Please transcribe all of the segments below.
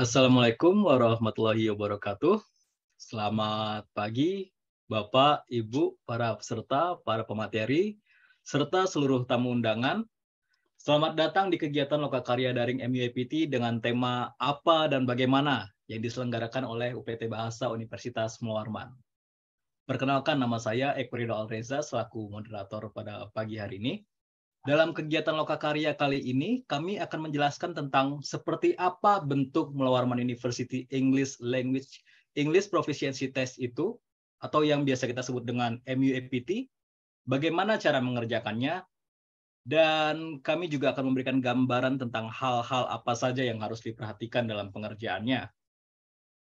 Assalamualaikum warahmatullahi wabarakatuh. Selamat pagi, Bapak, Ibu, para peserta, para pemateri, serta seluruh tamu undangan. Selamat datang di kegiatan Karya Daring MUIPT dengan tema Apa dan Bagaimana yang diselenggarakan oleh UPT Bahasa Universitas Muarman. Perkenalkan nama saya Eko Alreza selaku moderator pada pagi hari ini. Dalam kegiatan lokakarya kali ini, kami akan menjelaskan tentang seperti apa bentuk Melawarman University English Language English Proficiency Test itu atau yang biasa kita sebut dengan MUAPT, bagaimana cara mengerjakannya, dan kami juga akan memberikan gambaran tentang hal-hal apa saja yang harus diperhatikan dalam pengerjaannya.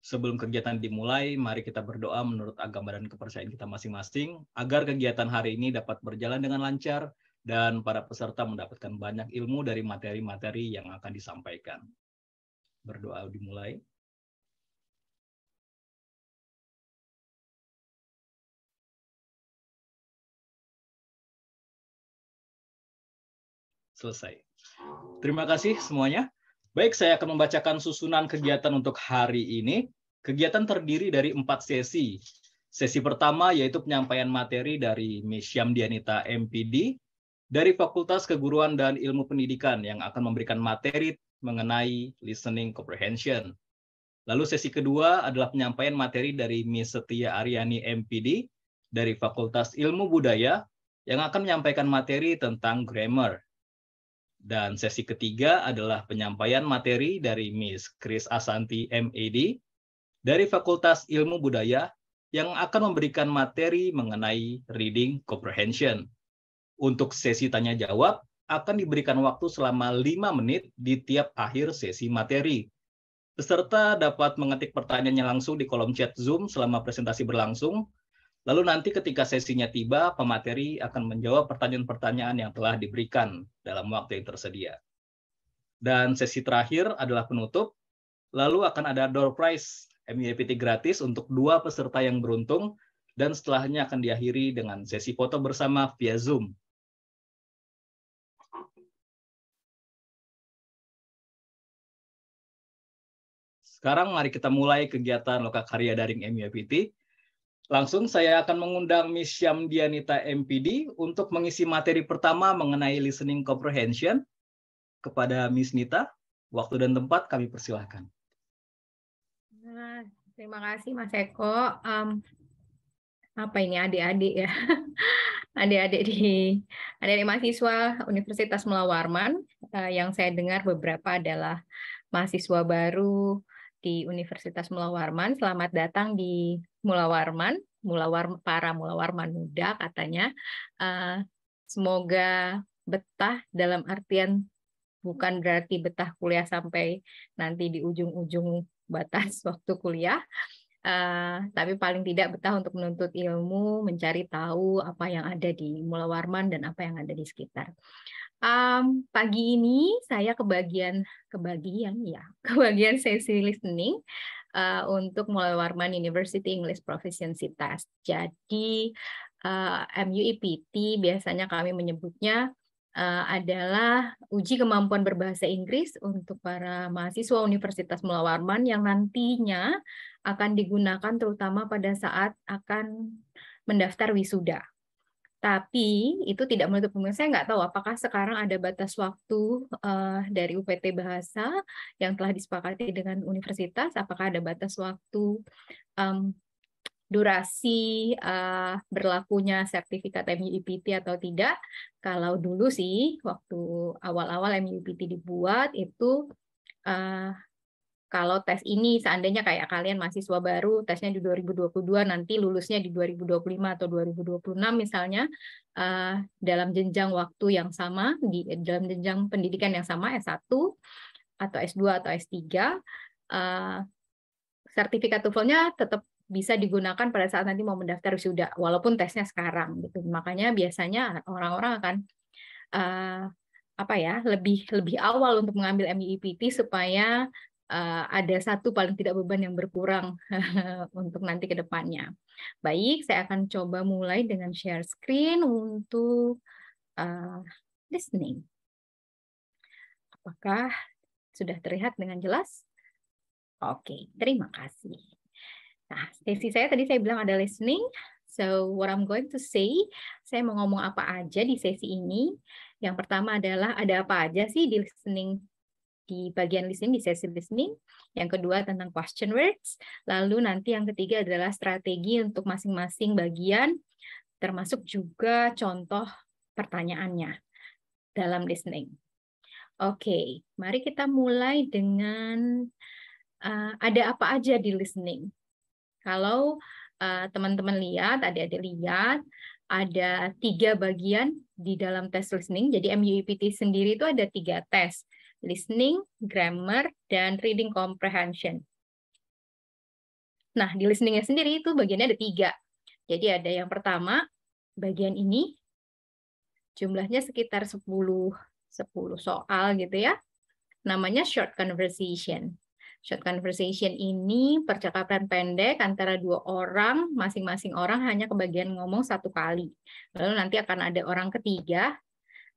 Sebelum kegiatan dimulai, mari kita berdoa menurut agama dan kepercayaan kita masing-masing agar kegiatan hari ini dapat berjalan dengan lancar dan para peserta mendapatkan banyak ilmu dari materi-materi yang akan disampaikan. Berdoa dimulai. Selesai. Terima kasih semuanya. Baik, saya akan membacakan susunan kegiatan untuk hari ini. Kegiatan terdiri dari empat sesi. Sesi pertama yaitu penyampaian materi dari Miss Syamdianita MPD dari Fakultas Keguruan dan Ilmu Pendidikan yang akan memberikan materi mengenai listening comprehension. Lalu sesi kedua adalah penyampaian materi dari Miss Setia Aryani MPD dari Fakultas Ilmu Budaya yang akan menyampaikan materi tentang grammar. Dan sesi ketiga adalah penyampaian materi dari Miss Chris Asanti MAD dari Fakultas Ilmu Budaya yang akan memberikan materi mengenai reading comprehension. Untuk sesi tanya jawab akan diberikan waktu selama 5 menit di tiap akhir sesi materi. Peserta dapat mengetik pertanyaannya langsung di kolom chat Zoom selama presentasi berlangsung. Lalu nanti ketika sesinya tiba, pemateri akan menjawab pertanyaan-pertanyaan yang telah diberikan dalam waktu yang tersedia. Dan sesi terakhir adalah penutup. Lalu akan ada door prize MIPT gratis untuk dua peserta yang beruntung dan setelahnya akan diakhiri dengan sesi foto bersama via Zoom Sekarang mari kita mulai kegiatan Loka Karya Daring MIPT. Langsung saya akan mengundang Miss Syam Dianita MPD untuk mengisi materi pertama mengenai listening comprehension. Kepada Miss Nita, waktu dan tempat kami persilahkan. Nah, terima kasih Mas Eko. Um, apa ini adik-adik ya? adik-adik di adik-adik mahasiswa Universitas Melawarman uh, yang saya dengar beberapa adalah mahasiswa baru, di Universitas Mula Warman. Selamat datang di Mula Warman, Mula Warman para Mula Warman muda katanya. Eh, semoga betah dalam artian bukan berarti betah kuliah sampai nanti di ujung-ujung batas waktu kuliah. Uh, tapi paling tidak betah untuk menuntut ilmu, mencari tahu apa yang ada di Mula Warman dan apa yang ada di sekitar. Um, pagi ini saya kebagian kebagian ya kebagian sesi listening uh, untuk mulai Warman University English Proficiency Test. Jadi uh, eh, MUIPT biasanya kami menyebutnya uh, adalah uji kemampuan berbahasa Inggris untuk para mahasiswa Universitas Mula Warman yang nantinya akan digunakan terutama pada saat akan mendaftar wisuda tapi itu tidak menutup kemungkinan. Saya nggak tahu apakah sekarang ada batas waktu uh, dari UPT Bahasa yang telah disepakati dengan universitas, apakah ada batas waktu um, durasi uh, berlakunya sertifikat MUIPT atau tidak. Kalau dulu sih, waktu awal-awal MUIPT dibuat itu uh, kalau tes ini seandainya kayak kalian mahasiswa baru tesnya di 2022 nanti lulusnya di 2025 atau 2026 misalnya uh, dalam jenjang waktu yang sama di dalam jenjang pendidikan yang sama S1 atau S2 atau S3 uh, eh, sertifikat TOEFL-nya tetap bisa digunakan pada saat nanti mau mendaftar sudah walaupun tesnya sekarang gitu. Makanya biasanya orang-orang akan uh, apa ya lebih lebih awal untuk mengambil MIPT supaya Eh, ada satu paling tidak beban yang berkurang untuk nanti ke depannya. Baik, saya akan coba mulai dengan share screen untuk uh, listening. Apakah sudah terlihat dengan jelas? Oke, okay, terima kasih. Nah, sesi saya tadi saya bilang ada listening. So, what I'm going to say, saya mau ngomong apa aja di sesi ini. Yang pertama adalah ada apa aja sih di listening di bagian listening, di sesi listening. Yang kedua tentang question words. Lalu nanti yang ketiga adalah strategi untuk masing-masing bagian, termasuk juga contoh pertanyaannya dalam listening. Oke, okay, mari kita mulai dengan uh, ada apa aja di listening. Kalau eh, teman-teman uh, lihat, ada adik lihat, ada tiga bagian di dalam tes listening. Jadi MUIPT sendiri itu ada tiga tes listening, grammar, dan reading comprehension. Nah, di listeningnya sendiri itu bagiannya ada tiga. Jadi ada yang pertama, bagian ini jumlahnya sekitar 10, 10 soal gitu ya. Namanya short conversation. Short conversation ini percakapan pendek antara dua orang, masing-masing orang hanya kebagian ngomong satu kali. Lalu nanti akan ada orang ketiga,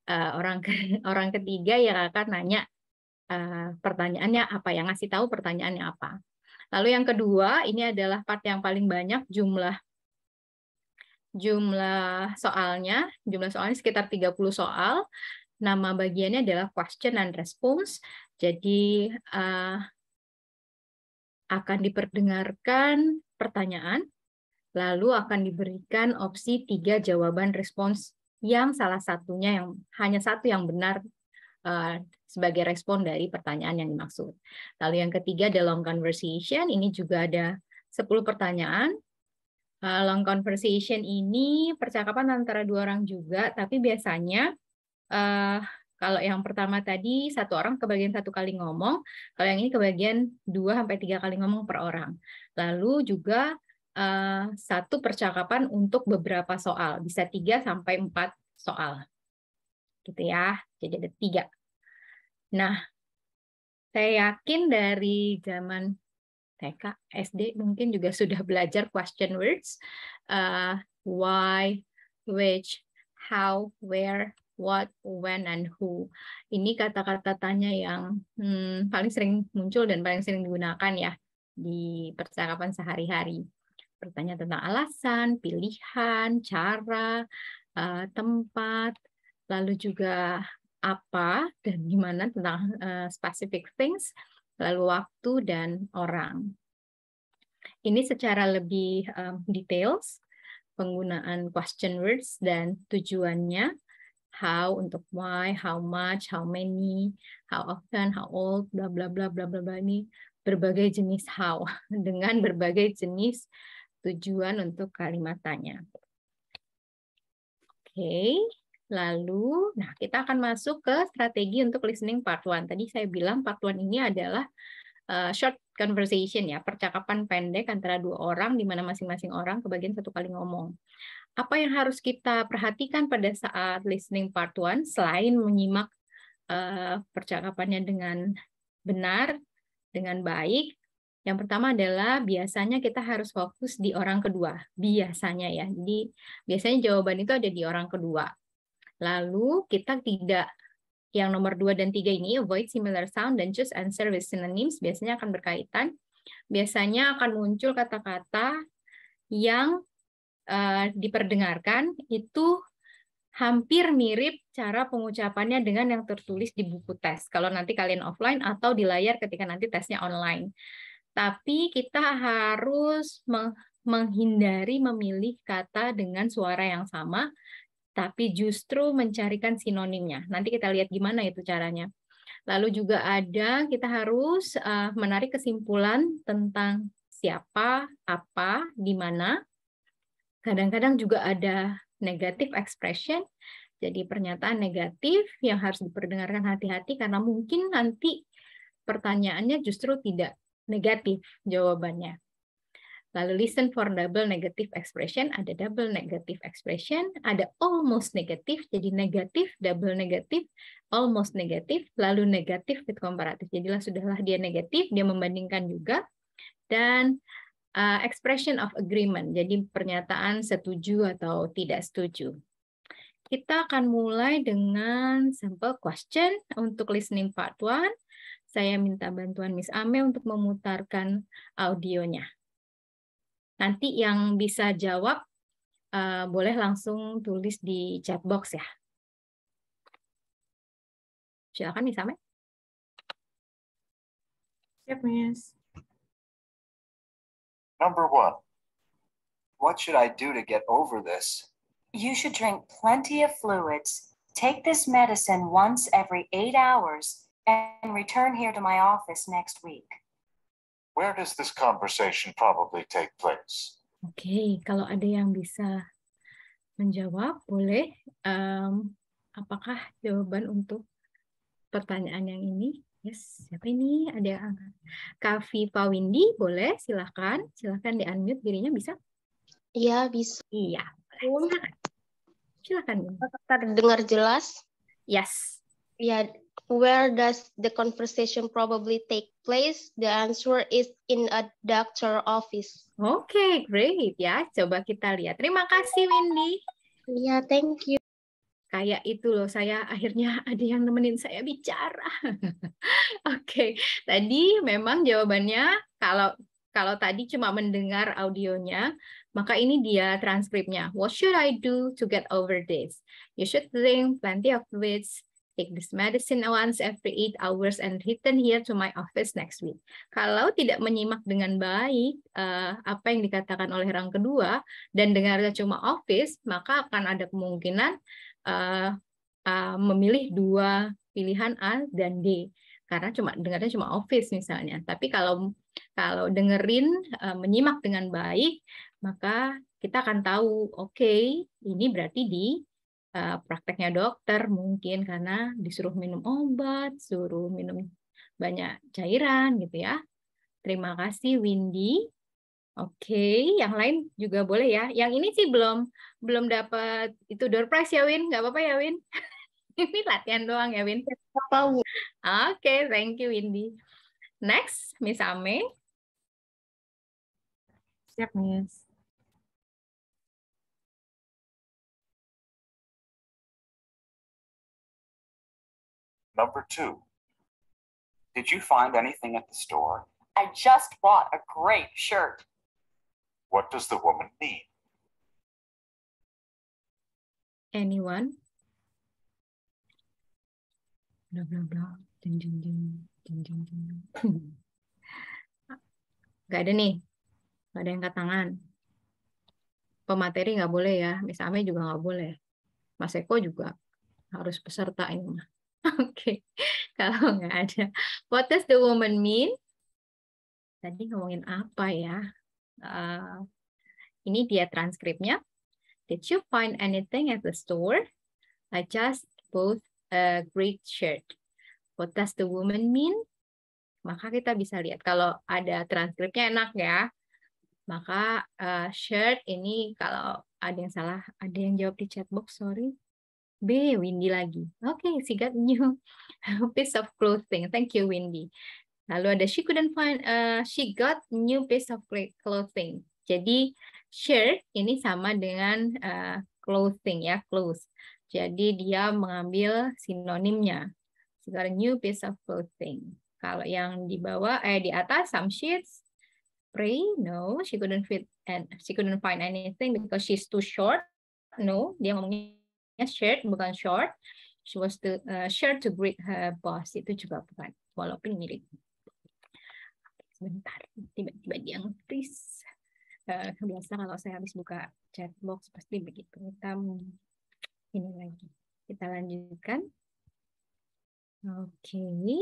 eh, orang orang ketiga yang akan nanya Eh, pertanyaannya apa yang ngasih tahu pertanyaannya apa lalu yang kedua ini adalah part yang paling banyak jumlah jumlah soalnya jumlah soalnya sekitar 30 soal nama bagiannya adalah question and response jadi uh, akan diperdengarkan pertanyaan lalu akan diberikan opsi tiga jawaban respons yang salah satunya yang hanya satu yang benar Eh, sebagai respon dari pertanyaan yang dimaksud. Lalu yang ketiga ada long conversation, ini juga ada 10 pertanyaan. Eh, long conversation ini percakapan antara dua orang juga, tapi biasanya eh, kalau yang pertama tadi satu orang kebagian satu kali ngomong, kalau yang ini kebagian dua sampai tiga kali ngomong per orang. Lalu juga uh, satu percakapan untuk beberapa soal, bisa tiga sampai empat soal gitu ya. Jadi ada tiga. Nah, saya yakin dari zaman TK, SD mungkin juga sudah belajar question words, uh, why, which, how, where, what, when, and who. Ini kata-kata tanya yang hmm, paling sering muncul dan paling sering digunakan ya di percakapan sehari-hari. Bertanya tentang alasan, pilihan, cara, uh, tempat, lalu juga apa dan gimana tentang uh, specific things, lalu waktu dan orang. Ini secara lebih um, details penggunaan question words dan tujuannya how untuk why, how much, how many, how often, how old, bla bla bla bla bla bla ini berbagai jenis how dengan berbagai jenis tujuan untuk kalimat Oke. Okay. Lalu, nah kita akan masuk ke strategi untuk listening part one. Tadi saya bilang part one ini adalah uh, short conversation ya, percakapan pendek antara dua orang di mana masing-masing orang kebagian satu kali ngomong. Apa yang harus kita perhatikan pada saat listening part one selain menyimak uh, percakapannya dengan benar, dengan baik, yang pertama adalah biasanya kita harus fokus di orang kedua. Biasanya ya. Jadi biasanya jawaban itu ada di orang kedua. Lalu kita tidak yang nomor dua dan tiga ini avoid similar sound dan choose answer with synonyms biasanya akan berkaitan. Biasanya akan muncul kata-kata yang uh, diperdengarkan itu hampir mirip cara pengucapannya dengan yang tertulis di buku tes. Kalau nanti kalian offline atau di layar ketika nanti tesnya online. Tapi kita harus menghindari memilih kata dengan suara yang sama tapi justru mencarikan sinonimnya. Nanti kita lihat gimana itu caranya. Lalu juga ada kita harus uh, menarik kesimpulan tentang siapa, apa, di mana. Kadang-kadang juga ada negative expression. Jadi pernyataan negatif yang harus diperdengarkan hati-hati karena mungkin nanti pertanyaannya justru tidak negatif jawabannya. Lalu listen for double negative expression, ada double negative expression, ada almost negative, jadi negatif, double negative, almost negative, lalu negatif with comparative. Jadilah sudahlah dia negatif, dia membandingkan juga. Dan uh, expression of agreement, jadi pernyataan setuju atau tidak setuju. Kita akan mulai dengan sample question untuk listening part 1. Saya minta bantuan Miss Ame untuk memutarkan audionya. Nanti yang bisa jawab uh, boleh langsung tulis di chat box ya. Silakan Misame. Yep, yes. Number one, what should I do to get over this? You should drink plenty of fluids, take this medicine once every eight hours, and return here to my office next week. where does this conversation probably take place? Oke, okay, kalau ada yang bisa menjawab, boleh. Um, apakah jawaban untuk pertanyaan yang ini? Yes, siapa ini? Ada yang Kavi Pawindi, boleh. Silahkan, silahkan di unmute dirinya bisa. Iya bisa. Iya. Silakan. Silakan. Terdengar jelas? Yes. Iya, Where does the conversation probably take place? The answer is in a doctor office. Oke, okay, great ya. Coba kita lihat. Terima kasih Windy. Iya, yeah, thank you kayak itu loh saya akhirnya ada yang nemenin saya bicara. Oke, okay. tadi memang jawabannya kalau kalau tadi cuma mendengar audionya, maka ini dia transkripnya. What should I do to get over this? You should think plenty of ways Take this medicine once every eight hours and return here to my office next week. Kalau tidak menyimak dengan baik uh, apa yang dikatakan oleh orang kedua dan dengarnya cuma office, maka akan ada kemungkinan uh, uh, memilih dua pilihan A dan D karena cuma dengarnya cuma office misalnya. Tapi kalau kalau dengerin uh, menyimak dengan baik, maka kita akan tahu oke okay, ini berarti di Eh, prakteknya dokter mungkin karena disuruh minum obat, suruh minum banyak cairan gitu ya. Terima kasih Windy. Oke, yang lain juga boleh ya. Yang ini sih belum belum dapat itu door prize ya Win, nggak apa-apa ya Win. ini latihan doang ya Win. Oke, thank you Windy. Next, Miss Ame. Siap Miss. Number two, did you find anything at the store? I just bought a great shirt. What does the woman need? Anyone? Blah, blah, blah. Ding, ding, ding. Ding, ding, ding. Gak ada nih. Gak ada yang angkat tangan. Pemateri nggak boleh ya. Miss juga nggak boleh. Mas Eko juga harus peserta ini mah. Oke, okay. kalau nggak ada. What does the woman mean? Tadi ngomongin apa ya? Uh, ini dia transkripnya. Did you find anything at the store? I just bought a great shirt. What does the woman mean? Maka kita bisa lihat kalau ada transkripnya enak ya. Maka uh, shirt ini kalau ada yang salah, ada yang jawab di chat box, sorry. B. Windy lagi. Oke, okay, she got new piece of clothing. Thank you, Windy. Lalu ada she couldn't find, uh, she got new piece of clothing. Jadi shirt ini sama dengan uh, clothing ya, clothes. Jadi dia mengambil sinonimnya. She got a new piece of clothing. Kalau yang di bawah, eh di atas, some sheets, pray, no, she couldn't fit and she couldn't find anything because she's too short. No, dia ngomongnya shared bukan short. She was to uh, shared to greet her boss itu juga bukan, walaupun mirip. Sebentar, tiba-tiba dia nge Uh, eh, biasa kalau saya habis buka chatbox pasti begitu. Kita hmm, ini lagi. Kita lanjutkan. Oke. Okay.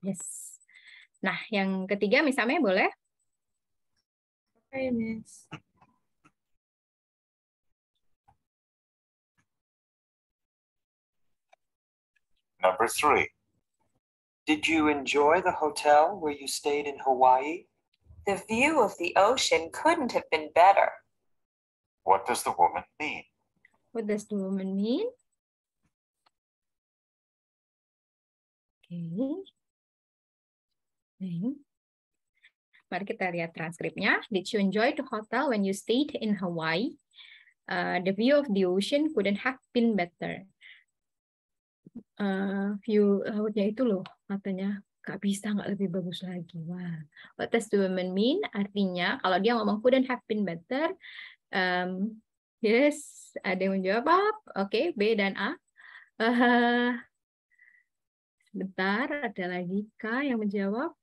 Yes. Nah, yang ketiga misalnya boleh? Oke, okay, Miss. Number three. Did you enjoy the hotel where you stayed in Hawaii? The view of the ocean couldn't have been better. What does the woman mean? What does the woman mean? Okay. okay. Mari kita lihat transkripnya. Did you enjoy the hotel when you stayed in Hawaii? Uh, the view of the ocean couldn't have been better. view eh, lautnya eh, itu loh katanya gak bisa gak lebih bagus lagi wah what does the woman mean artinya kalau dia ngomong couldn't have been better um, yes ada yang menjawab oke okay, B dan A uh, eh, bentar ada lagi K yang menjawab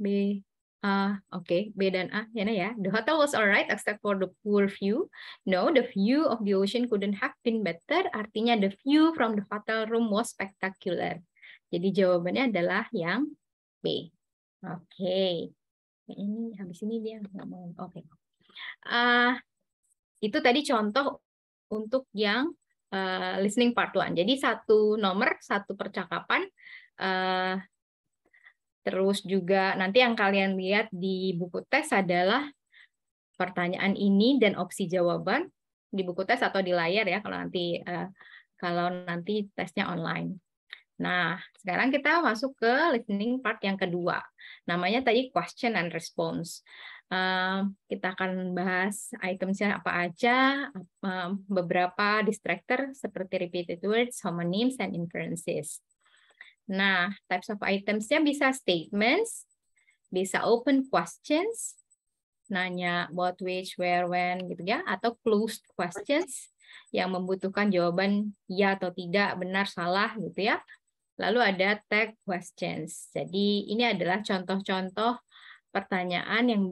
B Uh, ah, okay, B dan A, ya nah, ya. The hotel was alright except for the poor view. No, the view of the ocean couldn't have been better. Artinya the view from the hotel room was spectacular. Jadi jawabannya adalah yang B. Oke. Okay. Ini habis ini dia nggak mau. Oke. Okay. Ah, itu tadi contoh untuk yang uh, listening part 1. Jadi satu nomor, satu percakapan. Uh, Terus juga nanti yang kalian lihat di buku tes adalah pertanyaan ini dan opsi jawaban di buku tes atau di layar ya kalau nanti eh, kalau nanti tesnya online. Nah, sekarang kita masuk ke listening part yang kedua. Namanya tadi question and response. Uh, kita akan bahas itemnya apa aja, uh, beberapa distractor seperti repeated words, homonyms, and inferences. Nah, types of itemsnya bisa statements, bisa open questions, nanya what, which, where, when gitu ya, atau closed questions yang membutuhkan jawaban ya atau tidak, benar, salah gitu ya. Lalu ada tag questions. Jadi ini adalah contoh-contoh pertanyaan yang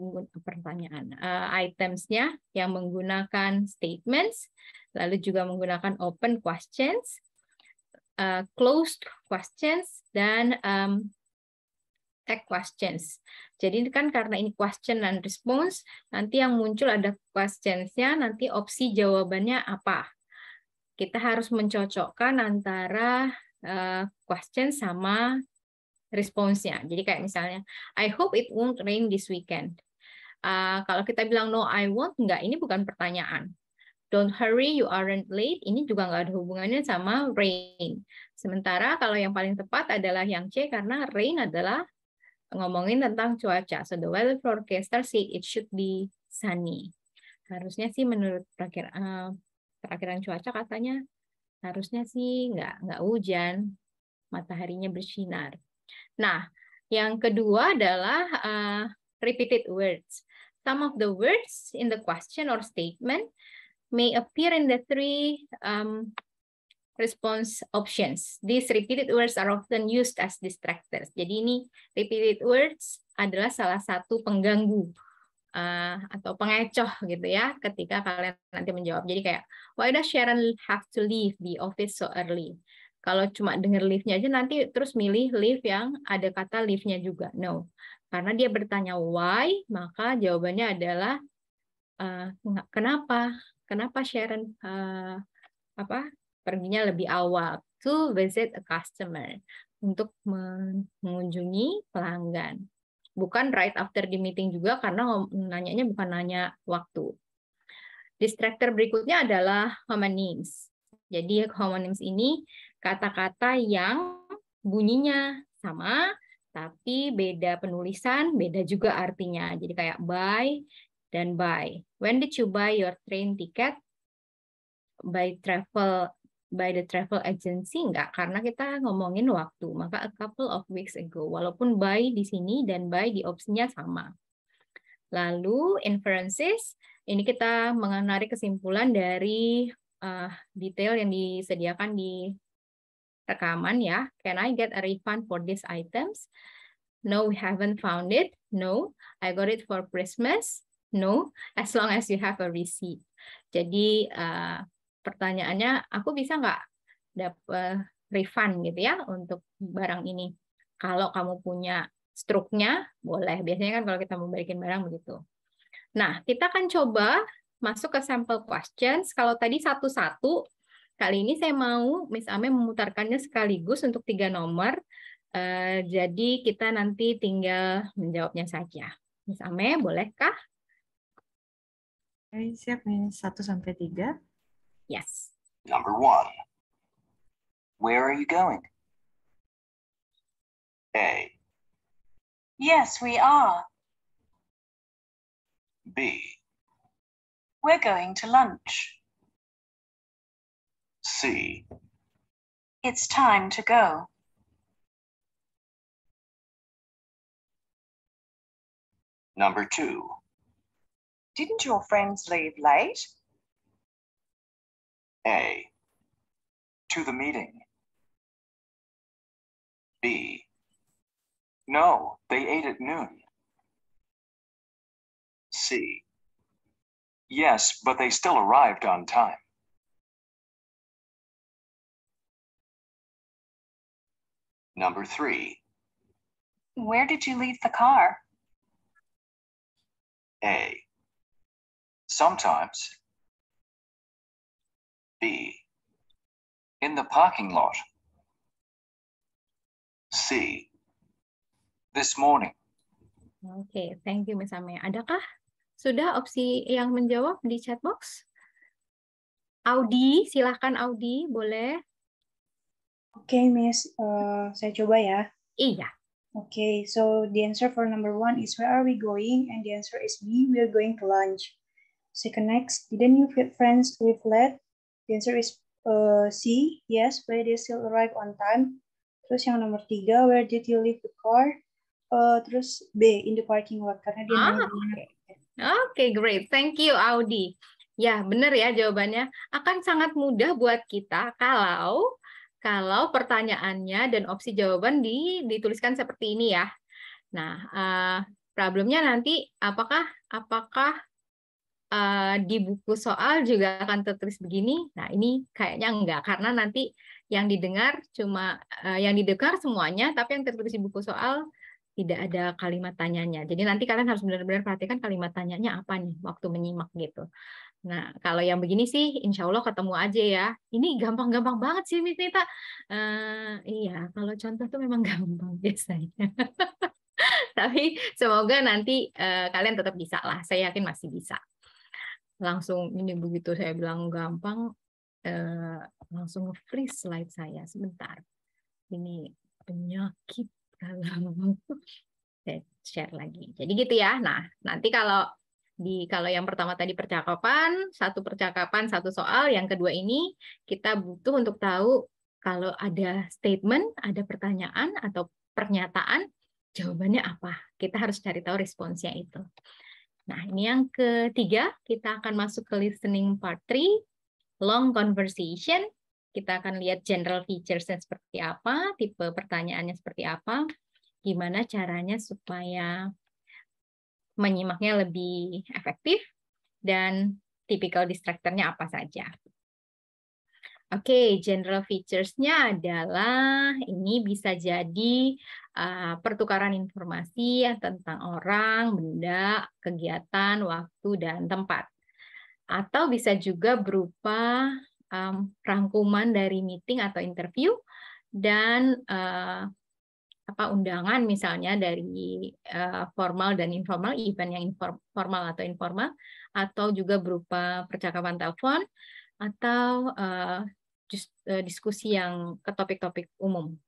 pertanyaan uh, itemsnya yang menggunakan statements, lalu juga menggunakan open questions, uh, closed questions dan um, tag questions. Jadi kan karena ini question dan response, nanti yang muncul ada questions questionsnya, nanti opsi jawabannya apa. Kita harus mencocokkan antara uh, question sama response responsnya. Jadi kayak misalnya, I hope it won't rain this weekend. Uh, kalau kita bilang no I won't, enggak, ini bukan pertanyaan don't hurry, you aren't late, ini juga nggak ada hubungannya sama rain. Sementara kalau yang paling tepat adalah yang C, karena rain adalah ngomongin tentang cuaca. So the weather forecaster say it should be sunny. Harusnya sih menurut terakhir uh, cuaca katanya harusnya sih nggak nggak hujan, mataharinya bersinar. Nah, yang kedua adalah uh, repeated words. Some of the words in the question or statement may appear in the three um, response options. These repeated words are often used as distractors. Jadi ini repeated words adalah salah satu pengganggu uh, atau pengecoh gitu ya ketika kalian nanti menjawab. Jadi kayak why does Sharon have to leave the office so early? Kalau cuma dengar leave-nya aja nanti terus milih leave yang ada kata leave-nya juga. No. Karena dia bertanya why, maka jawabannya adalah uh, kenapa kenapa Sharon uh, apa perginya lebih awal to visit a customer untuk mengunjungi pelanggan. Bukan right after di meeting juga karena nanyanya bukan nanya waktu. Distractor berikutnya adalah homonyms. Jadi homonyms ini kata-kata yang bunyinya sama tapi beda penulisan, beda juga artinya. Jadi kayak by dan buy. When did you buy your train ticket? By travel by the travel agency enggak karena kita ngomongin waktu. Maka a couple of weeks ago. Walaupun buy di sini dan buy di opsinya sama. Lalu inferences ini kita menarik kesimpulan dari uh, detail yang disediakan di rekaman ya. Can I get a refund for these items? No, we haven't found it. No, I got it for Christmas. No, as long as you have a receipt. Jadi uh, pertanyaannya, aku bisa nggak dapat refund gitu ya untuk barang ini? Kalau kamu punya struknya, boleh. Biasanya kan kalau kita mau barang begitu. Nah, kita akan coba masuk ke sample questions. Kalau tadi satu-satu, kali ini saya mau Miss Ame memutarkannya sekaligus untuk tiga nomor. Uh, jadi kita nanti tinggal menjawabnya saja. Miss Ame, bolehkah? Dari siap nih, 1 sampai 3. Yes. Number one. Where are you going? A. Yes, we are. B. We're going to lunch. C. It's time to go. Number two. Didn't your friends leave late? A. To the meeting. B. No, they ate at noon. C. Yes, but they still arrived on time. Number three. Where did you leave the car? A. sometimes B. In the parking lot. C. This morning. Oke, okay, thank you Miss Ame. Adakah sudah opsi yang menjawab di chat box? Audi, silahkan Audi, boleh. Oke, okay, Miss. Uh, saya coba ya. Iya. Oke, okay, so the answer for number one is where are we going? And the answer is B, we are going to lunch. Second next, didn't you feel friends with late? The answer is uh, C, yes, but they still arrive on time. Terus yang nomor tiga, where did you leave the car? Uh, terus B, in the parking lot, karena dia ah, Oke, okay, great. Thank you, Audi. Ya, benar ya jawabannya. Akan sangat mudah buat kita kalau kalau pertanyaannya dan opsi jawaban di, dituliskan seperti ini ya. Nah, uh, problemnya nanti apakah apakah uh, di buku soal juga akan tertulis begini. Nah, ini kayaknya enggak karena nanti yang didengar cuma uh, yang didengar semuanya, tapi yang tertulis di buku soal tidak ada kalimat tanyanya. Jadi nanti kalian harus benar-benar perhatikan kalimat tanyanya apa nih waktu menyimak gitu. Nah, kalau yang begini sih, insya Allah ketemu aja ya. Ini gampang-gampang banget sih, Miss Nita. Uh, iya, kalau contoh tuh memang gampang biasanya. Tapi semoga nanti uh, kalian tetap bisa lah. Saya yakin masih bisa langsung ini begitu saya bilang gampang eh, langsung nge-freeze slide saya sebentar ini penyakit kalau saya share lagi jadi gitu ya nah nanti kalau di kalau yang pertama tadi percakapan satu percakapan satu soal yang kedua ini kita butuh untuk tahu kalau ada statement ada pertanyaan atau pernyataan jawabannya apa kita harus cari tahu responsnya itu Nah, ini yang ketiga, kita akan masuk ke listening part 3, long conversation. Kita akan lihat general features-nya seperti apa, tipe pertanyaannya seperti apa, gimana caranya supaya menyimaknya lebih efektif, dan tipikal nya apa saja. Oke, okay, general features-nya adalah ini bisa jadi Eh, pertukaran informasi ya, tentang orang, benda, kegiatan, waktu, dan tempat. Atau bisa juga berupa um, rangkuman dari meeting atau interview dan uh, apa undangan misalnya dari uh, formal dan informal event yang formal atau informal atau juga berupa percakapan telepon atau uh, just, uh, diskusi yang ke topik-topik umum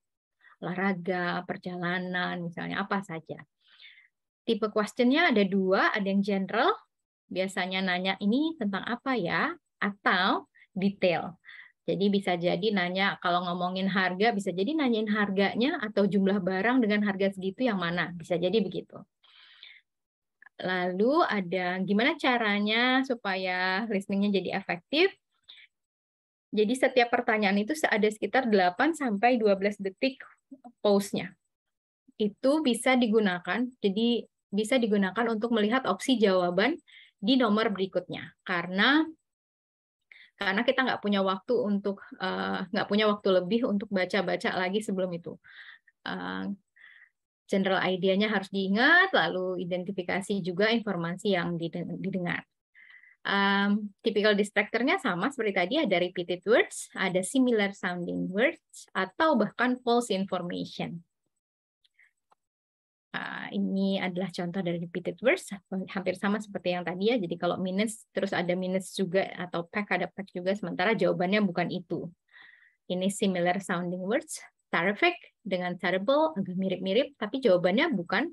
olahraga, perjalanan, misalnya apa saja. Tipe questionnya ada dua, ada yang general, biasanya nanya ini tentang apa ya, atau detail. Jadi bisa jadi nanya kalau ngomongin harga bisa jadi nanyain harganya atau jumlah barang dengan harga segitu yang mana bisa jadi begitu. Lalu ada gimana caranya supaya listeningnya jadi efektif? Jadi setiap pertanyaan itu ada sekitar 8 sampai 12 detik pose Itu bisa digunakan, jadi bisa digunakan untuk melihat opsi jawaban di nomor berikutnya. Karena karena kita nggak punya waktu untuk uh, nggak punya waktu lebih untuk baca-baca lagi sebelum itu. Uh, general idenya harus diingat, lalu identifikasi juga informasi yang didengar. Um, typical distractor-nya sama seperti tadi, ada repeated words, ada similar sounding words, atau bahkan false information. Uh, ini adalah contoh dari repeated words, hampir sama seperti yang tadi ya. Jadi kalau minus terus ada minus juga, atau pack ada pack juga, sementara jawabannya bukan itu. Ini similar sounding words, terrific dengan terrible, agak mirip-mirip, tapi jawabannya bukan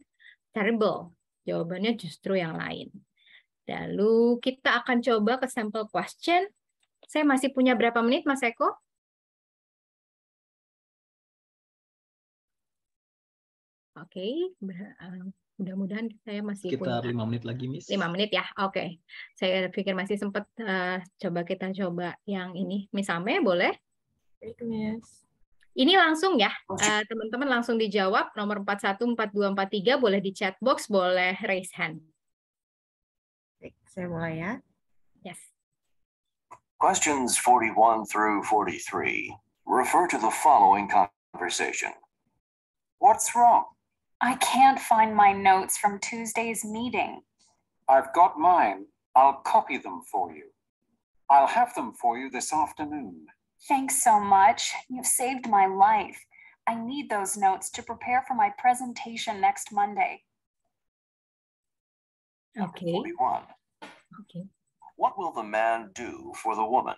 terrible. Jawabannya justru yang lain. Lalu kita akan coba ke sampel question. Saya masih punya berapa menit, Mas Eko? Oke, okay. Eh, mudah-mudahan saya masih punya. lima menit lagi, Miss. Lima menit ya, oke. Okay. Saya pikir masih sempat uh, eh, coba kita coba yang ini, Miss Ame, boleh? Baik, Miss. Ini langsung ya, eh, teman-teman uh, langsung dijawab. Nomor dua empat tiga boleh di chat box, boleh raise hand. saya Yes. Questions 41 through 43 refer to the following conversation. What's wrong? I can't find my notes from Tuesday's meeting. I've got mine. I'll copy them for you. I'll have them for you this afternoon. Thanks so much. You've saved my life. I need those notes to prepare for my presentation next Monday. Okay. 41. Okay. What will the man do for the woman?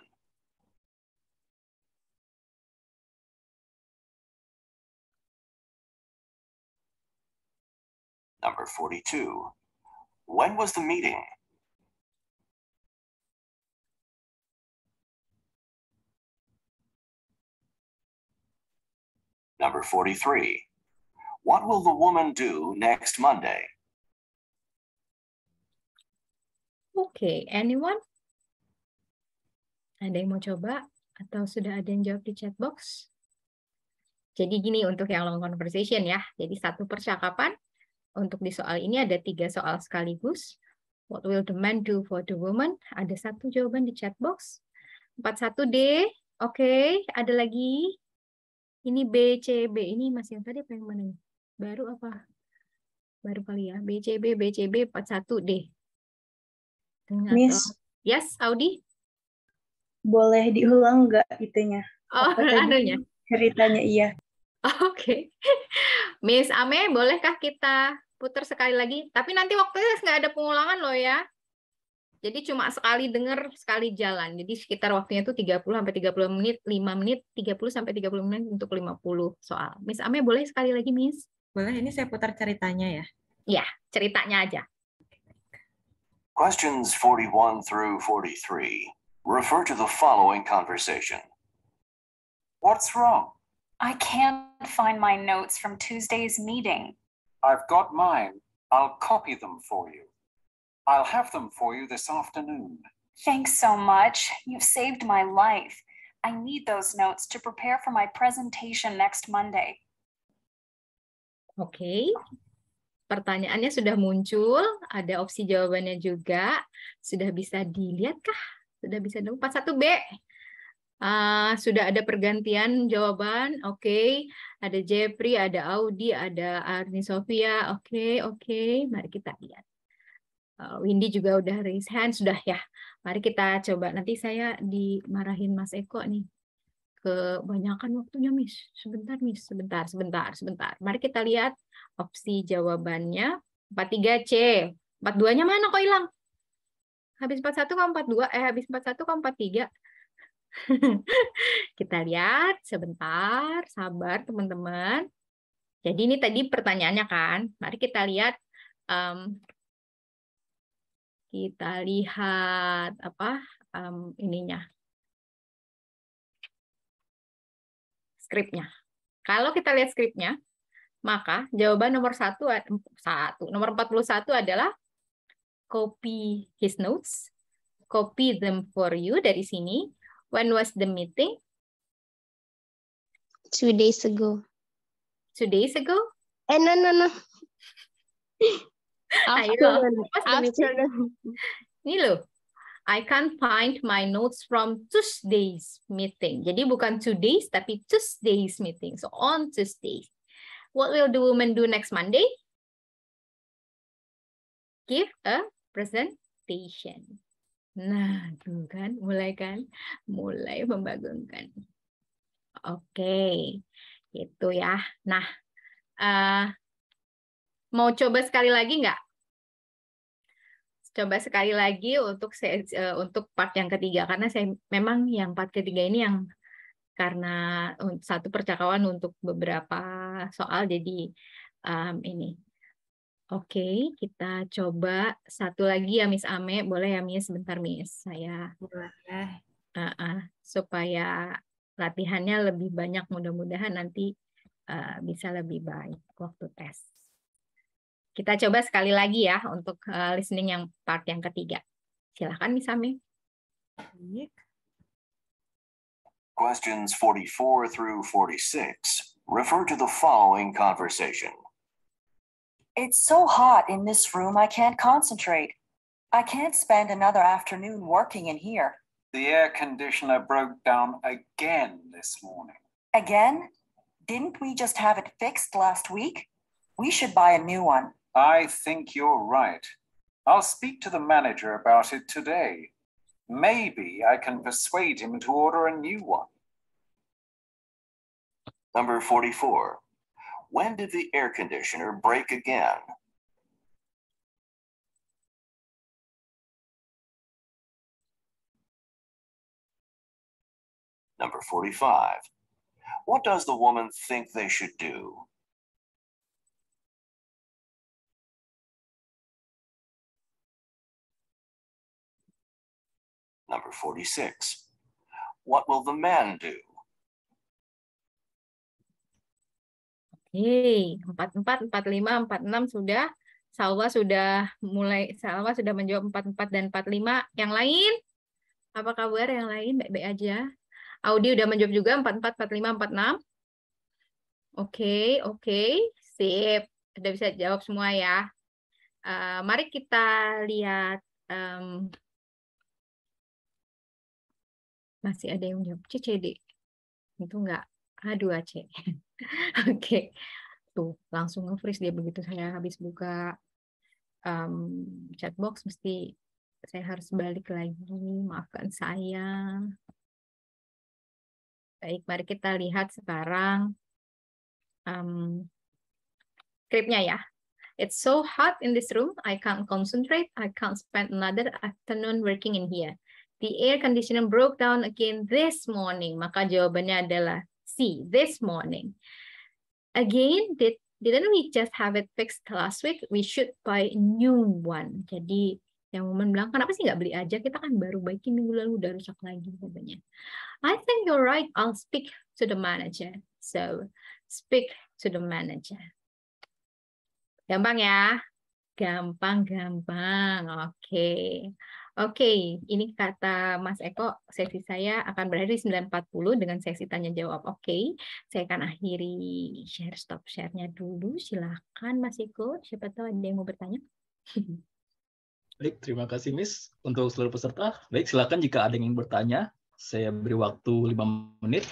Number 42. When was the meeting? Number 43. What will the woman do next Monday? Oke, okay. anyone? Ada yang mau coba? Atau sudah ada yang jawab di chat box? Jadi gini untuk yang long conversation ya. Jadi satu percakapan. Untuk di soal ini ada tiga soal sekaligus. What will the man do for the woman? Ada satu jawaban di chat box. 41D. Oke, okay. ada lagi. Ini B, C, B. Ini masih yang tadi apa yang mana? Baru apa? Baru kali ya. B, C, B, B, C, B, 41D. Miss. Oh, yes, Audi? Boleh diulang nggak itunya? Oh, anunya. Ceritanya iya. Oke. Okay. Miss Ame, bolehkah kita putar sekali lagi? Tapi nanti waktunya nggak ada pengulangan loh ya. Jadi cuma sekali dengar, sekali jalan. Jadi sekitar waktunya itu 30 sampai 30 menit, 5 menit, 30 sampai 30 menit untuk 50 soal. Miss Ame boleh sekali lagi, Miss? Boleh, ini saya putar ceritanya ya. Iya, ceritanya aja. Questions 41 through 43 refer to the following conversation. What's wrong? I can't find my notes from Tuesday's meeting. I've got mine. I'll copy them for you. I'll have them for you this afternoon. Thanks so much. You've saved my life. I need those notes to prepare for my presentation next Monday. Okay, pertanyaannya sudah muncul, ada opsi jawabannya juga. Sudah bisa dilihat kah? Sudah bisa dong. 41B. Uh, ah, sudah ada pergantian jawaban, oke. Okay. Ada Jeffrey, ada Audi, ada Arni Sofia, oke, okay, oke. Okay. Mari kita lihat. Uh, Windy juga udah raise hand, sudah ya. Mari kita coba, nanti saya dimarahin Mas Eko nih. Kebanyakan waktunya, Miss. Sebentar, Miss. Sebentar, sebentar, sebentar. Mari kita lihat Opsi jawabannya 43C. 42-nya mana kok hilang? Habis 41 ke 42, eh habis 41 ke 43. Kita lihat sebentar, sabar teman-teman. Jadi ini tadi pertanyaannya kan. Mari kita lihat um, kita lihat apa um, ininya. Skripnya. Kalau kita lihat skripnya, maka jawaban nomor satu, satu nomor 41 adalah copy his notes, copy them for you dari sini. When was the meeting? Two days ago. Two days ago? Eh, no, no, no. ayo Ini loh, I can't find my notes from Tuesday's meeting. Jadi bukan two days tapi Tuesday's meeting. So on Tuesday. What will the woman do next Monday? Give a presentation. Nah, tuh kan, mulai kan? Mulai membangunkan. Oke, okay. itu ya. Nah, uh, mau coba sekali lagi nggak? Coba sekali lagi untuk saya, uh, eh, untuk part yang ketiga karena saya memang yang part ketiga ini yang karena satu percakapan untuk beberapa soal jadi um, ini. Oke, okay, kita coba satu lagi ya Miss Ame, boleh ya Miss? Sebentar Miss, saya boleh. Uh -uh, supaya latihannya lebih banyak mudah-mudahan nanti uh, bisa lebih baik waktu tes. Kita coba sekali lagi ya untuk uh, listening yang part yang ketiga. Silahkan Miss Ame. Baik. Questions 44 through 46 refer to the following conversation. It's so hot in this room, I can't concentrate. I can't spend another afternoon working in here. The air conditioner broke down again this morning. Again? Didn't we just have it fixed last week? We should buy a new one. I think you're right. I'll speak to the manager about it today. Maybe I can persuade him to order a new one. Number 44. When did the air conditioner break again? Number 45. What does the woman think they should do? Number 46. What will the man do? Oke, empat empat empat lima empat enam sudah. Salwa sudah mulai, Salwa sudah menjawab empat empat dan empat lima. Yang lain? Apa kabar yang lain? Baik-baik aja. Audi sudah menjawab juga empat empat empat lima empat enam. Oke, oke. Sip. Sudah bisa jawab semua ya. Uh, mari kita lihat um, masih ada yang jawab CCD itu enggak aduh 2 c oke tuh langsung nge-freeze dia begitu saya habis buka um, mmm, chatbox mesti saya harus balik lagi maafkan saya baik mari kita lihat sekarang um, mmm, scriptnya ya It's so hot in this room. I can't concentrate. I can't spend another afternoon working in here. The air conditioner broke down again this morning. Maka jawabannya adalah C, this morning. Again, did, didn't we just have it fixed last week? We should buy a new one. Jadi yang momen bilang, kenapa sih nggak beli aja? Kita kan baru baikin minggu lalu, udah rusak lagi Jawabannya. I think you're right, I'll speak to the manager. So, speak to the manager. Gampang ya? Gampang-gampang, oke. Okay. Oke, okay, ini kata Mas Eko, sesi saya akan berakhir di 9.40 dengan sesi tanya jawab. Oke, okay, saya akan akhiri share stop share-nya dulu. Silakan Mas Eko, siapa tahu ada yang mau bertanya. Baik, terima kasih Miss untuk seluruh peserta. Baik, silakan jika ada yang ingin bertanya. Saya beri waktu 5 menit.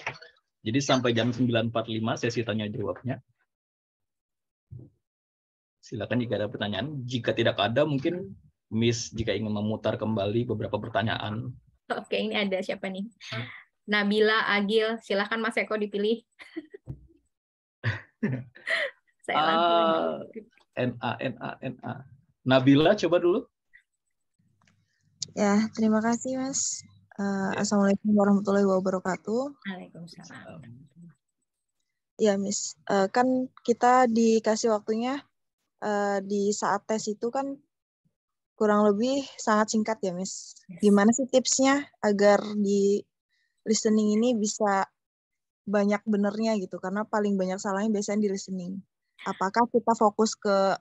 Jadi sampai jam 9.45 sesi tanya jawabnya. Silakan jika ada pertanyaan. Jika tidak ada, mungkin Miss jika ingin memutar kembali beberapa pertanyaan. Oke, ini ada siapa nih? Hmm. Nabila Agil, silahkan Mas Eko dipilih. Saya uh, a n a. Nabila, coba dulu. Ya, terima kasih Mas. Uh, Assalamualaikum warahmatullahi wabarakatuh. Waalaikumsalam. Ya, Miss. Uh, kan kita dikasih waktunya uh, di saat tes itu kan kurang lebih sangat singkat ya, Miss. Gimana sih tipsnya agar di listening ini bisa banyak benernya gitu? Karena paling banyak salahnya biasanya di listening. Apakah kita fokus ke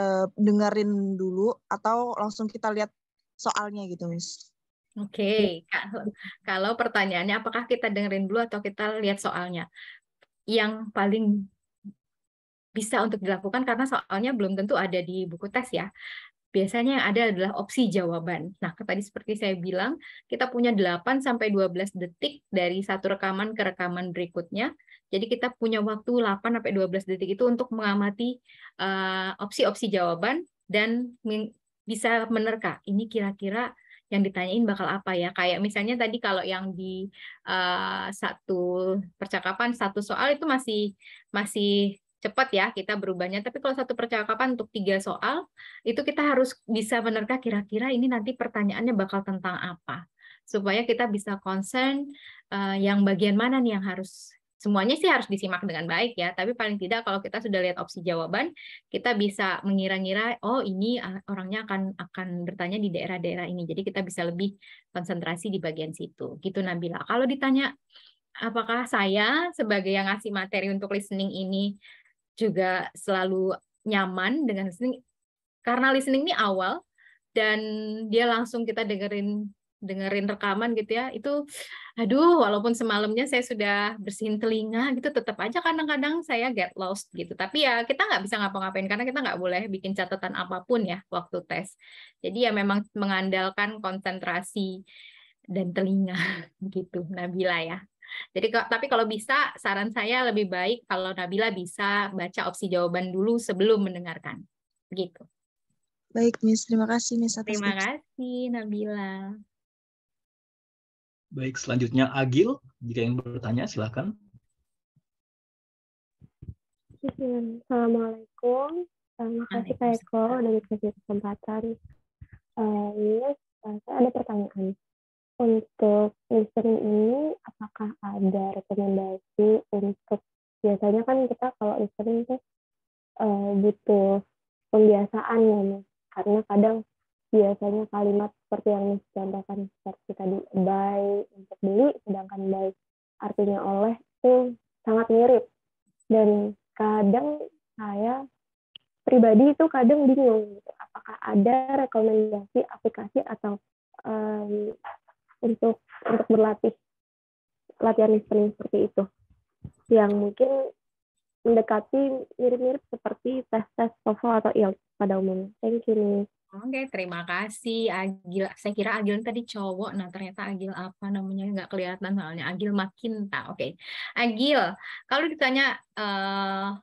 uh, dengerin dulu atau langsung kita lihat soalnya gitu, Miss? Oke, okay. kalau, kalau pertanyaannya apakah kita dengerin dulu atau kita lihat soalnya? Yang paling bisa untuk dilakukan karena soalnya belum tentu ada di buku tes ya biasanya yang ada adalah opsi jawaban. Nah, tadi seperti saya bilang, kita punya 8 sampai 12 detik dari satu rekaman ke rekaman berikutnya. Jadi kita punya waktu 8 sampai 12 detik itu untuk mengamati eh, opsi-opsi uh, jawaban dan bisa menerka ini kira-kira yang ditanyain bakal apa ya kayak misalnya tadi kalau yang di uh, satu percakapan satu soal itu masih masih cepat ya kita berubahnya. Tapi kalau satu percakapan untuk tiga soal, itu kita harus bisa menerka kira-kira ini nanti pertanyaannya bakal tentang apa. Supaya kita bisa concern uh, yang bagian mana nih yang harus semuanya sih harus disimak dengan baik ya, tapi paling tidak kalau kita sudah lihat opsi jawaban, kita bisa mengira-ngira oh ini eh, orangnya akan akan bertanya di daerah-daerah ini. Jadi kita bisa lebih konsentrasi di bagian situ. Gitu Nabila. Kalau ditanya apakah saya sebagai yang ngasih materi untuk listening ini juga selalu nyaman dengan listening karena listening ini awal dan dia langsung kita dengerin dengerin rekaman gitu ya itu aduh walaupun semalamnya saya sudah bersihin telinga gitu tetap aja kadang-kadang saya get lost gitu tapi ya kita nggak bisa ngapa-ngapain karena kita nggak boleh bikin catatan apapun ya waktu tes jadi ya memang mengandalkan konsentrasi dan telinga gitu Nabila ya jadi tapi kalau bisa saran saya lebih baik kalau Nabila bisa baca opsi jawaban dulu sebelum mendengarkan. Begitu. Baik, Miss. Terima kasih, Miss. Atas Terima kasih, Nabila. Baik, selanjutnya Agil, jika yang bertanya silakan. Hmm, Assalamualaikum. Eh, terima kasih Kak Eko udah kasih kesempatan. Uh, eh, ini eh, saya ada pertanyaan untuk listening ini apakah ada rekomendasi untuk biasanya kan kita kalau listening tuh uh, butuh pembiasaan ya mas karena kadang biasanya kalimat seperti yang Miss seperti tadi by untuk beli sedangkan by artinya oleh itu sangat mirip dan kadang saya pribadi itu kadang bingung gitu apakah ada rekomendasi aplikasi atau um, untuk untuk berlatih latihan listening seperti itu yang mungkin mendekati mirip-mirip seperti tes-tes TOEFL atau IELTS pada umumnya. Thank you Oke, okay, terima kasih Agil. Saya kira Agil tadi cowok, nah ternyata Agil apa namanya nggak kelihatan soalnya Agil Makinta. Oke, okay. Agil, kalau ditanya uh,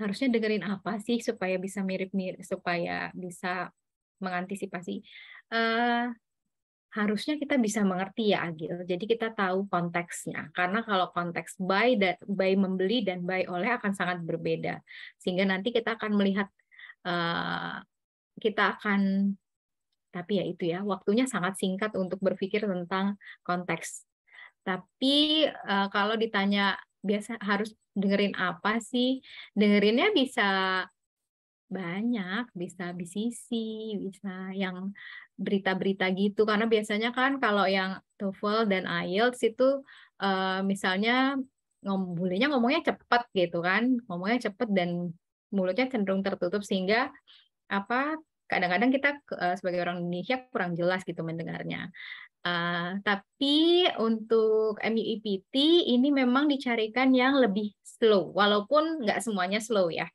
harusnya dengerin apa sih supaya bisa mirip-mirip, supaya bisa mengantisipasi uh, harusnya kita bisa mengerti ya Agil. Jadi kita tahu konteksnya. Karena kalau konteks buy dan buy membeli dan buy oleh akan sangat berbeda. Sehingga nanti kita akan melihat uh, kita akan tapi ya itu ya, waktunya sangat singkat untuk berpikir tentang konteks. Tapi uh, kalau ditanya biasa harus dengerin apa sih? Dengerinnya bisa banyak bisa BCC bisa yang berita-berita gitu karena biasanya kan kalau yang TOEFL dan IELTS itu uh, misalnya ngom bulenya ngomongnya cepat gitu kan ngomongnya cepat dan mulutnya cenderung tertutup sehingga apa kadang-kadang kita uh, sebagai orang Indonesia kurang jelas gitu mendengarnya Uh, tapi untuk MUIPT ini memang dicarikan yang lebih slow, walaupun nggak semuanya slow ya.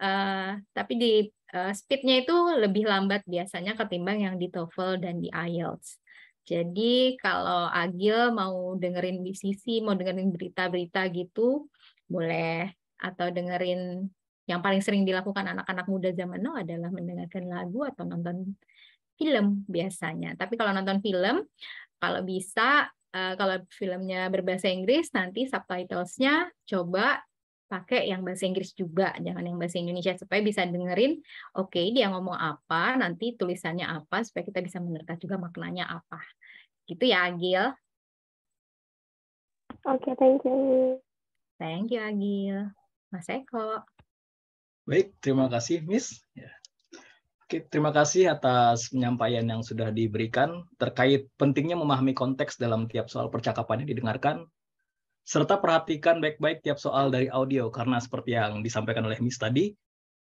Eh, tapi di uh, speednya itu lebih lambat biasanya ketimbang yang di TOEFL dan di IELTS. Jadi kalau Agil mau dengerin di sisi, mau dengerin berita-berita gitu, boleh atau dengerin yang paling sering dilakukan anak-anak muda zaman now adalah mendengarkan lagu atau nonton film biasanya. Tapi kalau nonton film, kalau bisa eh, kalau filmnya berbahasa Inggris nanti subtitlesnya coba pakai yang bahasa Inggris juga, jangan yang bahasa Indonesia supaya bisa dengerin, oke okay, dia ngomong apa, nanti tulisannya apa, supaya kita bisa menerka juga maknanya apa. Gitu ya, Agil. Oke, okay, thank you. Thank you, Agil. Mas Eko. Baik, terima kasih, Miss. Ya. Oke, terima kasih atas penyampaian yang sudah diberikan terkait pentingnya memahami konteks dalam tiap soal percakapan yang didengarkan serta perhatikan baik-baik tiap soal dari audio karena seperti yang disampaikan oleh Miss tadi,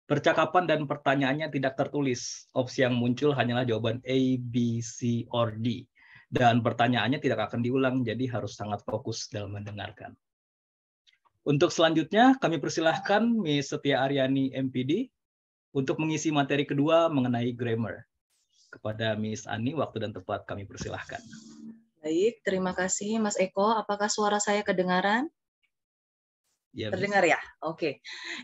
percakapan dan pertanyaannya tidak tertulis. Opsi yang muncul hanyalah jawaban A, B, C, or D. Dan pertanyaannya tidak akan diulang, jadi harus sangat fokus dalam mendengarkan. Untuk selanjutnya, kami persilahkan Miss Setia Aryani MPD untuk mengisi materi kedua mengenai grammar. Kepada Miss Ani, waktu dan tempat kami persilahkan. Baik, terima kasih Mas Eko. Apakah suara saya kedengaran? Ya, Terdengar ya? Oke. Okay.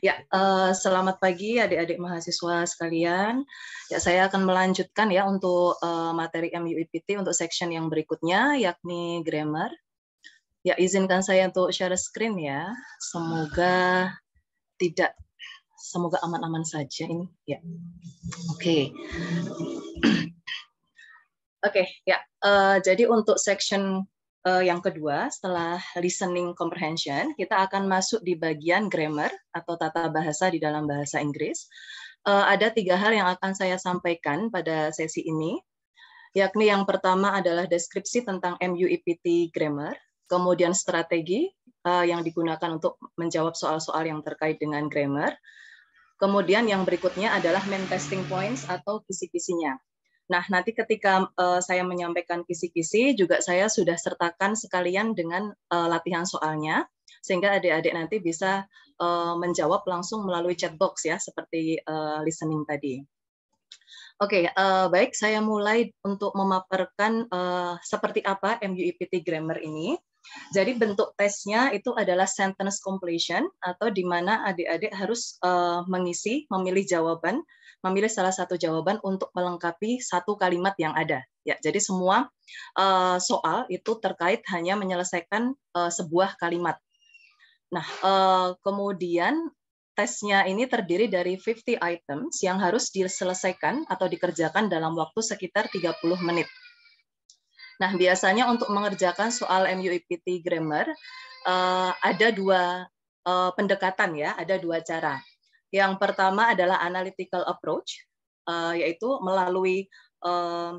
Ya, uh, selamat pagi adik-adik mahasiswa sekalian. Ya, saya akan melanjutkan ya untuk uh, materi MUIPT untuk section yang berikutnya yakni grammar. Ya, izinkan saya untuk share screen ya. Semoga tidak semoga aman-aman saja ini. Ya. Oke. Okay. Oke, okay, ya. Uh, jadi untuk section uh, yang kedua setelah listening comprehension, kita akan masuk di bagian grammar atau tata bahasa di dalam bahasa Inggris. Uh, ada tiga hal yang akan saya sampaikan pada sesi ini, yakni yang pertama adalah deskripsi tentang MUIPT grammar, kemudian strategi uh, yang digunakan untuk menjawab soal-soal yang terkait dengan grammar. Kemudian yang berikutnya adalah main testing points atau kisi-kisinya. Nah, nanti ketika uh, saya menyampaikan kisi-kisi, juga saya sudah sertakan sekalian dengan uh, latihan soalnya, sehingga adik-adik nanti bisa uh, menjawab langsung melalui chat box ya, seperti uh, listening tadi. Oke, okay, uh, baik saya mulai untuk memaparkan uh, seperti apa MUIPT Grammar ini. Jadi bentuk tesnya itu adalah sentence completion atau di mana adik-adik harus uh, mengisi, memilih jawaban memilih salah satu jawaban untuk melengkapi satu kalimat yang ada. Ya, jadi semua eh, soal itu terkait hanya menyelesaikan eh, sebuah kalimat. Nah, eh, kemudian tesnya ini terdiri dari 50 items yang harus diselesaikan atau dikerjakan dalam waktu sekitar 30 menit. Nah, biasanya untuk mengerjakan soal MUIPT Grammar, ada dua pendekatan ya, ada dua cara. Yang pertama adalah analytical approach, uh, yaitu melalui uh,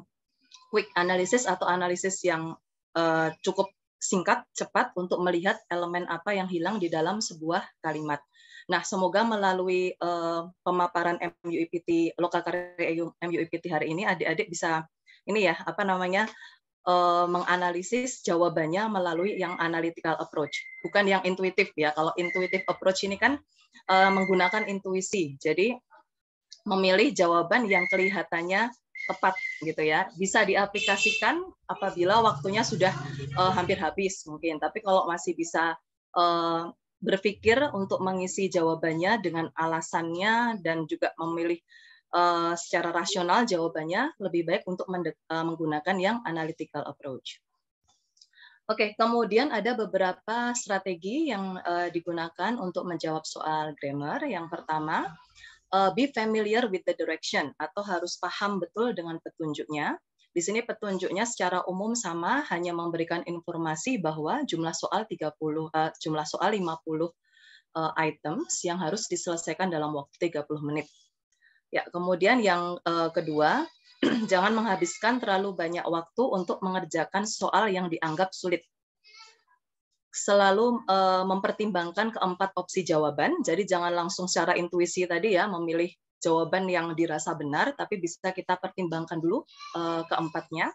quick analysis atau analisis yang uh, cukup singkat, cepat untuk melihat elemen apa yang hilang di dalam sebuah kalimat. Nah, semoga melalui uh, pemaparan MUIPT lokal karya MUIPT hari ini adik-adik bisa ini ya, apa namanya? uh, menganalisis jawabannya melalui yang analytical approach, bukan yang intuitif ya. Kalau intuitive approach ini kan uh, menggunakan intuisi, jadi memilih jawaban yang kelihatannya tepat gitu ya. Bisa diaplikasikan apabila waktunya sudah uh, hampir habis mungkin, tapi kalau masih bisa uh, berpikir untuk mengisi jawabannya dengan alasannya dan juga memilih Eh, secara rasional jawabannya lebih baik untuk eh, menggunakan yang analytical approach. Oke, okay, kemudian ada beberapa strategi yang uh, digunakan untuk menjawab soal grammar. Yang pertama, uh, be familiar with the direction atau harus paham betul dengan petunjuknya. Di sini petunjuknya secara umum sama, hanya memberikan informasi bahwa jumlah soal 30 uh, jumlah soal 50 uh, items yang harus diselesaikan dalam waktu 30 menit. Ya, kemudian yang uh, kedua, jangan menghabiskan terlalu banyak waktu untuk mengerjakan soal yang dianggap sulit. Selalu uh, mempertimbangkan keempat opsi jawaban, jadi jangan langsung secara intuisi tadi ya memilih jawaban yang dirasa benar, tapi bisa kita pertimbangkan dulu uh, keempatnya.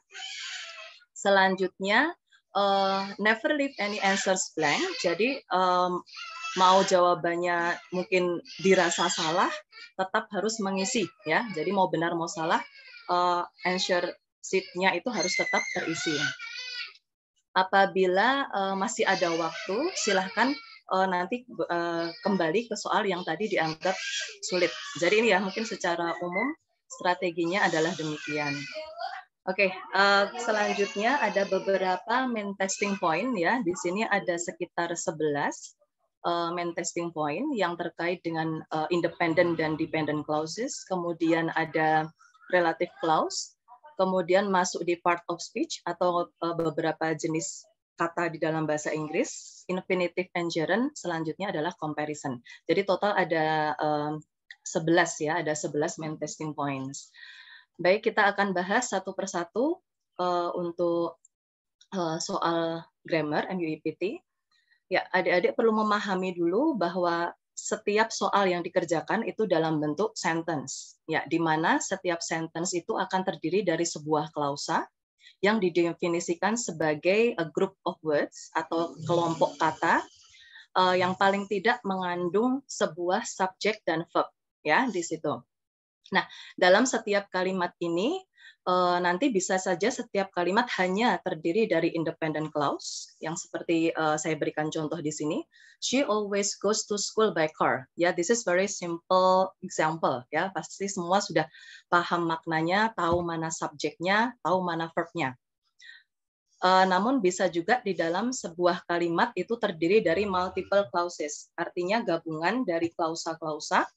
Selanjutnya, uh, never leave any answers blank. Jadi um, mau jawabannya mungkin dirasa salah, tetap harus mengisi ya. Jadi mau benar mau salah, uh, eh, answer sheet-nya itu harus tetap terisi. Apabila uh, masih ada waktu, silahkan uh, nanti uh, kembali ke soal yang tadi dianggap sulit. Jadi ini ya mungkin secara umum strateginya adalah demikian. Oke, okay, uh, selanjutnya ada beberapa main testing point ya. Di sini ada sekitar 11 uh, main testing point yang terkait dengan uh, independent dan dependent clauses, kemudian ada relative clause, kemudian masuk di part of speech atau uh, beberapa jenis kata di dalam bahasa Inggris, infinitive and gerund, selanjutnya adalah comparison. Jadi total ada um, 11 ya, ada 11 main testing points. Baik, kita akan bahas satu persatu uh, untuk uh, soal grammar MUIPT. Ya, adik-adik perlu memahami dulu bahwa setiap soal yang dikerjakan itu dalam bentuk sentence. Ya, di mana setiap sentence itu akan terdiri dari sebuah klausa yang didefinisikan sebagai a group of words atau kelompok kata eh, yang paling tidak mengandung sebuah subjek dan verb ya di situ. Nah, dalam setiap kalimat ini Eh, nanti bisa saja setiap kalimat hanya terdiri dari independent clause yang seperti uh, saya berikan contoh di sini. She always goes to school by car. Ya, yeah, this is very simple example. Ya, yeah. pasti semua sudah paham maknanya, tahu mana subjeknya, tahu mana verbnya. Uh, namun bisa juga di dalam sebuah kalimat itu terdiri dari multiple clauses, artinya gabungan dari klausa-klausa,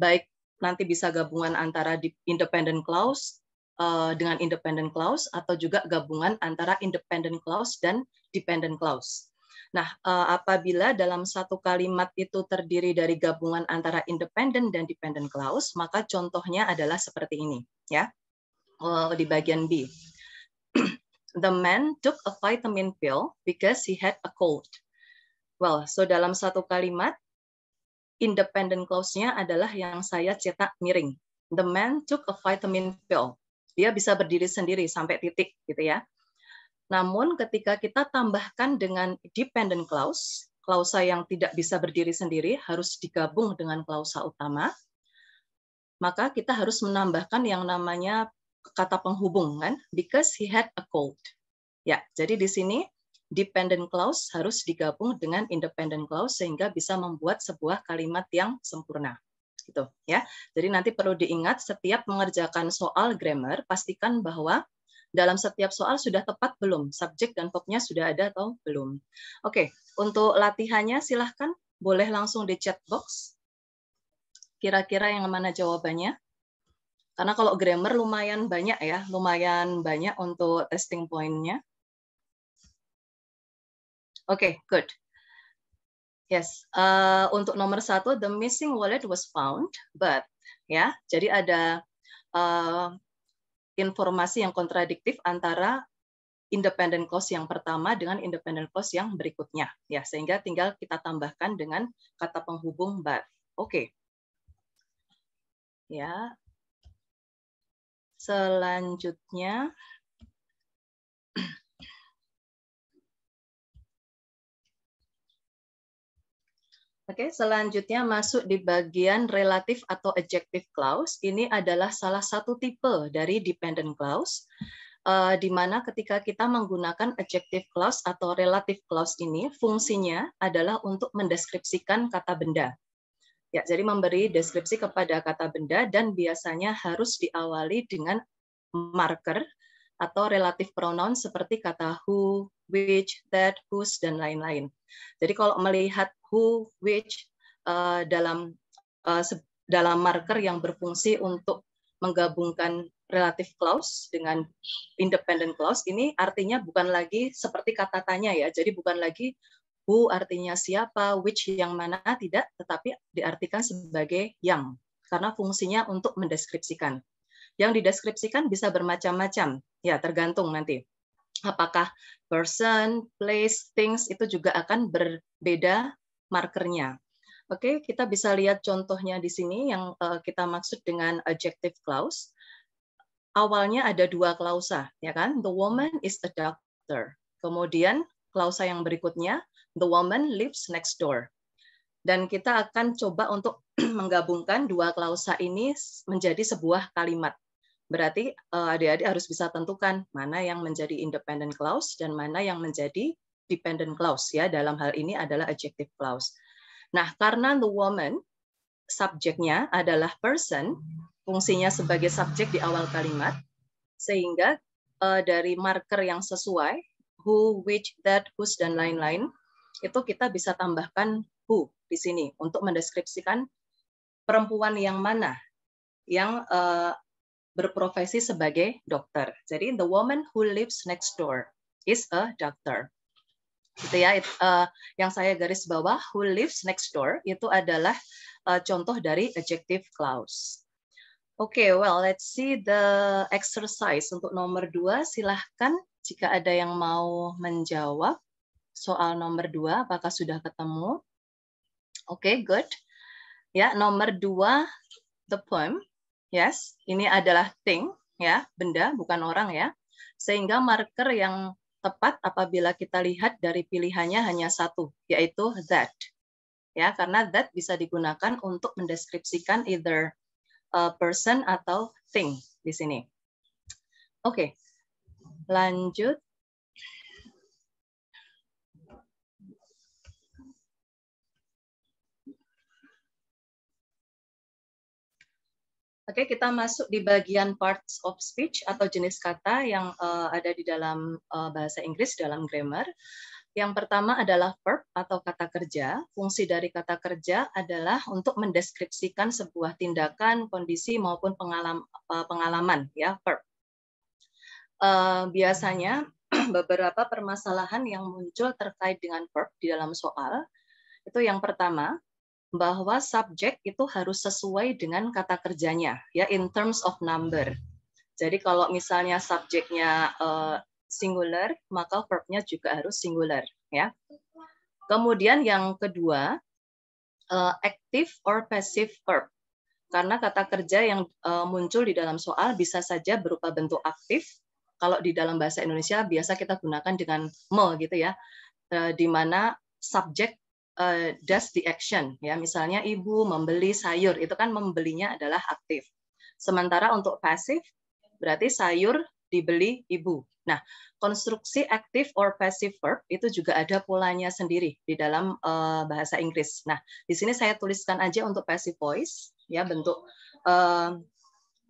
baik nanti bisa gabungan antara independent clause, Eh, dengan independent clause atau juga gabungan antara independent clause dan dependent clause. Nah, eh, apabila dalam satu kalimat itu terdiri dari gabungan antara independent dan dependent clause, maka contohnya adalah seperti ini, ya, eh, di bagian B. The man took a vitamin pill because he had a cold. Well, so dalam satu kalimat, independent clause-nya adalah yang saya cetak miring. The man took a vitamin pill. Dia bisa berdiri sendiri sampai titik gitu ya. Namun ketika kita tambahkan dengan dependent clause, klausa yang tidak bisa berdiri sendiri harus digabung dengan klausa utama, maka kita harus menambahkan yang namanya kata penghubung kan, because he had a cold. Ya, jadi di sini dependent clause harus digabung dengan independent clause sehingga bisa membuat sebuah kalimat yang sempurna gitu ya. Jadi nanti perlu diingat setiap mengerjakan soal grammar pastikan bahwa dalam setiap soal sudah tepat belum subjek dan verbnya sudah ada atau belum. Oke, untuk latihannya silahkan boleh langsung di chat box. Kira-kira yang mana jawabannya? Karena kalau grammar lumayan banyak ya, lumayan banyak untuk testing poinnya. Oke, okay, good. Yes, uh, untuk nomor satu, the missing wallet was found, but ya, jadi ada uh, informasi yang kontradiktif antara independent clause yang pertama dengan independent clause yang berikutnya, ya, sehingga tinggal kita tambahkan dengan kata penghubung but. Oke, okay. ya. Selanjutnya, Oke, okay, selanjutnya masuk di bagian relatif atau adjective clause. Ini adalah salah satu tipe dari dependent clause, uh, di mana ketika kita menggunakan adjective clause atau relative clause ini, fungsinya adalah untuk mendeskripsikan kata benda. Ya, jadi memberi deskripsi kepada kata benda dan biasanya harus diawali dengan marker atau relatif pronoun seperti kata who, which, that, whose, dan lain-lain. Jadi kalau melihat who, which uh, dalam uh, dalam marker yang berfungsi untuk menggabungkan relative clause dengan independent clause ini artinya bukan lagi seperti kata tanya ya. Jadi bukan lagi who artinya siapa, which yang mana tidak, tetapi diartikan sebagai yang karena fungsinya untuk mendeskripsikan yang dideskripsikan bisa bermacam-macam. Ya, tergantung nanti. Apakah person, place, things itu juga akan berbeda markernya. Oke, kita bisa lihat contohnya di sini yang eh, kita maksud dengan adjective clause. Awalnya ada dua klausa, ya kan? The woman is a doctor. Kemudian klausa yang berikutnya, the woman lives next door. Dan kita akan coba untuk menggabungkan dua klausa ini menjadi sebuah kalimat. Berarti eh, adik-adik harus bisa tentukan mana yang menjadi independent clause dan mana yang menjadi dependent clause ya dalam hal ini adalah adjective clause. Nah, karena the woman subjeknya adalah person, fungsinya sebagai subjek di awal kalimat sehingga uh, dari marker yang sesuai who, which, that, whose dan lain-lain itu kita bisa tambahkan who di sini untuk mendeskripsikan perempuan yang mana yang uh, berprofesi sebagai dokter. Jadi the woman who lives next door is a doctor. Gitu ya, it, uh, yang saya garis bawah who lives next door itu adalah uh, contoh dari adjective clause. Oke, okay, well let's see the exercise untuk nomor dua. Silahkan jika ada yang mau menjawab soal nomor dua, apakah sudah ketemu? Oke, okay, good. Ya, nomor dua, the poem Yes, ini adalah thing ya, benda bukan orang ya. Sehingga marker yang tepat apabila kita lihat dari pilihannya hanya satu, yaitu that. Ya, karena that bisa digunakan untuk mendeskripsikan either a person atau thing di sini. Oke. Okay. Lanjut Oke, okay, kita masuk di bagian parts of speech atau jenis kata yang uh, ada di dalam uh, bahasa Inggris dalam grammar. Yang pertama adalah verb atau kata kerja. Fungsi dari kata kerja adalah untuk mendeskripsikan sebuah tindakan, kondisi maupun pengalam, uh, pengalaman, ya verb. Uh, biasanya beberapa permasalahan yang muncul terkait dengan verb di dalam soal itu yang pertama bahwa subjek itu harus sesuai dengan kata kerjanya ya in terms of number. Jadi kalau misalnya subjeknya uh, singular, maka verbnya juga harus singular ya. Kemudian yang kedua, uh, active or passive verb. Karena kata kerja yang uh, muncul di dalam soal bisa saja berupa bentuk aktif. Kalau di dalam bahasa Indonesia biasa kita gunakan dengan me gitu ya, uh, di mana subjek uh, does the action ya misalnya ibu membeli sayur itu kan membelinya adalah aktif sementara untuk pasif berarti sayur dibeli ibu nah konstruksi aktif or passive verb itu juga ada polanya sendiri di dalam uh, bahasa Inggris nah di sini saya tuliskan aja untuk passive voice ya bentuk uh,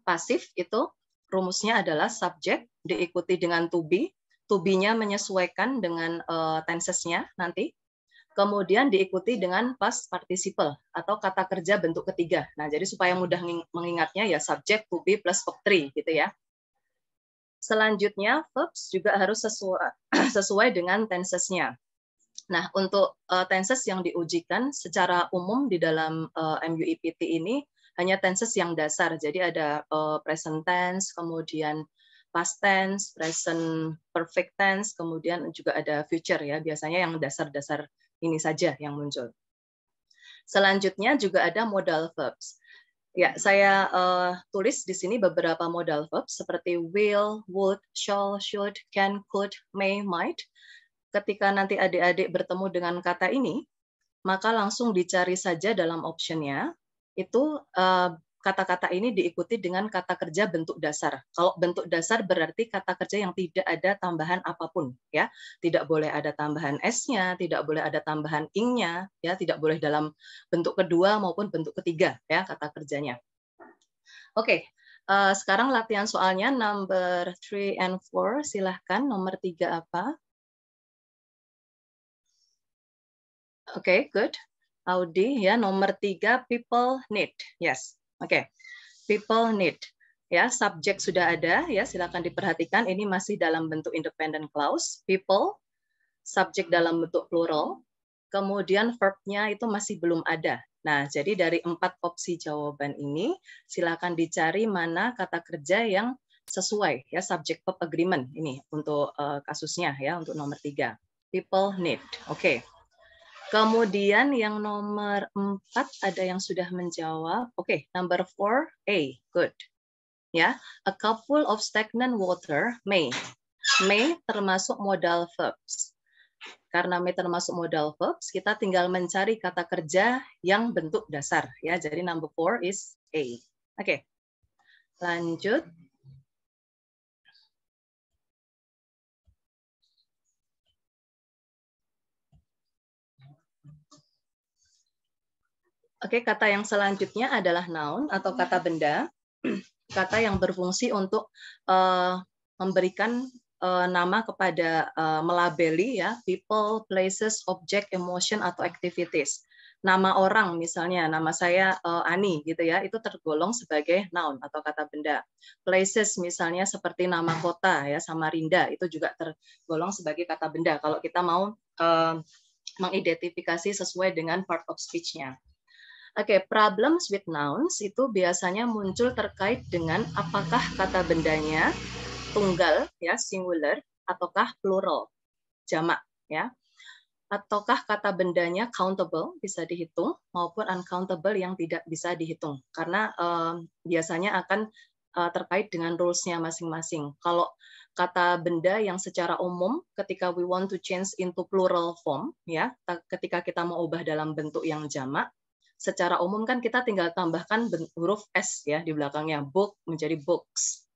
pasif itu rumusnya adalah subjek diikuti dengan to be to be-nya menyesuaikan dengan uh, tensesnya nanti kemudian diikuti dengan past participle atau kata kerja bentuk ketiga. Nah, jadi supaya mudah mengingatnya ya subjek to be plus verb three gitu ya. Selanjutnya, verbs juga harus sesuai, sesuai dengan tensesnya. Nah, untuk uh, tenses yang diujikan secara umum di dalam uh, eh, MUIPT ini hanya tenses yang dasar. Jadi ada uh, present tense, kemudian past tense, present perfect tense, kemudian juga ada future ya. Biasanya yang dasar-dasar ini saja yang muncul. Selanjutnya juga ada modal verbs. Ya, saya uh, tulis di sini beberapa modal verbs seperti will, would, shall, should, can, could, may, might. Ketika nanti adik-adik bertemu dengan kata ini, maka langsung dicari saja dalam optionnya. Itu uh, kata-kata ini diikuti dengan kata kerja bentuk dasar. Kalau bentuk dasar berarti kata kerja yang tidak ada tambahan apapun, ya. Tidak boleh ada tambahan s-nya, tidak boleh ada tambahan ing-nya, ya, tidak boleh dalam bentuk kedua maupun bentuk ketiga, ya, kata kerjanya. Oke. Okay. Uh, eh, sekarang latihan soalnya number three and four. silahkan nomor tiga apa? Oke, okay, good. Audi ya nomor tiga people need. Yes. Oke. Okay. People need ya subjek sudah ada ya silakan diperhatikan ini masih dalam bentuk independent clause people subjek dalam bentuk plural kemudian verbnya itu masih belum ada nah jadi dari empat opsi jawaban ini silakan dicari mana kata kerja yang sesuai ya subjek verb agreement ini untuk uh, kasusnya ya untuk nomor tiga people need oke okay. Kemudian yang nomor empat ada yang sudah menjawab. Oke, okay, number four, A, good. Ya, yeah. a couple of stagnant water may. May termasuk modal verbs. Karena may termasuk modal verbs, kita tinggal mencari kata kerja yang bentuk dasar ya. Jadi number four is A. Oke. Okay. Lanjut Oke, kata yang selanjutnya adalah noun atau kata benda, kata yang berfungsi untuk uh, memberikan uh, nama kepada uh, melabeli ya people, places, object, emotion atau activities. Nama orang misalnya, nama saya uh, Ani gitu ya, itu tergolong sebagai noun atau kata benda. Places misalnya seperti nama kota ya Samarinda itu juga tergolong sebagai kata benda kalau kita mau uh, mengidentifikasi sesuai dengan part of speech-nya. Oke, okay, problems with nouns itu biasanya muncul terkait dengan apakah kata bendanya tunggal ya singular ataukah plural jamak ya ataukah kata bendanya countable bisa dihitung maupun uncountable yang tidak bisa dihitung karena biasanya akan uh, terkait dengan rulesnya masing-masing. Kalau kata benda yang secara umum ketika we want to change into plural form ya ketika kita mau ubah dalam bentuk yang jamak secara umum kan kita tinggal tambahkan huruf S ya di belakangnya, book menjadi books.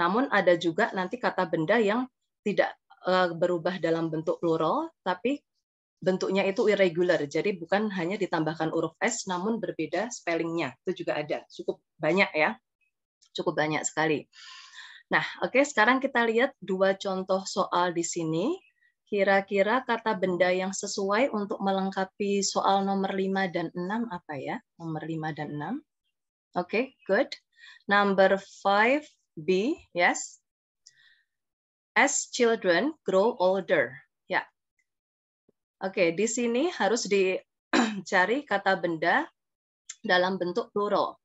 Namun ada juga nanti kata benda yang tidak eh, berubah dalam bentuk plural, tapi bentuknya itu irregular, jadi bukan hanya ditambahkan huruf S, namun berbeda spellingnya, itu juga ada, cukup banyak ya, cukup banyak sekali. Nah, oke, okay, sekarang kita lihat dua contoh soal di sini. Kira-kira kata benda yang sesuai untuk melengkapi soal nomor 5 dan 6 apa ya? Nomor 5 dan 6. Oke, okay, good. Number 5B, yes. As children grow older. Ya. Yeah. Oke, okay, di sini harus dicari kata benda dalam bentuk plural.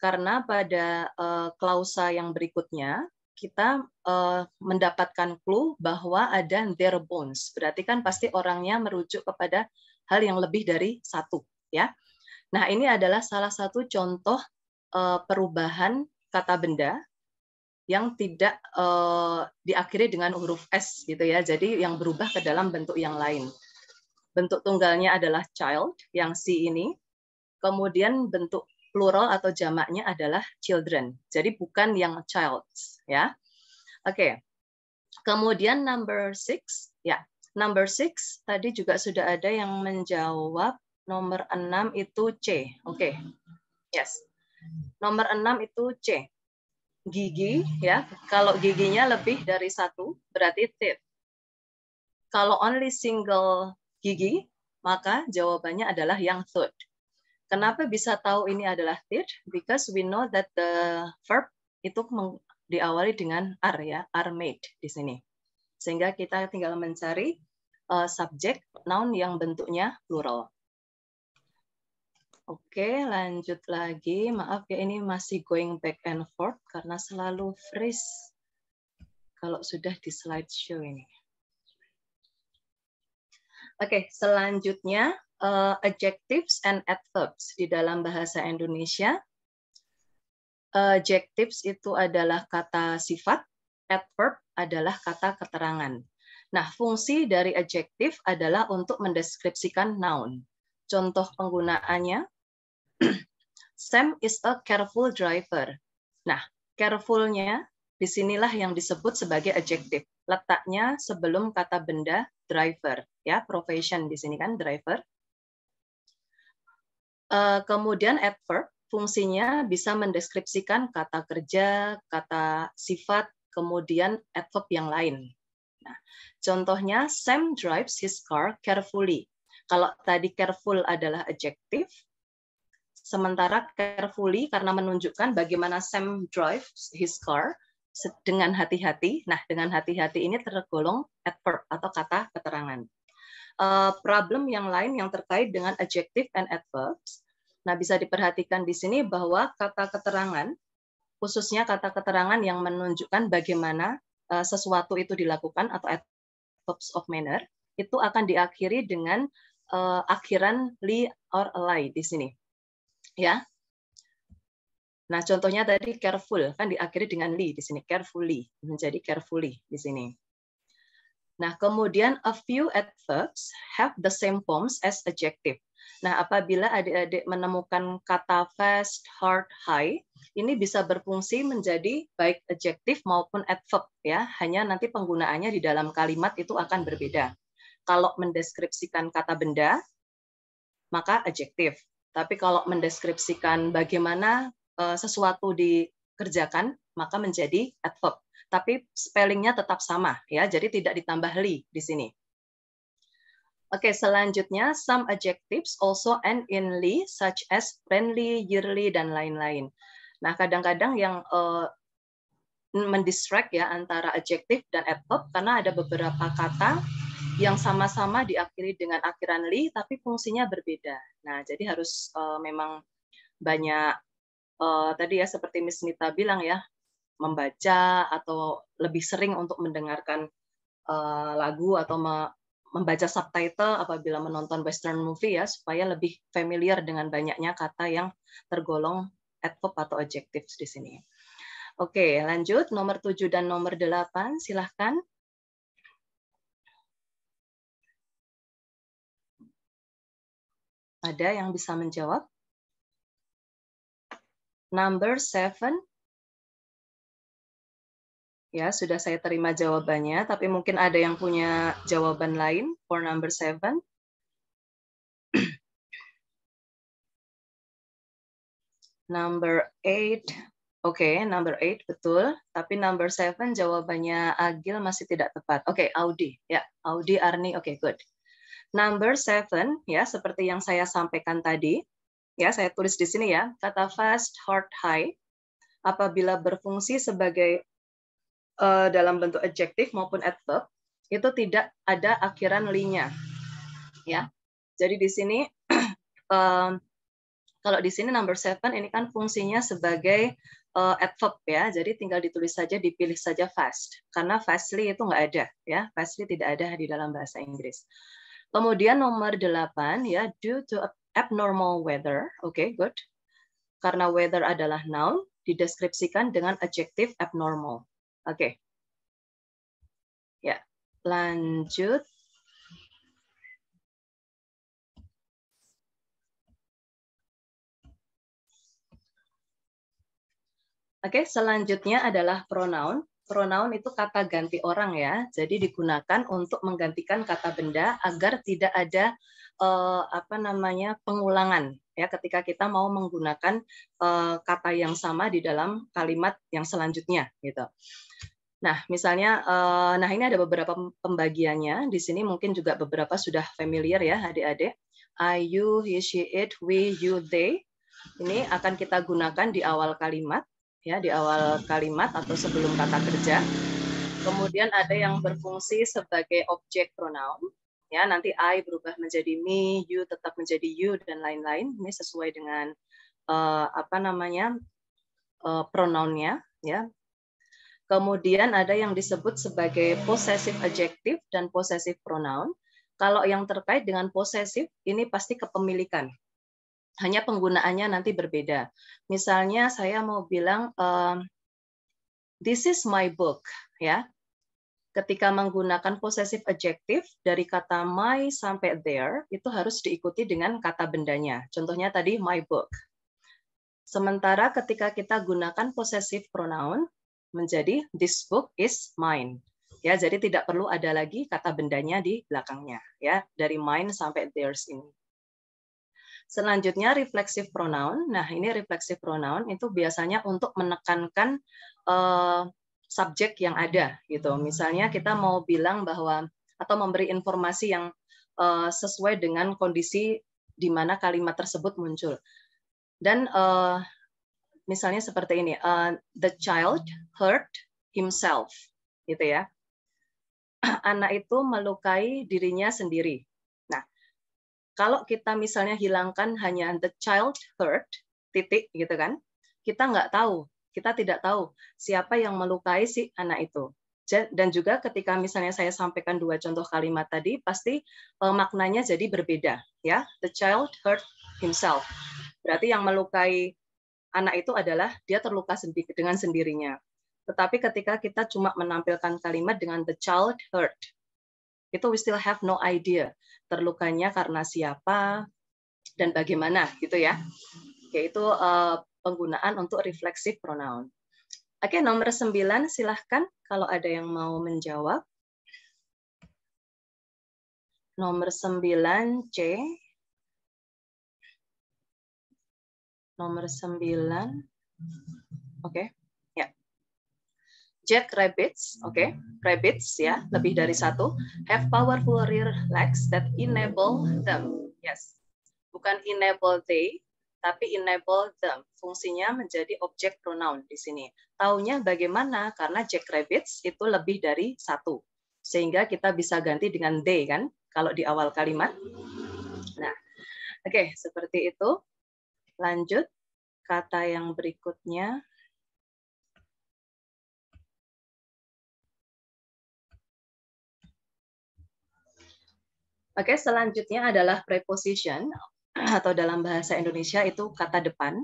Karena pada uh, klausa yang berikutnya, kita uh, mendapatkan clue bahwa ada their bones. Berarti kan pasti orangnya merujuk kepada hal yang lebih dari satu, ya. Nah, ini adalah salah satu contoh uh, perubahan kata benda yang tidak uh, diakhiri dengan huruf s gitu ya. Jadi yang berubah ke dalam bentuk yang lain. Bentuk tunggalnya adalah child yang si ini. Kemudian bentuk plural atau jamaknya adalah children. Jadi bukan yang child, ya. Oke. Okay. Kemudian number six, ya. Number six tadi juga sudah ada yang menjawab nomor enam itu C. Oke. Okay. Yes. Nomor enam itu C. Gigi, ya. Kalau giginya lebih dari satu, berarti teeth. Kalau only single gigi, maka jawabannya adalah yang third. Kenapa bisa tahu ini adalah did? Because we know that the verb itu diawali dengan are ya, are made di sini. Sehingga kita tinggal mencari uh, subjek noun yang bentuknya plural. Oke, lanjut lagi. Maaf ya ini masih going back and forth karena selalu freeze kalau sudah di slideshow ini. Oke, selanjutnya uh, adjectives and adverbs di dalam bahasa Indonesia. Eh, adjectives itu adalah kata sifat, adverb adalah kata keterangan. Nah, fungsi dari adjektif adalah untuk mendeskripsikan noun. Contoh penggunaannya, Sam is a careful driver. Nah, carefulnya disinilah yang disebut sebagai adjektif. Letaknya sebelum kata benda driver, ya profession di sini kan driver. Eh, kemudian adverb fungsinya bisa mendeskripsikan kata kerja, kata sifat, kemudian adverb yang lain. Nah, contohnya Sam drives his car carefully. Kalau tadi careful adalah adjektif, sementara carefully karena menunjukkan bagaimana Sam drives his car dengan hati-hati. Nah, dengan hati-hati ini tergolong adverb atau kata keterangan. Eh, problem yang lain yang terkait dengan adjective and adverbs. Nah, bisa diperhatikan di sini bahwa kata keterangan, khususnya kata keterangan yang menunjukkan bagaimana uh, sesuatu itu dilakukan atau adverbs of manner, itu akan diakhiri dengan uh, akhiran li or ally di sini. Ya. Nah, contohnya tadi careful kan diakhiri dengan li di sini, carefully menjadi carefully di sini. Nah, kemudian a few adverbs have the same forms as adjective. Nah, apabila adik-adik menemukan kata fast, hard, high, ini bisa berfungsi menjadi baik adjective maupun adverb ya. Hanya nanti penggunaannya di dalam kalimat itu akan berbeda. Kalau mendeskripsikan kata benda, maka adjektif. Tapi kalau mendeskripsikan bagaimana eh, sesuatu dikerjakan, maka menjadi adverb. Tapi spellingnya tetap sama ya, jadi tidak ditambah li di sini. Oke, selanjutnya some adjectives also end in li such as friendly, yearly dan lain-lain. Nah, kadang-kadang yang uh, mendistract ya antara adjektif dan adverb karena ada beberapa kata yang sama-sama diakhiri dengan akhiran li tapi fungsinya berbeda. Nah, jadi harus uh, memang banyak uh, tadi ya seperti Miss Nita bilang ya, membaca atau lebih sering untuk mendengarkan uh, lagu atau me membaca subtitle apabila menonton western movie ya supaya lebih familiar dengan banyaknya kata yang tergolong adverb atau adjectives di sini. Oke, lanjut nomor 7 dan nomor 8 silahkan. Ada yang bisa menjawab? Number 7 ya sudah saya terima jawabannya tapi mungkin ada yang punya jawaban lain for number seven number eight oke okay, number eight betul tapi number seven jawabannya Agil masih tidak tepat oke okay, Audi ya yeah, Audi Arni oke okay, good number seven ya seperti yang saya sampaikan tadi ya saya tulis di sini ya kata fast hard high apabila berfungsi sebagai uh, dalam bentuk adjektif maupun adverb itu tidak ada akhiran linya. Ya. Jadi di sini um, kalau di sini number seven ini kan fungsinya sebagai uh, adverb ya. Jadi tinggal ditulis saja, dipilih saja fast. Karena fastly itu nggak ada ya. Fastly tidak ada di dalam bahasa Inggris. Kemudian nomor delapan ya due to abnormal weather. Oke, okay, good. Karena weather adalah noun, dideskripsikan dengan adjective abnormal. Oke. Ya, lanjut. Oke, selanjutnya adalah pronoun. Pronoun itu kata ganti orang ya, jadi digunakan untuk menggantikan kata benda agar tidak ada uh, apa namanya pengulangan ya ketika kita mau menggunakan uh, kata yang sama di dalam kalimat yang selanjutnya gitu. Nah, misalnya, eh, nah ini ada beberapa pembagiannya. Di sini mungkin juga beberapa sudah familiar ya, adik-adik. I, you, he, she, it, we, you, they. Ini akan kita gunakan di awal kalimat, ya, di awal kalimat atau sebelum kata kerja. Kemudian ada yang berfungsi sebagai objek pronoun, ya nanti I berubah menjadi me, you tetap menjadi you dan lain-lain. Ini sesuai dengan uh, apa namanya uh, pronounnya, ya. Kemudian ada yang disebut sebagai possessive adjective dan possessive pronoun. Kalau yang terkait dengan possessive ini pasti kepemilikan. Hanya penggunaannya nanti berbeda. Misalnya saya mau bilang uh, this is my book, ya ketika menggunakan possessive adjective dari kata my sampai there itu harus diikuti dengan kata bendanya. Contohnya tadi my book. Sementara ketika kita gunakan possessive pronoun menjadi this book is mine. Ya, jadi tidak perlu ada lagi kata bendanya di belakangnya ya, dari mine sampai theirs ini. Selanjutnya reflexive pronoun. Nah, ini reflexive pronoun itu biasanya untuk menekankan uh, subjek yang ada gitu. Misalnya kita mau bilang bahwa atau memberi informasi yang uh, sesuai dengan kondisi di mana kalimat tersebut muncul. Dan uh, misalnya seperti ini, uh, the child hurt himself, gitu ya. Anak itu melukai dirinya sendiri. Nah, kalau kita misalnya hilangkan hanya the child hurt, titik gitu kan, kita nggak tahu kita tidak tahu siapa yang melukai si anak itu. Dan juga ketika misalnya saya sampaikan dua contoh kalimat tadi, pasti eh, maknanya jadi berbeda. Ya, the child hurt himself. Berarti yang melukai anak itu adalah dia terluka sendiri dengan sendirinya. Tetapi ketika kita cuma menampilkan kalimat dengan the child hurt, itu we still have no idea terlukanya karena siapa dan bagaimana gitu ya. Yaitu uh, penggunaan untuk reflexive pronoun. Oke, nomor 9 silahkan kalau ada yang mau menjawab. Nomor 9 C. Nomor 9. Oke. Okay. Ya. Jack rabbits, oke, okay. rabbits ya, lebih dari satu, have powerful rear legs that enable them. Yes. Bukan enable they, tapi enable them. Fungsinya menjadi objek pronoun di sini. Taunya bagaimana? Karena Jack rabbits itu lebih dari satu. Sehingga kita bisa ganti dengan they kan, kalau di awal kalimat. Nah, oke, okay, seperti itu. Lanjut, kata yang berikutnya. Oke, okay, selanjutnya adalah preposition atau dalam bahasa Indonesia itu kata depan.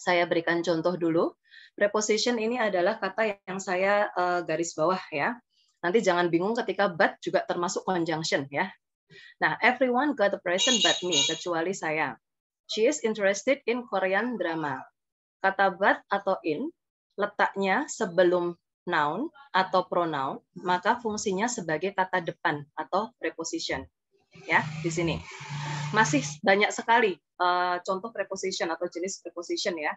Saya berikan contoh dulu. Preposition ini adalah kata yang saya uh, garis bawah ya. Nanti jangan bingung ketika but juga termasuk conjunction ya. Nah, everyone got a present but me, kecuali saya. She is interested in Korean drama. Kata but atau in letaknya sebelum noun atau pronoun, maka fungsinya sebagai kata depan atau preposition ya di sini. Masih banyak sekali uh, contoh preposition atau jenis preposition ya.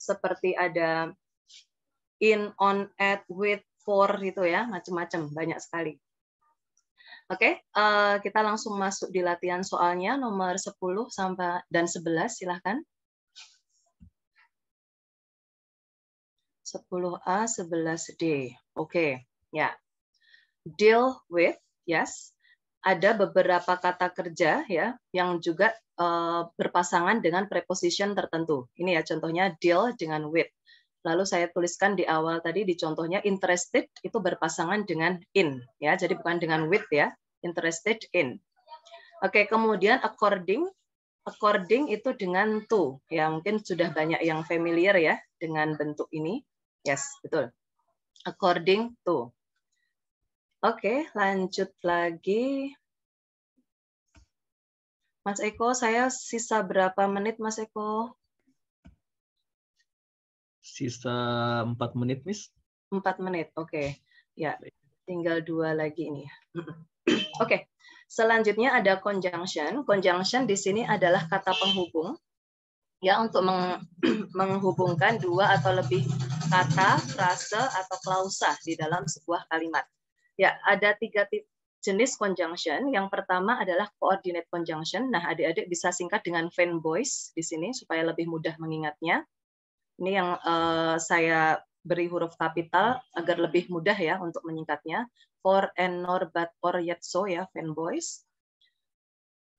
Seperti ada in, on, at, with, for itu ya, macam-macam, banyak sekali. Oke, okay, uh, eh, kita langsung masuk di latihan soalnya nomor 10 sampai dan 11 silahkan. 10A, 11D. Oke, okay, ya. Yeah. Deal with, yes ada beberapa kata kerja ya yang juga uh, berpasangan dengan preposition tertentu. Ini ya contohnya deal dengan with. Lalu saya tuliskan di awal tadi di contohnya interested itu berpasangan dengan in ya. Jadi bukan dengan with ya, interested in. Oke, kemudian according according itu dengan to. Ya, mungkin sudah banyak yang familiar ya dengan bentuk ini. Yes, betul. According to. Oke, lanjut lagi. Mas Eko, saya sisa berapa menit, Mas Eko? Sisa empat menit, Miss. Empat menit, oke. Okay. Ya, tinggal dua lagi ini. oke, okay. selanjutnya ada conjunction. Conjunction di sini adalah kata penghubung. Ya, untuk meng menghubungkan dua atau lebih kata, frase, atau klausa di dalam sebuah kalimat. Ya, ada tiga jenis conjunction. Yang pertama adalah coordinate conjunction. Nah, adik-adik bisa singkat dengan fanboys di sini supaya lebih mudah mengingatnya. Ini yang uh, saya beri huruf kapital agar lebih mudah ya untuk menyingkatnya. For and nor but or yet so ya fanboys.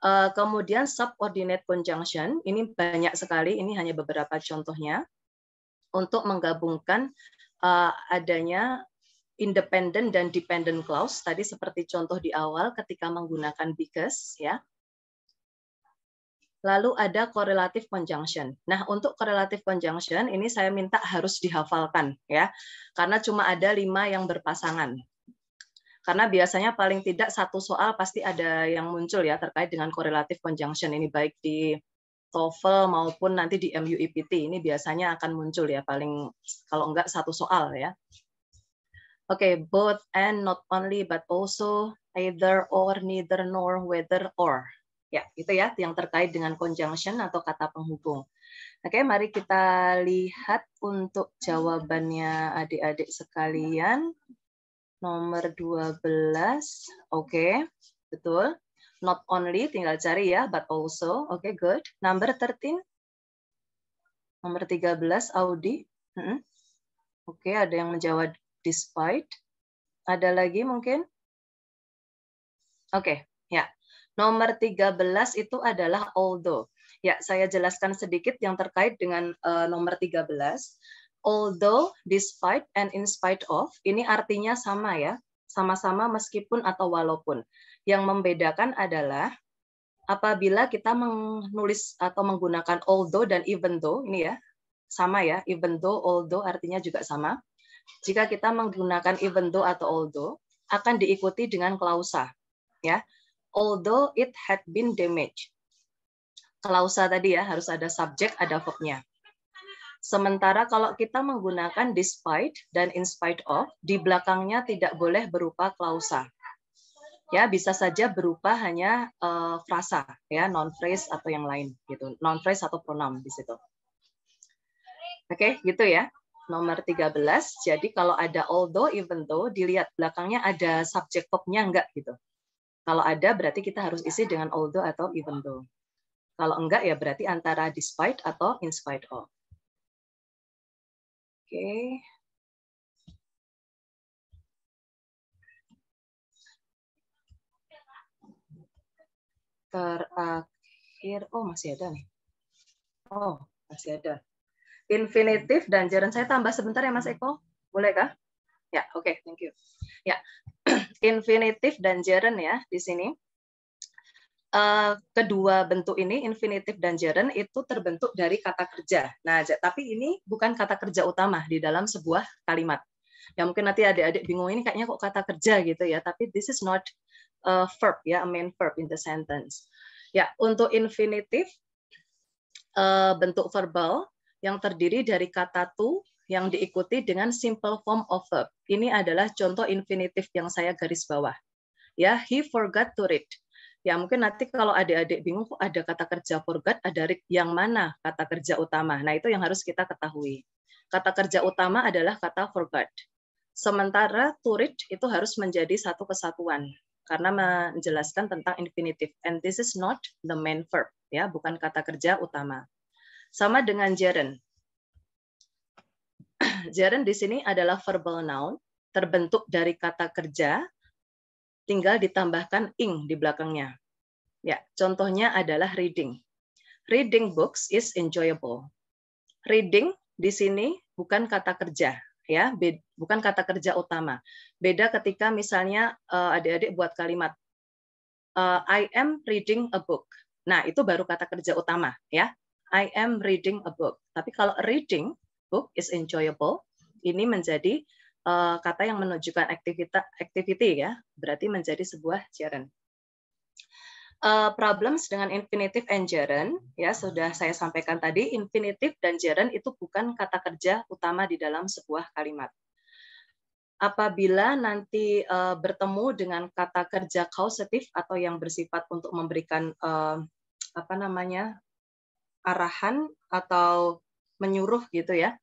Uh, kemudian subordinate conjunction. Ini banyak sekali. Ini hanya beberapa contohnya untuk menggabungkan uh, adanya independent dan dependent clause tadi seperti contoh di awal ketika menggunakan because ya. Lalu ada correlative conjunction. Nah, untuk correlative conjunction ini saya minta harus dihafalkan ya. Karena cuma ada lima yang berpasangan. Karena biasanya paling tidak satu soal pasti ada yang muncul ya terkait dengan correlative conjunction ini baik di TOEFL maupun nanti di MUIPT ini biasanya akan muncul ya paling kalau enggak satu soal ya. Okay, both and not only but also either or neither nor whether or. Ya, itu ya yang terkait dengan conjunction atau kata penghubung. Oke, mari kita lihat untuk jawabannya adik-adik sekalian. Nomor 12. Oke, betul. Not only tinggal cari ya, but also. Oke, good. Number 13. Nomor 13 Audi. Hmm. Oke, ada yang menjawab despite. Ada lagi mungkin? Oke, okay, ya. Nomor 13 itu adalah although. Ya, saya jelaskan sedikit yang terkait dengan uh, nomor 13. Although, despite, and in spite of, ini artinya sama ya. Sama-sama meskipun atau walaupun. Yang membedakan adalah apabila kita menulis atau menggunakan although dan even though, ini ya, sama ya, even though, although artinya juga sama jika kita menggunakan even though atau although akan diikuti dengan klausa ya although it had been damaged klausa tadi ya harus ada subjek ada verbnya sementara kalau kita menggunakan despite dan in spite of di belakangnya tidak boleh berupa klausa ya bisa saja berupa hanya uh, frasa ya non phrase atau yang lain gitu non phrase atau pronoun di situ oke okay, gitu ya nomor 13. Jadi kalau ada although, even though, dilihat belakangnya ada subjek nya enggak gitu. Kalau ada berarti kita harus isi dengan although atau even though. Kalau enggak ya berarti antara despite atau in spite of. Oke. Terakhir, oh masih ada nih. Oh, masih ada infinitif dan jaran. Saya tambah sebentar ya Mas Eko, bolehkah? Ya, oke, okay, thank you. Ya, infinitif dan jaran ya di sini. Eh, kedua bentuk ini, infinitif dan jaran, itu terbentuk dari kata kerja. Nah, tapi ini bukan kata kerja utama di dalam sebuah kalimat. Ya mungkin nanti adik-adik bingung ini kayaknya kok kata kerja gitu ya, tapi this is not a verb ya, a main verb in the sentence. Ya, untuk infinitif eh, bentuk verbal yang terdiri dari kata to yang diikuti dengan simple form of verb. Ini adalah contoh infinitif yang saya garis bawah. Ya, he forgot to read. Ya, mungkin nanti kalau adik-adik bingung kok ada kata kerja forgot, ada read yang mana kata kerja utama. Nah, itu yang harus kita ketahui. Kata kerja utama adalah kata forgot. Sementara to read itu harus menjadi satu kesatuan karena menjelaskan tentang infinitif. and this is not the main verb ya bukan kata kerja utama sama dengan gerund. gerund di sini adalah verbal noun, terbentuk dari kata kerja, tinggal ditambahkan ing di belakangnya. Ya, contohnya adalah reading. Reading books is enjoyable. Reading di sini bukan kata kerja, ya, bukan kata kerja utama. Beda ketika misalnya eh, adik-adik buat kalimat eh, I am reading a book. Nah, itu baru kata kerja utama, ya. I am reading a book. Tapi kalau reading book is enjoyable, ini menjadi uh, kata yang menunjukkan aktivitas activity ya, berarti menjadi sebuah gerund. Uh, problems dengan infinitive and gerund ya sudah saya sampaikan tadi infinitive dan gerund itu bukan kata kerja utama di dalam sebuah kalimat apabila nanti uh, bertemu dengan kata kerja causative atau yang bersifat untuk memberikan uh, apa namanya arahan atau menyuruh gitu ya.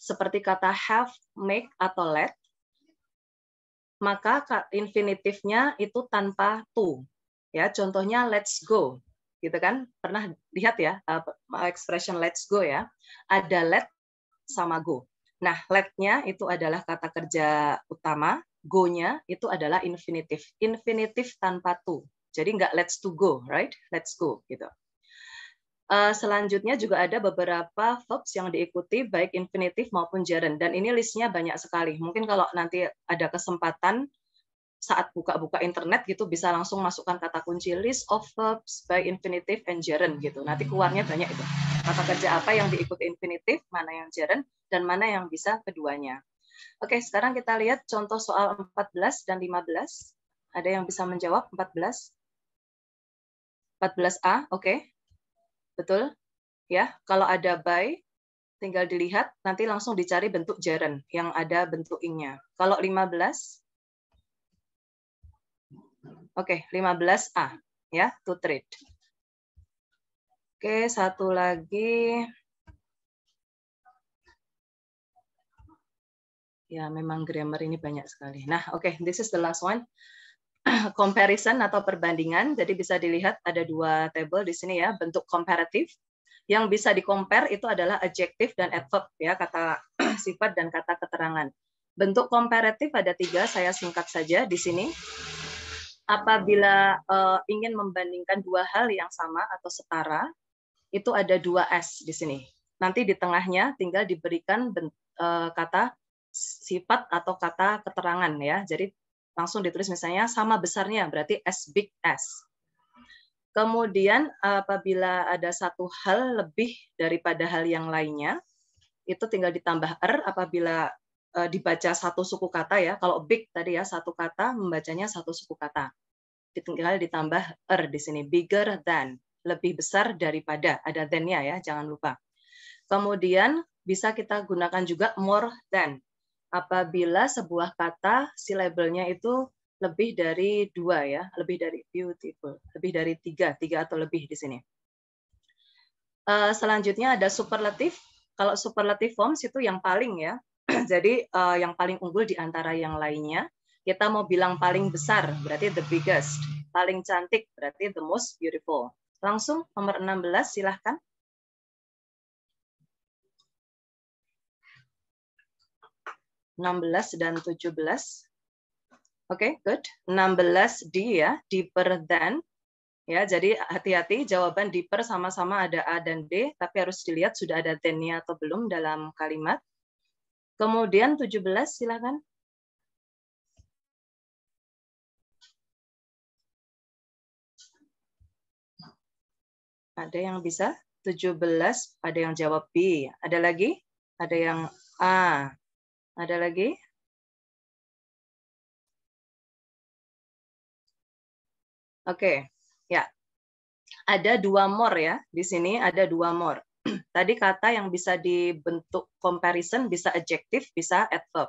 Seperti kata have, make, atau let, maka infinitifnya itu tanpa to. Ya, contohnya let's go, gitu kan? Pernah lihat ya eh, expression let's go ya? Ada let sama go. Nah, let-nya itu adalah kata kerja utama, go-nya itu adalah infinitif. Infinitif tanpa to. Jadi nggak let's to go, right? Let's go gitu. Uh, selanjutnya juga ada beberapa verbs yang diikuti baik infinitif maupun gerund dan ini listnya banyak sekali. Mungkin kalau nanti ada kesempatan saat buka-buka internet gitu bisa langsung masukkan kata kunci list of verbs by infinitive and gerund gitu. Nanti keluarnya banyak itu. Kata kerja apa yang diikuti infinitif, mana yang gerund dan mana yang bisa keduanya. Oke, sekarang kita lihat contoh soal 14 dan 15. Ada yang bisa menjawab 14? 14A, oke. Okay betul? Ya, kalau ada by, tinggal dilihat, nanti langsung dicari bentuk jaren yang ada bentuk ingnya nya Kalau 15, oke, okay, 15A, ya, to trade. Oke, okay, satu lagi. Ya, memang grammar ini banyak sekali. Nah, oke, okay, this is the last one. comparison atau perbandingan. Jadi bisa dilihat ada dua table di sini ya, bentuk komparatif. Yang bisa di-compare itu adalah adjective dan adverb ya, kata sifat dan kata keterangan. Bentuk komparatif ada tiga, saya singkat saja di sini. Apabila uh, ingin membandingkan dua hal yang sama atau setara, itu ada dua S di sini. Nanti di tengahnya tinggal diberikan uh, kata sifat atau kata keterangan ya. Jadi langsung ditulis misalnya sama besarnya berarti S big S. Kemudian apabila ada satu hal lebih daripada hal yang lainnya, itu tinggal ditambah R apabila e, dibaca satu suku kata ya. Kalau big tadi ya satu kata membacanya satu suku kata. Tinggal ditambah R di sini bigger than, lebih besar daripada. Ada than-nya ya, jangan lupa. Kemudian bisa kita gunakan juga more than apabila sebuah kata silabelnya itu lebih dari dua ya, lebih dari beautiful, lebih dari tiga, tiga atau lebih di sini. Eh, selanjutnya ada superlatif. Kalau superlatif forms itu yang paling ya, jadi eh, yang paling unggul di antara yang lainnya. Kita mau bilang paling besar, berarti the biggest. Paling cantik, berarti the most beautiful. Langsung nomor 16, silahkan. 16 dan 17. Oke, okay, good. 16 D ya, deeper than. Ya, jadi hati-hati jawaban deeper sama-sama ada A dan D, tapi harus dilihat sudah ada than atau belum dalam kalimat. Kemudian 17 silakan. Ada yang bisa? 17, ada yang jawab B. Ada lagi? Ada yang A. Ada lagi? Oke, okay. ya. Ada dua more ya, di sini ada dua more. Tadi kata yang bisa dibentuk comparison bisa adjektif, bisa adverb.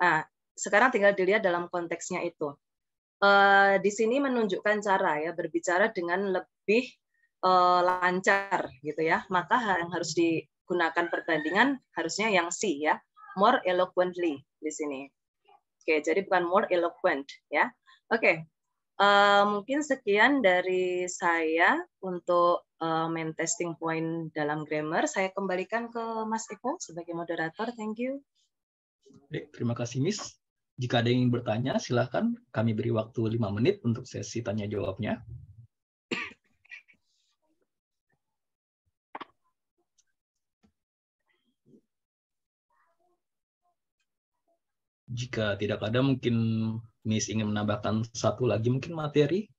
Nah, sekarang tinggal dilihat dalam konteksnya itu. Uh, di sini menunjukkan cara ya berbicara dengan lebih uh, lancar gitu ya. Maka yang harus digunakan perbandingan harusnya yang si ya more eloquently di sini. Oke, jadi bukan more eloquent ya. Oke, uh, mungkin sekian dari saya untuk uh, main testing point dalam grammar. Saya kembalikan ke Mas Eko sebagai moderator. Thank you. Baik, terima kasih Miss. Jika ada yang ingin bertanya, silahkan kami beri waktu lima menit untuk sesi tanya jawabnya. Jika tidak ada, mungkin Miss ingin menambahkan satu lagi mungkin materi.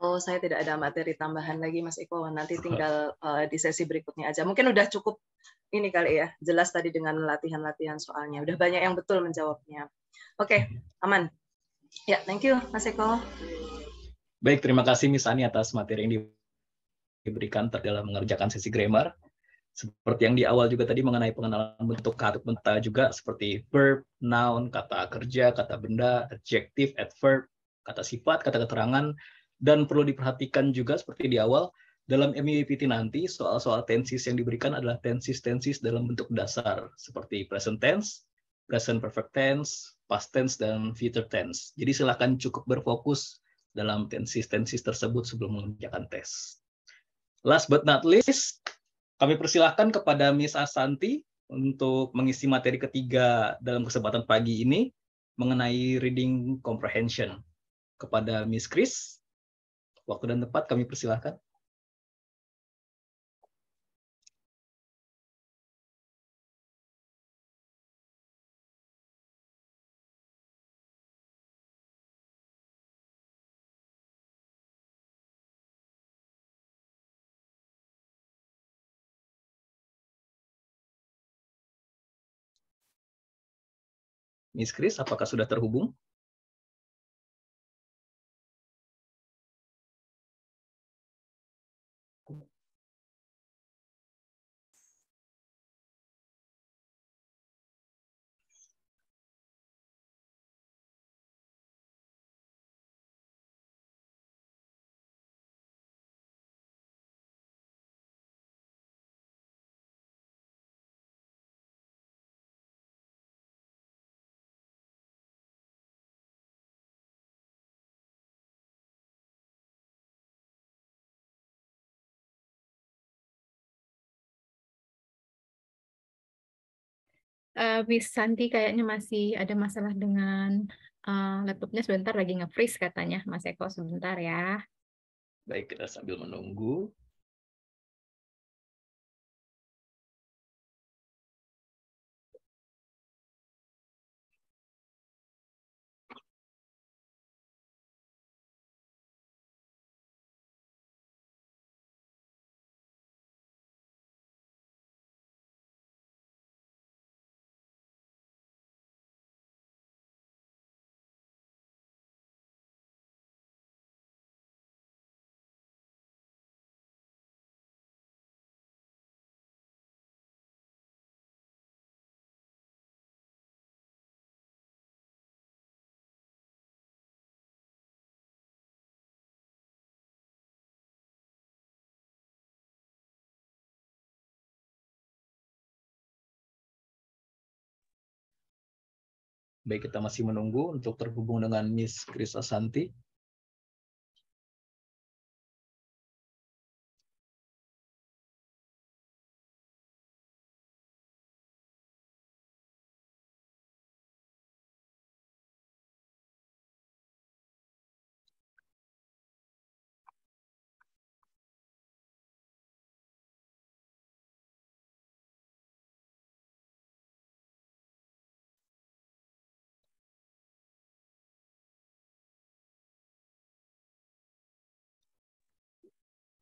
Oh, saya tidak ada materi tambahan lagi, Mas Eko. Nanti tinggal uh, di sesi berikutnya aja. Mungkin udah cukup ini kali ya. Jelas tadi dengan latihan-latihan soalnya. Udah banyak yang betul menjawabnya. Oke, okay, mhm. aman. Ya, yeah, thank you, Mas Eko. Baik, terima kasih Miss Ani atas materi yang diberikan terdalam mengerjakan sesi grammar seperti yang di awal juga tadi mengenai pengenalan bentuk kata benda juga seperti verb, noun, kata kerja, kata benda, adjective, adverb, kata sifat, kata keterangan, dan perlu diperhatikan juga seperti di awal dalam MUPT nanti soal-soal tenses yang diberikan adalah tenses-tenses dalam bentuk dasar seperti present tense, present perfect tense, past tense, dan future tense. Jadi silakan cukup berfokus dalam tenses-tenses tersebut sebelum mengerjakan tes. Last but not least, kami persilahkan kepada Miss Asanti untuk mengisi materi ketiga dalam kesempatan pagi ini mengenai reading comprehension. Kepada Miss Chris, waktu dan tempat kami persilahkan. Miss Chris, apakah sudah terhubung? uh, eh, Miss Santi kayaknya masih ada masalah dengan uh, laptopnya sebentar lagi nge-freeze katanya. Mas Eko sebentar ya. Baik, kita sambil menunggu. baik kita masih menunggu untuk terhubung dengan Miss Krisa Santi.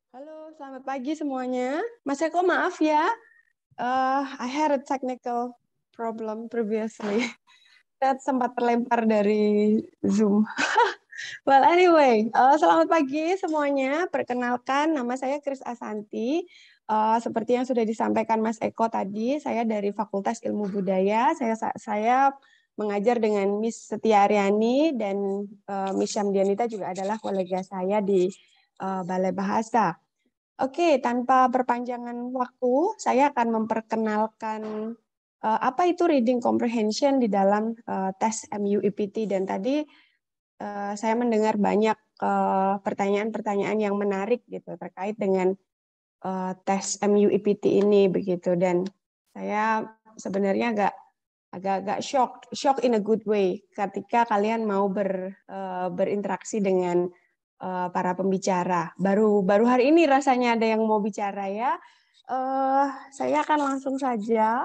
Halo, selamat pagi semuanya. Mas Eko, maaf ya. Uh, I had a technical problem previously. Saya sempat terlempar dari Zoom. well, anyway, uh, selamat pagi semuanya. Perkenalkan, nama saya Kris Asanti. Uh, seperti yang sudah disampaikan Mas Eko tadi, saya dari Fakultas Ilmu Budaya. Saya saya mengajar dengan Miss Setiaryani dan uh, Miss Syamdianita juga adalah kolega saya di uh, Balai Bahasa. Oke, tanpa perpanjangan waktu, saya akan memperkenalkan uh, apa itu reading comprehension di dalam uh, tes MUIPT dan tadi uh, saya mendengar banyak pertanyaan-pertanyaan uh, yang menarik gitu terkait dengan uh, tes MUIPT ini begitu dan saya sebenarnya agak agak-agak shock shock in a good way ketika kalian mau ber uh, berinteraksi dengan Eh, para pembicara. Baru baru hari ini rasanya ada yang mau bicara ya. Uh, saya akan langsung saja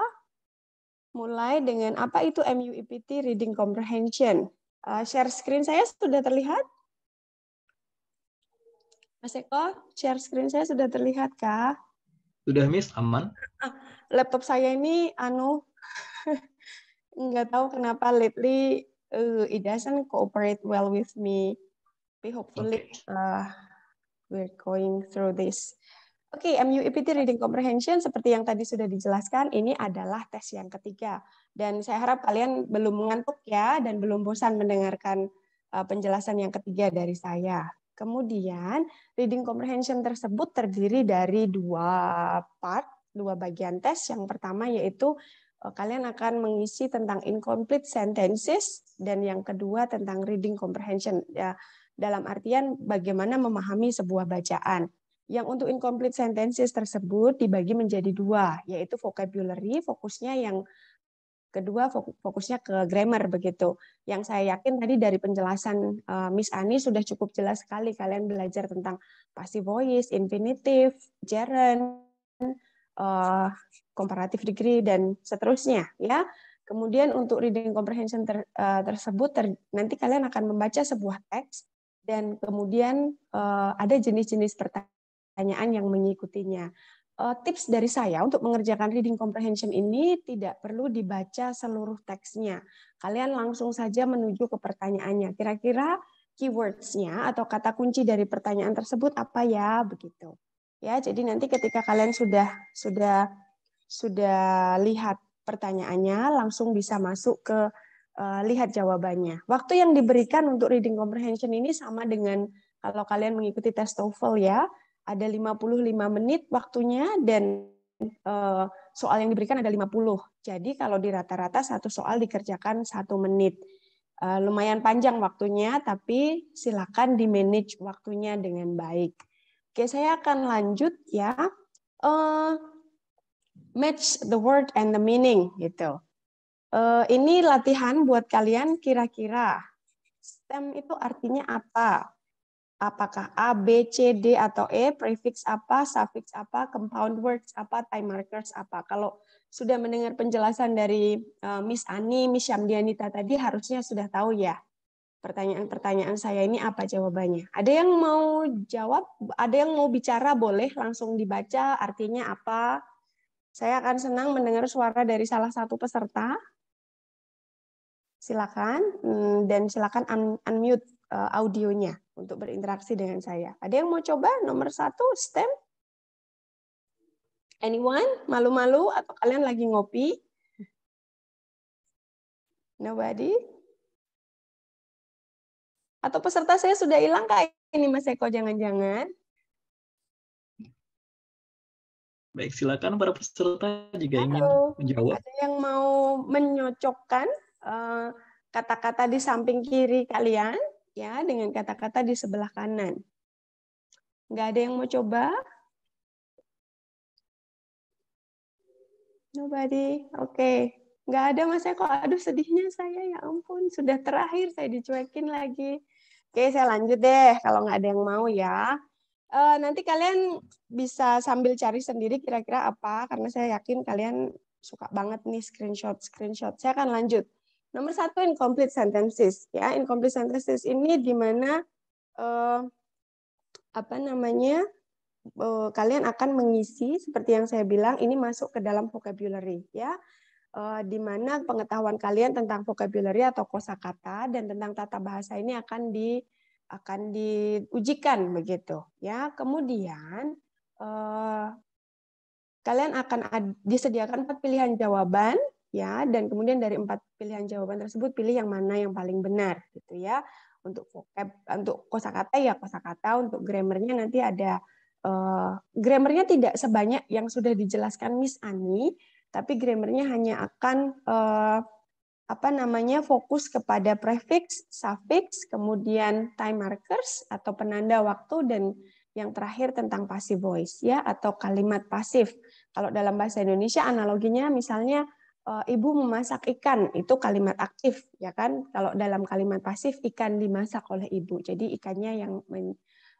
mulai dengan apa itu MUIPT Reading Comprehension. Uh, share screen saya sudah terlihat? Mas Eko, share screen saya sudah terlihat kah? Sudah, Miss. Aman. Ah, laptop saya ini, anu, nggak tahu kenapa lately uh, it doesn't cooperate well with me tapi hopefully uh, we're going through this. Oke, okay, MUEPT Reading Comprehension seperti yang tadi sudah dijelaskan, ini adalah tes yang ketiga. Dan saya harap kalian belum mengantuk ya, dan belum bosan mendengarkan uh, penjelasan yang ketiga dari saya. Kemudian, reading comprehension tersebut terdiri dari dua part, dua bagian tes. Yang pertama yaitu uh, kalian akan mengisi tentang incomplete sentences, dan yang kedua tentang reading comprehension. Ya, dalam artian bagaimana memahami sebuah bacaan. Yang untuk incomplete sentences tersebut dibagi menjadi dua, yaitu vocabulary, fokusnya yang kedua fokusnya ke grammar begitu. Yang saya yakin tadi dari penjelasan uh, Miss Ani sudah cukup jelas sekali kalian belajar tentang passive voice, infinitive, gerund, uh, comparative degree dan seterusnya ya. Kemudian untuk reading comprehension ter, uh, tersebut ter, nanti kalian akan membaca sebuah teks dan kemudian uh, ada jenis-jenis pertanyaan yang mengikutinya. Uh, tips dari saya untuk mengerjakan reading comprehension ini tidak perlu dibaca seluruh teksnya. Kalian langsung saja menuju ke pertanyaannya. Kira-kira keywordsnya atau kata kunci dari pertanyaan tersebut apa ya begitu. Ya, jadi nanti ketika kalian sudah sudah sudah lihat pertanyaannya langsung bisa masuk ke uh, lihat jawabannya. Waktu yang diberikan untuk reading comprehension ini sama dengan kalau kalian mengikuti tes TOEFL ya, ada 55 menit waktunya dan uh, soal yang diberikan ada 50. Jadi kalau di rata-rata satu soal dikerjakan satu menit. Uh, lumayan panjang waktunya, tapi silakan di manage waktunya dengan baik. Oke, saya akan lanjut ya. Uh, match the word and the meaning gitu. Uh, ini latihan buat kalian kira-kira STEM itu artinya apa? Apakah A, B, C, D, atau E, prefix apa, suffix apa, compound words apa, time markers apa. Kalau sudah mendengar penjelasan dari uh, Miss Ani, Miss Syamdianita tadi harusnya sudah tahu ya pertanyaan-pertanyaan saya ini apa jawabannya. Ada yang mau jawab, ada yang mau bicara boleh langsung dibaca artinya apa. Saya akan senang mendengar suara dari salah satu peserta silakan hmm, dan silakan un unmute uh, audionya untuk berinteraksi dengan saya. Ada yang mau coba nomor satu STEM? Anyone? Malu-malu atau kalian lagi ngopi? Nobody? Atau peserta saya sudah hilang kak ini Mas Eko jangan-jangan? Baik, silakan para peserta jika ingin menjawab. Ada yang mau menyocokkan Eh, kata-kata di samping kiri kalian ya dengan kata-kata di sebelah kanan. Nggak ada yang mau coba? Nobody. Oke. Okay. Nggak ada Mas Eko. Aduh sedihnya saya ya ampun. Sudah terakhir saya dicuekin lagi. Oke saya lanjut deh kalau nggak ada yang mau ya. Uh, nanti kalian bisa sambil cari sendiri kira-kira apa. Karena saya yakin kalian suka banget nih screenshot-screenshot. Saya akan lanjut. Nomor satu incomplete sentences ya. Incomplete sentences ini di mana eh, apa namanya? Eh, kalian akan mengisi seperti yang saya bilang ini masuk ke dalam vocabulary ya. Eh, di mana pengetahuan kalian tentang vocabulary atau kosakata dan tentang tata bahasa ini akan di akan diujikan begitu ya. Kemudian eh, kalian akan disediakan empat pilihan jawaban ya dan kemudian dari empat pilihan jawaban tersebut pilih yang mana yang paling benar gitu ya untuk vocab untuk kosakata ya kosakata untuk grammarnya nanti ada uh, grammarnya tidak sebanyak yang sudah dijelaskan Miss Ani tapi grammarnya hanya akan uh, apa namanya fokus kepada prefix suffix kemudian time markers atau penanda waktu dan yang terakhir tentang passive voice ya atau kalimat pasif kalau dalam bahasa Indonesia analoginya misalnya Eh, ibu memasak ikan itu kalimat aktif ya kan kalau dalam kalimat pasif ikan dimasak oleh ibu jadi ikannya yang men,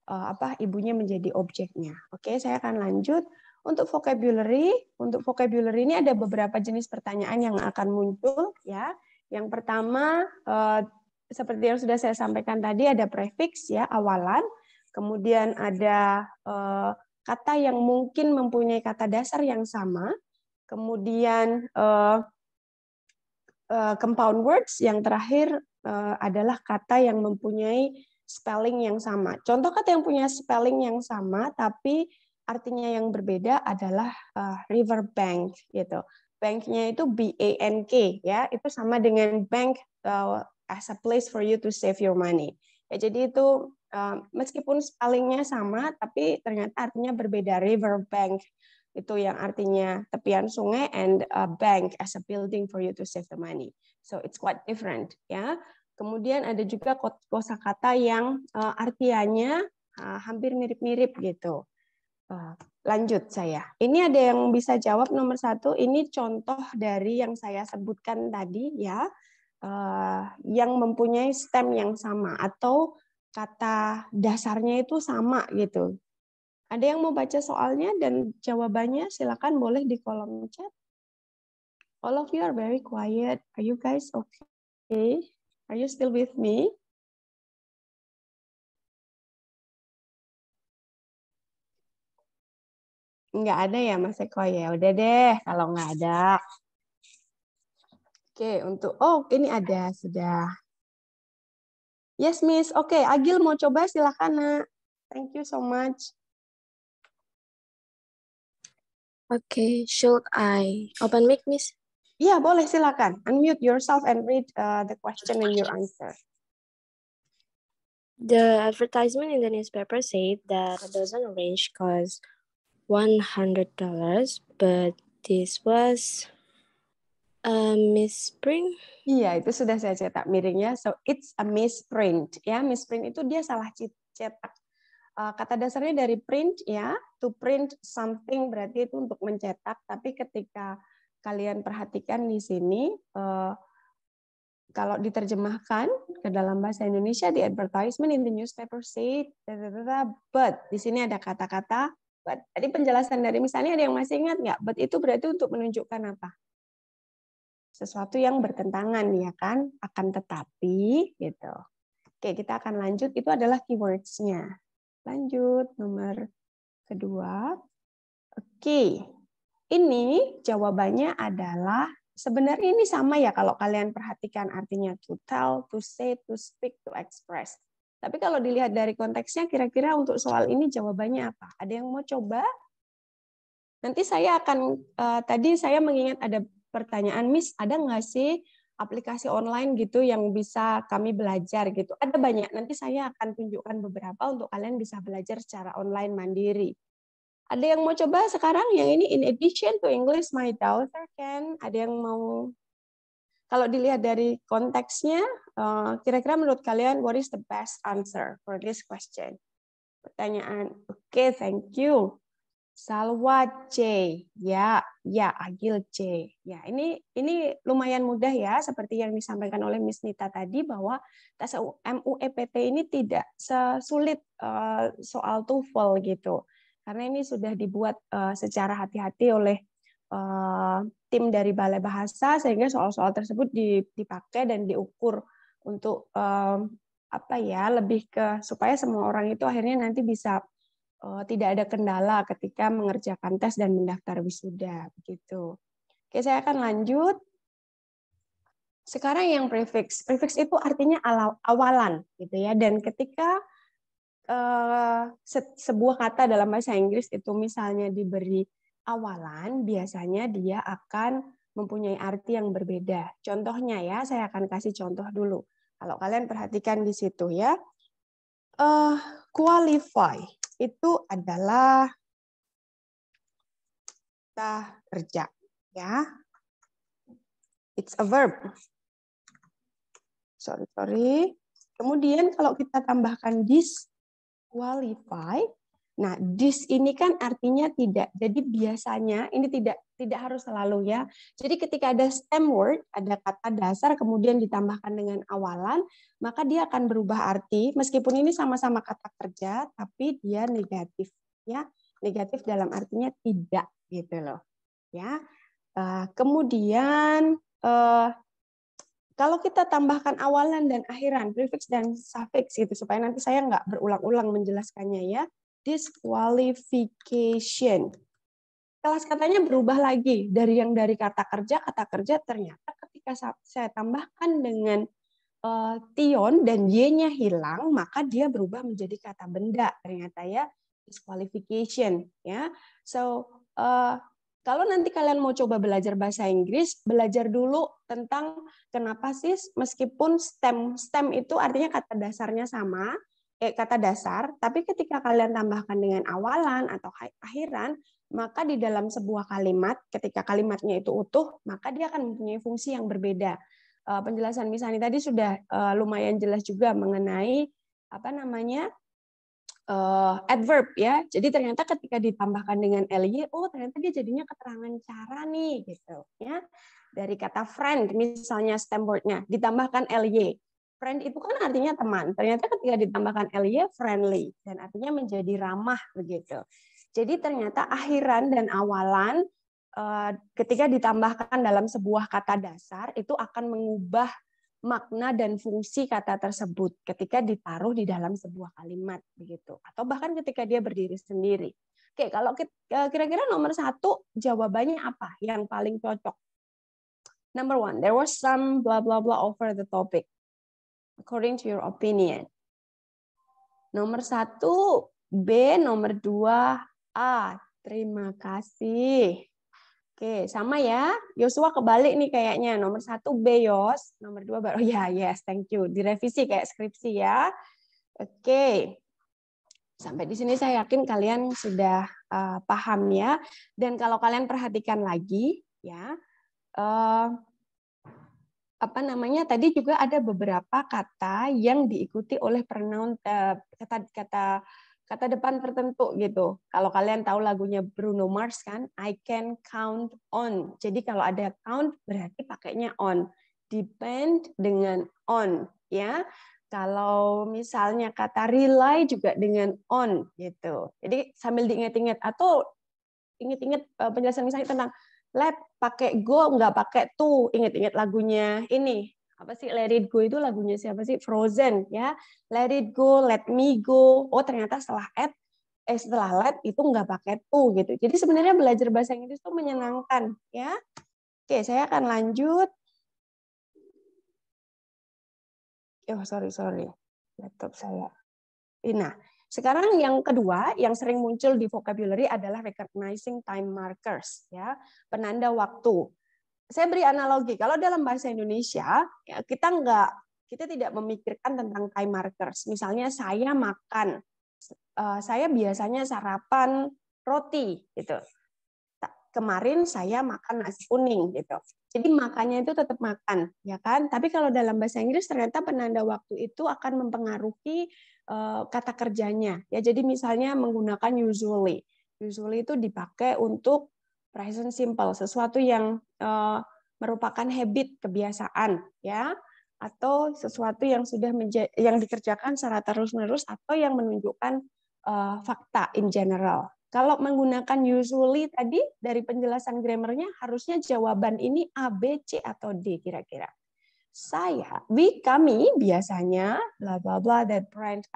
eh, apa ibunya menjadi objeknya oke saya akan lanjut untuk vocabulary untuk vocabulary ini ada beberapa jenis pertanyaan yang akan muncul ya yang pertama eh, seperti yang sudah saya sampaikan tadi ada prefix ya awalan kemudian ada kata yang mungkin mempunyai kata dasar yang sama Kemudian uh, uh, compound words yang terakhir uh, adalah kata yang mempunyai spelling yang sama. Contoh kata yang punya spelling yang sama tapi artinya yang berbeda adalah uh, river bank gitu. Banknya itu B A N K ya, itu sama dengan bank uh, as a place for you to save your money. Ya jadi itu uh, meskipun spellingnya sama tapi ternyata artinya berbeda river bank itu yang artinya tepian sungai and a bank as a building for you to save the money. So it's quite different ya. Kemudian ada juga kosakata yang uh, eh, artiannya uh, eh, hampir mirip-mirip gitu. Uh, lanjut saya. Ini ada yang bisa jawab nomor satu. Ini contoh dari yang saya sebutkan tadi ya, uh, yang mempunyai stem yang sama atau kata dasarnya itu sama gitu. Ada yang mau baca soalnya dan jawabannya? Silakan boleh di kolom chat. All of you are very quiet. Are you guys okay? Are you still with me? Nggak ada ya Mas Eko ya? Udah deh kalau nggak ada. Oke, untuk oh ini ada sudah. Yes, Miss. Oke, okay, Agil mau coba silakan, nak. Thank you so much. okay. should I open mic, Miss? Iya, yeah, boleh silakan. Unmute yourself and read uh, the question and your answer. The advertisement in the newspaper said that a dozen orange cost one hundred dollars, but this was a um, misprint. Iya, itu sudah saya cetak miringnya. So it's a misprint. Ya, misprint itu dia salah cetak Eh, kata dasarnya dari print ya, to print something berarti itu untuk mencetak, tapi ketika kalian perhatikan di sini eh, kalau diterjemahkan ke dalam bahasa Indonesia di advertisement in the newspaper said but di sini ada kata-kata but. Tadi penjelasan dari misalnya ada yang masih ingat nggak? But itu berarti untuk menunjukkan apa? Sesuatu yang bertentangan ya kan? Akan tetapi gitu. Oke, kita akan lanjut. Itu adalah keywords-nya. Lanjut, nomor kedua. Oke, ini jawabannya adalah sebenarnya ini sama ya kalau kalian perhatikan artinya to tell, to say, to speak, to express. Tapi kalau dilihat dari konteksnya, kira-kira untuk soal ini jawabannya apa? Ada yang mau coba? Nanti saya akan, uh, tadi saya mengingat ada pertanyaan, Miss, ada nggak sih aplikasi online gitu yang bisa kami belajar gitu. Ada banyak, nanti saya akan tunjukkan beberapa untuk kalian bisa belajar secara online mandiri. Ada yang mau coba sekarang yang ini in addition to English my daughter can. Ada yang mau kalau dilihat dari konteksnya eh, kira-kira menurut kalian what is the best answer for this question? Pertanyaan. Oke, okay, thank you. Salwa C. Ya, ya, Agil C. Ya, ini ini lumayan mudah ya seperti yang disampaikan oleh Miss Nita tadi bahwa tes MUEPT ini tidak sesulit uh, soal TOEFL gitu. Karena ini sudah dibuat uh, secara hati-hati oleh uh, tim dari Balai Bahasa sehingga soal-soal tersebut dipakai dan diukur untuk uh, apa ya, lebih ke supaya semua orang itu akhirnya nanti bisa Eh, tidak ada kendala ketika mengerjakan tes dan mendaftar wisuda begitu. Oke, saya akan lanjut. Sekarang yang prefix. Prefix itu artinya awalan gitu ya dan ketika uh, sebuah kata dalam bahasa Inggris itu misalnya diberi awalan, biasanya dia akan mempunyai arti yang berbeda. Contohnya ya, saya akan kasih contoh dulu. Kalau kalian perhatikan di situ ya. Uh, qualify itu adalah kita kerja ya. It's a verb. Sorry, sorry. Kemudian kalau kita tambahkan disqualify, Nah, disini ini kan artinya tidak. Jadi biasanya ini tidak tidak harus selalu ya. Jadi ketika ada stem word, ada kata dasar kemudian ditambahkan dengan awalan, maka dia akan berubah arti meskipun ini sama-sama kata kerja tapi dia negatif ya. Negatif dalam artinya tidak gitu loh. Ya. Eh, kemudian eh, kalau kita tambahkan awalan dan akhiran, prefix dan suffix gitu supaya nanti saya nggak berulang-ulang menjelaskannya ya disqualification. Kelas katanya berubah lagi dari yang dari kata kerja, kata kerja ternyata ketika saya tambahkan dengan uh, tion dan y-nya hilang, maka dia berubah menjadi kata benda ternyata ya disqualification ya. So uh, kalau nanti kalian mau coba belajar bahasa Inggris, belajar dulu tentang kenapa sih meskipun stem stem itu artinya kata dasarnya sama, eh, kata dasar, tapi ketika kalian tambahkan dengan awalan atau akhiran, maka di dalam sebuah kalimat, ketika kalimatnya itu utuh, maka dia akan mempunyai fungsi yang berbeda. Eh, penjelasan misalnya tadi sudah eh, lumayan jelas juga mengenai apa namanya eh, adverb ya. Jadi ternyata ketika ditambahkan dengan ly, oh ternyata dia jadinya keterangan cara nih gitu ya. Dari kata friend misalnya stem ditambahkan ly, friend itu kan artinya teman. Ternyata ketika ditambahkan ly friendly dan artinya menjadi ramah begitu. Jadi ternyata akhiran dan awalan eh, ketika ditambahkan dalam sebuah kata dasar itu akan mengubah makna dan fungsi kata tersebut ketika ditaruh di dalam sebuah kalimat begitu atau bahkan ketika dia berdiri sendiri. Oke, kalau eh, kira-kira nomor satu jawabannya apa yang paling cocok? Number one, there was some blah blah blah over the topic according to your opinion. Nomor satu, B. Nomor dua, A. Terima kasih. Oke, sama ya. Yosua kebalik nih kayaknya. Nomor satu B, Yos. Nomor dua baru. Oh ya, yes, thank you. Direvisi kayak skripsi ya. Oke. Sampai di sini saya yakin kalian sudah uh, paham ya. Dan kalau kalian perhatikan lagi ya, uh, apa namanya tadi juga ada beberapa kata yang diikuti oleh pronoun kata-kata eh, kata depan tertentu gitu. Kalau kalian tahu lagunya Bruno Mars kan, I can count on. Jadi kalau ada count berarti pakainya on. Depend dengan on ya. Kalau misalnya kata rely juga dengan on gitu. Jadi sambil diingat-ingat atau ingat-ingat eh, penjelasan misalnya tentang Lab pakai go nggak pakai tuh inget-inget lagunya ini apa sih Let It Go itu lagunya siapa sih Frozen ya Let It Go Let Me Go oh ternyata setelah at eh setelah let itu nggak pakai tuh gitu jadi sebenarnya belajar bahasa Inggris itu menyenangkan ya oke saya akan lanjut oh sorry sorry laptop saya nah sekarang yang kedua yang sering muncul di vocabulary adalah recognizing time markers, ya, penanda waktu. Saya beri analogi, kalau dalam bahasa Indonesia ya, kita nggak kita tidak memikirkan tentang time markers. Misalnya saya makan, eh, saya biasanya sarapan roti gitu. Kemarin saya makan nasi kuning gitu. Jadi makannya itu tetap makan, ya kan? Tapi kalau dalam bahasa Inggris ternyata penanda waktu itu akan mempengaruhi Eh, kata kerjanya ya jadi misalnya menggunakan usually usually itu dipakai untuk present simple sesuatu yang eh, merupakan habit kebiasaan ya atau sesuatu yang sudah yang dikerjakan secara terus-menerus atau yang menunjukkan uh, fakta in general. Kalau menggunakan usually tadi dari penjelasan grammarnya harusnya jawaban ini A, B, C atau D kira-kira saya, we, kami biasanya bla bla bla that brand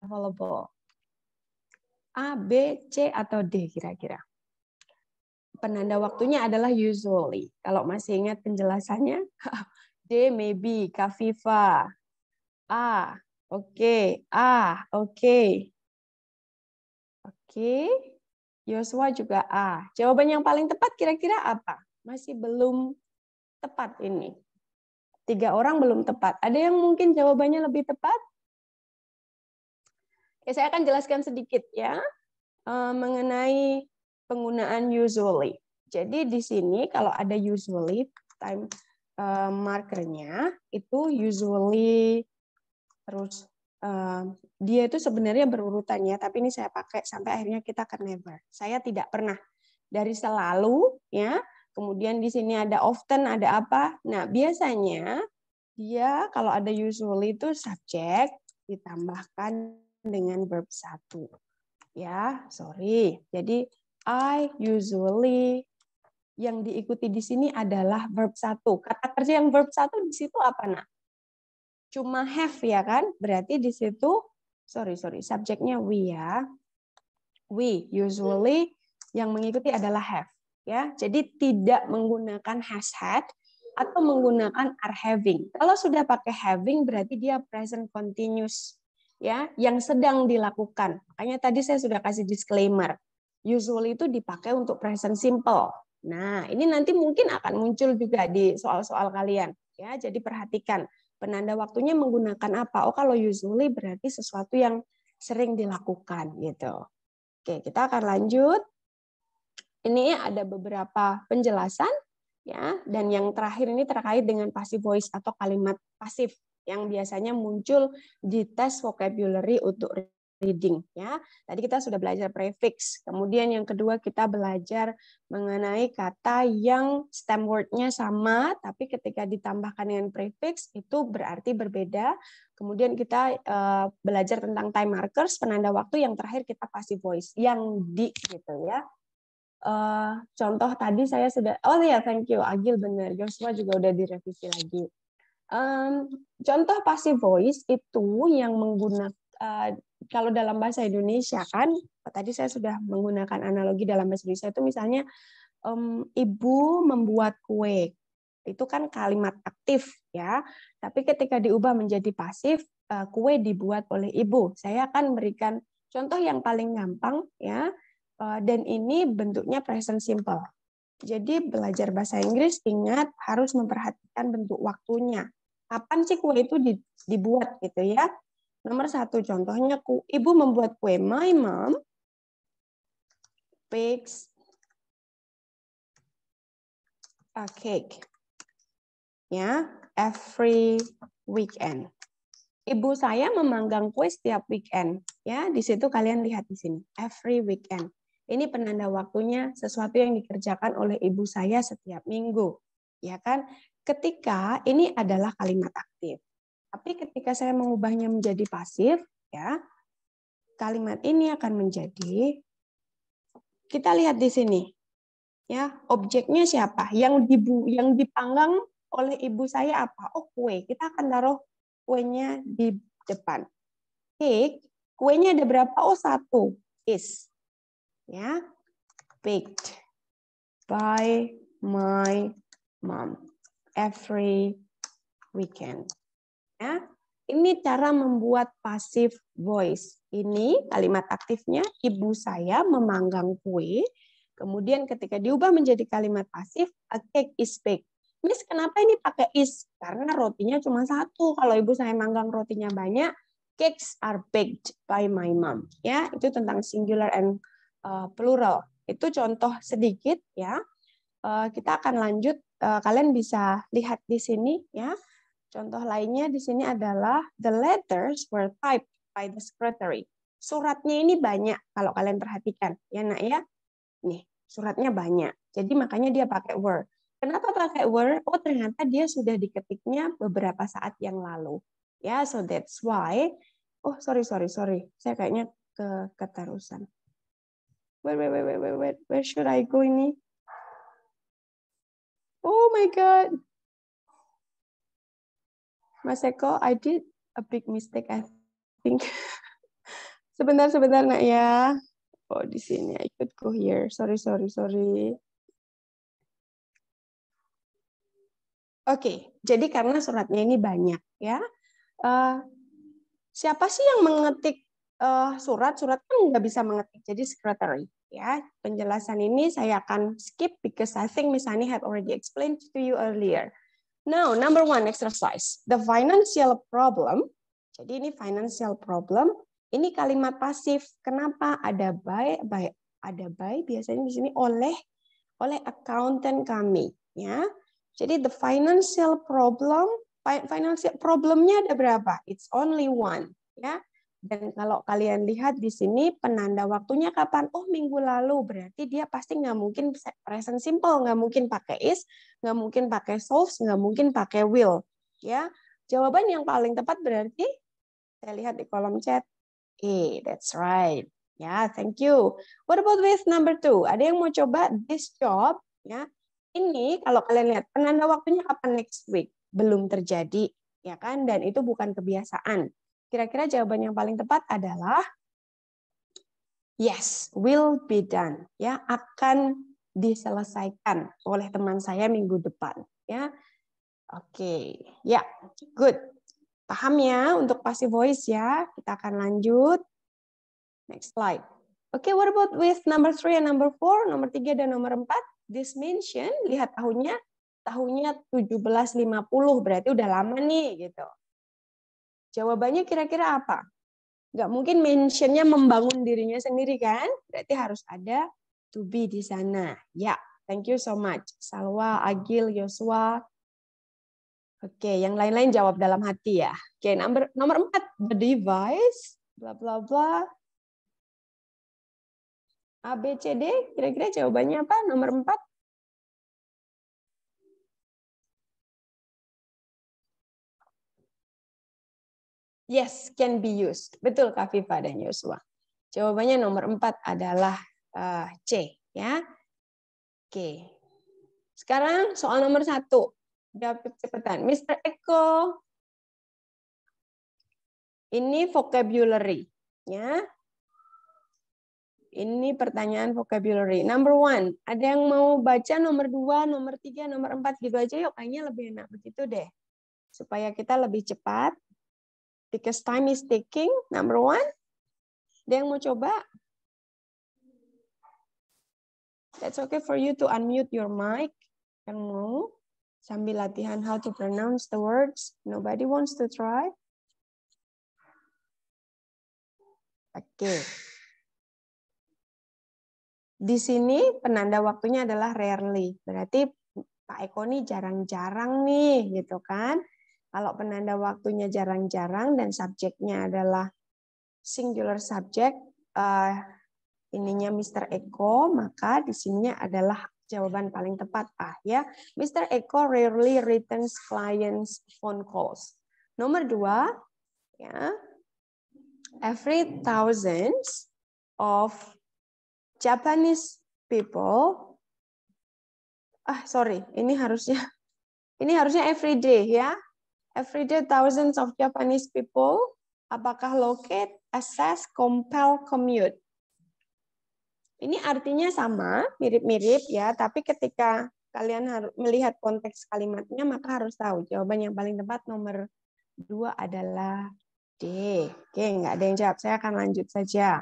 available. A, B, C, atau D kira-kira. Penanda waktunya adalah usually. Kalau masih ingat penjelasannya, D maybe, Kafifa, A, oke, okay. A, oke. Okay. Oke, okay. Yosua juga A. Jawaban yang paling tepat kira-kira apa? Masih belum tepat ini. Tiga orang belum tepat. Ada yang mungkin jawabannya lebih tepat? Oke, ya, saya akan jelaskan sedikit ya eh, mengenai penggunaan usually. Jadi di sini kalau ada usually time eh, markernya itu usually terus eh, dia itu sebenarnya berurutannya. tapi ini saya pakai sampai akhirnya kita ke never. Saya tidak pernah dari selalu ya Kemudian di sini ada often, ada apa? Nah, biasanya dia kalau ada usually itu subjek ditambahkan dengan verb satu. Ya, sorry. Jadi I usually yang diikuti di sini adalah verb satu. Kata kerja yang verb satu di situ apa nak? Cuma have ya kan? Berarti di situ sorry sorry subjeknya we ya. We usually yang mengikuti adalah have ya. Jadi tidak menggunakan has had atau menggunakan are having. Kalau sudah pakai having berarti dia present continuous ya yang sedang dilakukan. Makanya tadi saya sudah kasih disclaimer. Usually itu dipakai untuk present simple. Nah, ini nanti mungkin akan muncul juga di soal-soal kalian ya. Jadi perhatikan penanda waktunya menggunakan apa. Oh, kalau usually berarti sesuatu yang sering dilakukan gitu. Oke, kita akan lanjut. Ini ada beberapa penjelasan ya dan yang terakhir ini terkait dengan passive voice atau kalimat pasif yang biasanya muncul di tes vocabulary untuk reading ya. Tadi kita sudah belajar prefix. Kemudian yang kedua kita belajar mengenai kata yang stem word-nya sama tapi ketika ditambahkan dengan prefix itu berarti berbeda. Kemudian kita uh, belajar tentang time markers, penanda waktu yang terakhir kita passive voice yang di gitu ya uh, contoh tadi saya sudah oh iya yeah, thank you Agil benar Joshua juga udah direvisi lagi um, contoh passive voice itu yang menggunakan uh, kalau dalam bahasa Indonesia kan tadi saya sudah menggunakan analogi dalam bahasa Indonesia itu misalnya um, ibu membuat kue itu kan kalimat aktif ya tapi ketika diubah menjadi pasif uh, kue dibuat oleh ibu saya akan berikan contoh yang paling gampang ya Eh, dan ini bentuknya present simple. Jadi belajar bahasa Inggris ingat harus memperhatikan bentuk waktunya. Kapan sih kue itu dibuat gitu ya? Nomor satu contohnya ibu membuat kue. My mom bakes a cake ya every weekend. Ibu saya memanggang kue setiap weekend ya. Di situ kalian lihat di sini every weekend. Ini penanda waktunya sesuatu yang dikerjakan oleh ibu saya setiap minggu. Ya kan? Ketika ini adalah kalimat aktif. Tapi ketika saya mengubahnya menjadi pasif, ya. Kalimat ini akan menjadi kita lihat di sini. Ya, objeknya siapa? Yang dibu yang dipanggang oleh ibu saya apa? Oh, kue. Kita akan taruh kuenya di depan. Cake, kuenya ada berapa? Oh, satu. Is ya baked by my mom every weekend ya ini cara membuat pasif voice ini kalimat aktifnya ibu saya memanggang kue kemudian ketika diubah menjadi kalimat pasif a cake is baked Miss, kenapa ini pakai is? Karena rotinya cuma satu. Kalau ibu saya manggang rotinya banyak, cakes are baked by my mom. Ya, itu tentang singular and Eh, plural. Itu contoh sedikit ya. Eh, kita akan lanjut eh, kalian bisa lihat di sini ya. Contoh lainnya di sini adalah the letters were typed by the secretary. Suratnya ini banyak kalau kalian perhatikan ya Nak ya. Nih, suratnya banyak. Jadi makanya dia pakai were. Kenapa pakai were? Oh, ternyata dia sudah diketiknya beberapa saat yang lalu. Ya, so that's why. Oh, sorry, sorry, sorry. Saya kayaknya ke keterusan where, where, where, where, where, where should I go ini? Oh my God. Mas Eko, I did a big mistake, I think. sebentar, sebentar, nak ya. Oh, di sini. I could go here. Sorry, sorry, sorry. Oke, okay. jadi karena suratnya ini banyak ya. Uh, siapa sih yang mengetik uh, surat, surat kan nggak bisa mengetik, jadi secretary. Ya, penjelasan ini saya akan skip because I think Miss Annie had already explained to you earlier. Now, number one exercise, the financial problem. Jadi ini financial problem. Ini kalimat pasif. Kenapa ada by, by ada by biasanya di sini oleh oleh accountant kami, ya. Jadi the financial problem, financial problemnya ada berapa? It's only one, ya dan kalau kalian lihat di sini penanda waktunya kapan? Oh minggu lalu berarti dia pasti nggak mungkin present simple, nggak mungkin pakai is, nggak mungkin pakai solves, nggak mungkin pakai will. Ya, jawaban yang paling tepat berarti saya lihat di kolom chat. Eh that's right. Ya, yeah, thank you. What about with number two? Ada yang mau coba this job? Ya, ini kalau kalian lihat penanda waktunya kapan next week belum terjadi, ya kan? Dan itu bukan kebiasaan Kira-kira jawaban yang paling tepat adalah yes, will be done. Ya, akan diselesaikan oleh teman saya minggu depan. Ya, oke, okay. ya, yeah. good. Paham ya untuk passive voice ya. Kita akan lanjut. Next slide. Oke, okay, what about with number three and number four? Nomor tiga dan nomor empat. This mention, lihat tahunnya, tahunnya 1750 berarti udah lama nih gitu. Jawabannya kira-kira apa? Gak mungkin mentionnya membangun dirinya sendiri kan? Berarti harus ada to be di sana. Ya, yeah. thank you so much. Salwa, Agil, Yosua. Oke, okay, yang lain-lain jawab dalam hati ya. Oke, okay, nomor nomor empat, the device, bla bla bla. A, B, C, D, kira-kira jawabannya apa? Nomor empat, Yes, can be used. Betul Kak Viva dan Yosua. Jawabannya nomor empat adalah uh, C. ya. Oke. Sekarang soal nomor satu. Jawab cepetan. Mr. Eko. Ini vocabulary. ya. Ini pertanyaan vocabulary. Number one. Ada yang mau baca nomor dua, nomor tiga, nomor empat gitu aja yuk. Kayaknya lebih enak begitu deh. Supaya kita lebih cepat because time is taking, number one. Ada yang mau coba? That's okay for you to unmute your mic. Yang mau sambil latihan how to pronounce the words. Nobody wants to try. Oke. Okay. Di sini penanda waktunya adalah rarely. Berarti Pak Eko nih jarang-jarang nih gitu kan. Kalau penanda waktunya jarang-jarang dan subjeknya adalah singular subject, uh, ininya Mr. Eko, maka di sini adalah jawaban paling tepat ah ya. Mr. Eko rarely returns clients phone calls. Nomor dua, ya, every thousands of Japanese people. Ah sorry, ini harusnya ini harusnya every day ya. Everyday, thousands of Japanese people apakah locate, assess, compel, commute. Ini artinya sama, mirip-mirip ya, tapi ketika kalian harus melihat konteks kalimatnya maka harus tahu jawaban yang paling tepat nomor dua adalah D. Oke, nggak ada yang jawab. Saya akan lanjut saja.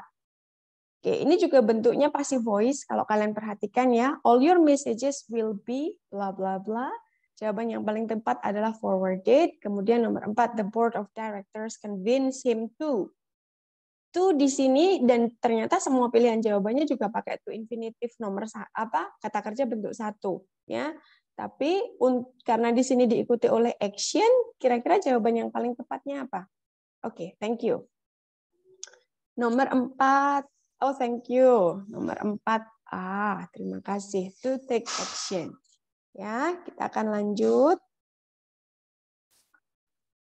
Oke, ini juga bentuknya passive voice kalau kalian perhatikan ya. All your messages will be bla bla bla Jawaban yang paling tepat adalah forwarded. Kemudian nomor empat, the board of directors convince him to. To di sini dan ternyata semua pilihan jawabannya juga pakai to infinitive nomor apa kata kerja bentuk satu ya. Tapi un, karena di sini diikuti oleh action, kira-kira jawaban yang paling tepatnya apa? Oke, okay, thank you. Nomor empat, oh thank you. Nomor empat, ah terima kasih. To take action. Ya, kita akan lanjut.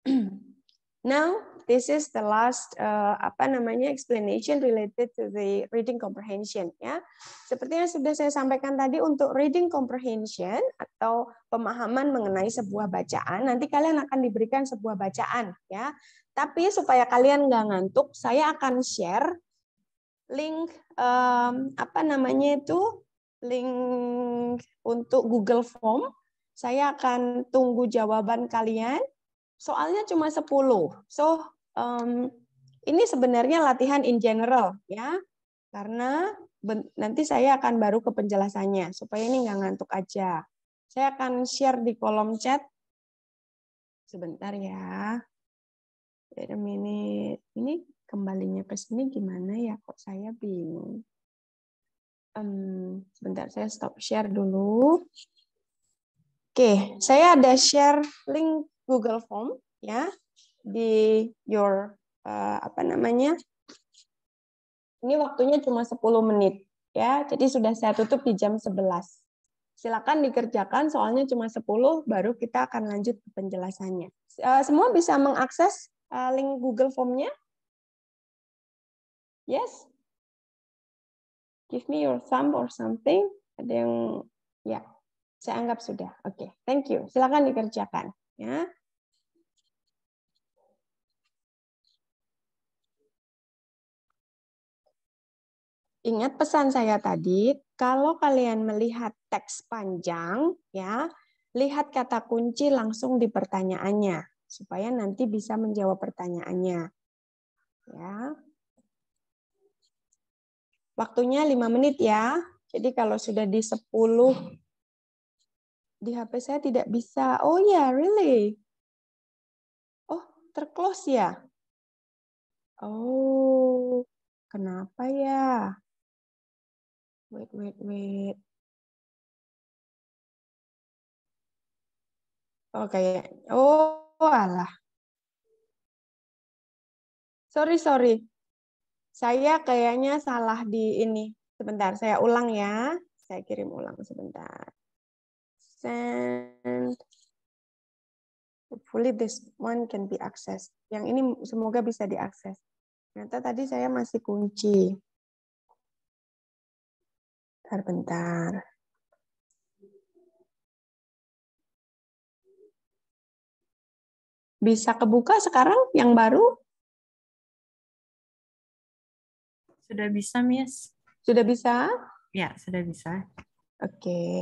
Now, this is the last uh, apa namanya explanation related to the reading comprehension ya. Seperti yang sudah saya sampaikan tadi untuk reading comprehension atau pemahaman mengenai sebuah bacaan, nanti kalian akan diberikan sebuah bacaan ya. Tapi supaya kalian nggak ngantuk, saya akan share link um, apa namanya itu link untuk Google Form. Saya akan tunggu jawaban kalian. Soalnya cuma 10. So, um, ini sebenarnya latihan in general ya. Karena nanti saya akan baru ke penjelasannya supaya ini nggak ngantuk aja. Saya akan share di kolom chat. Sebentar ya. Wait a minute. Ini kembalinya ke sini gimana ya kok saya bingung um, sebentar saya stop share dulu. Oke, saya ada share link Google Form ya di your uh, apa namanya? Ini waktunya cuma 10 menit ya. Jadi sudah saya tutup di jam 11. Silakan dikerjakan soalnya cuma 10 baru kita akan lanjut penjelasannya. Uh, semua bisa mengakses uh, link Google Form-nya? Yes? give me your thumb or something. Ada yang ya, saya anggap sudah. Oke, okay, thank you. Silakan dikerjakan ya. Ingat pesan saya tadi, kalau kalian melihat teks panjang ya, lihat kata kunci langsung di pertanyaannya supaya nanti bisa menjawab pertanyaannya. Ya. Waktunya 5 menit ya. Jadi kalau sudah di 10 di HP saya tidak bisa. Oh ya, yeah, really? Oh, terclose ya? Oh, kenapa ya? Wait, wait, wait. Oke oh, Okay. oh alah. Sorry, sorry. Saya kayaknya salah di ini. Sebentar, saya ulang ya. Saya kirim ulang sebentar. Send. Hopefully this one can be accessed. Yang ini semoga bisa diakses. Ternyata tadi saya masih kunci. Bentar, bentar. Bisa kebuka sekarang yang baru? Sudah bisa, Miss? Sudah bisa? Ya, sudah bisa. Oke. Okay.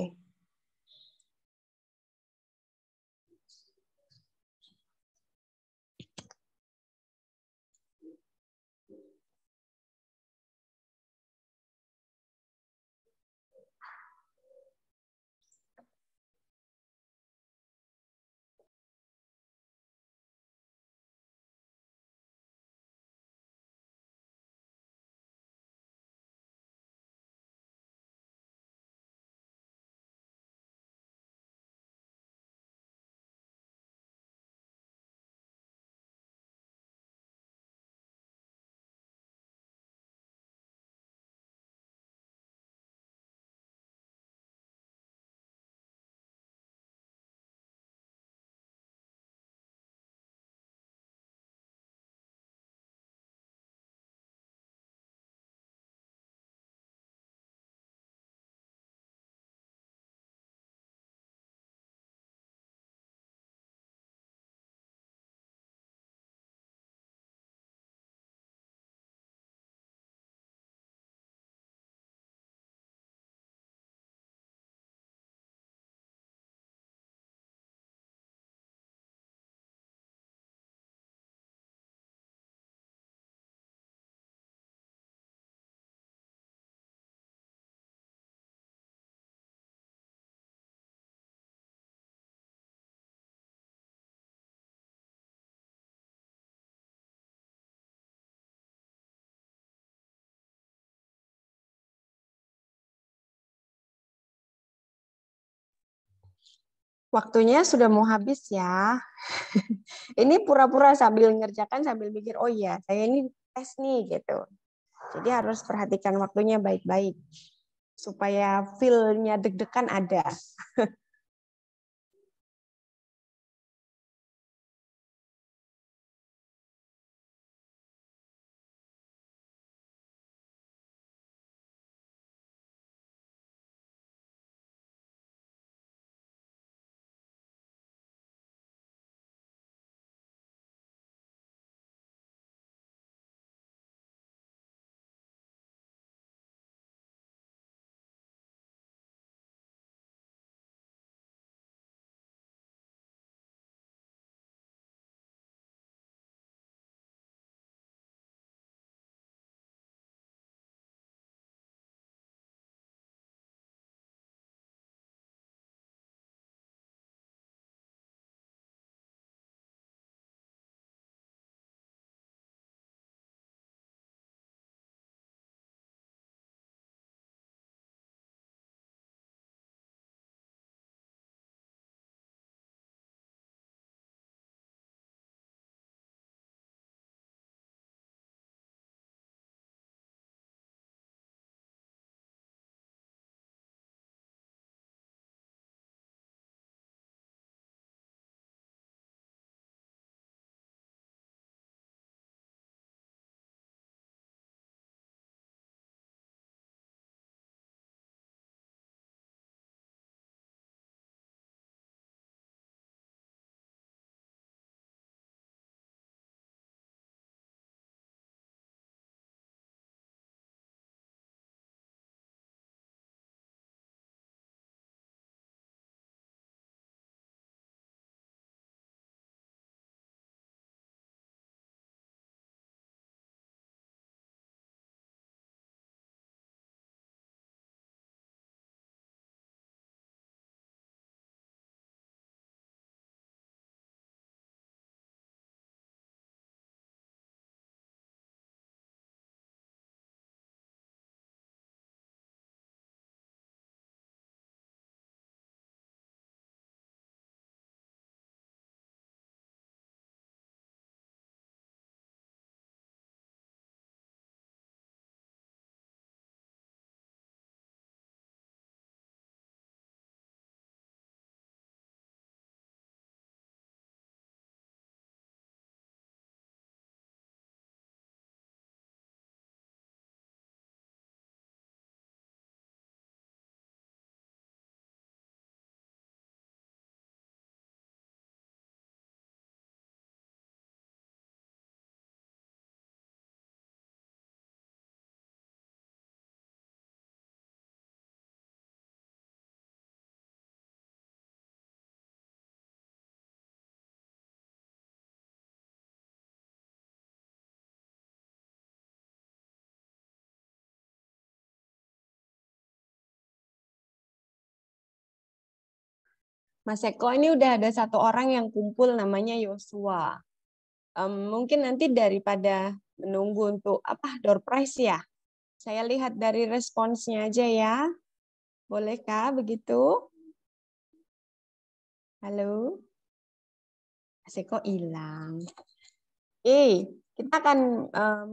Waktunya sudah mau habis ya. ini pura-pura sambil ngerjakan sambil mikir, oh iya, saya ini tes nih gitu. Jadi harus perhatikan waktunya baik-baik supaya feel-nya deg-degan ada. Mas Eko ini udah ada satu orang yang kumpul namanya Yosua. Um, mungkin nanti daripada menunggu untuk apa door prize ya. Saya lihat dari responsnya aja ya. Bolehkah begitu? Halo? Mas Eko hilang. Eh kita akan um,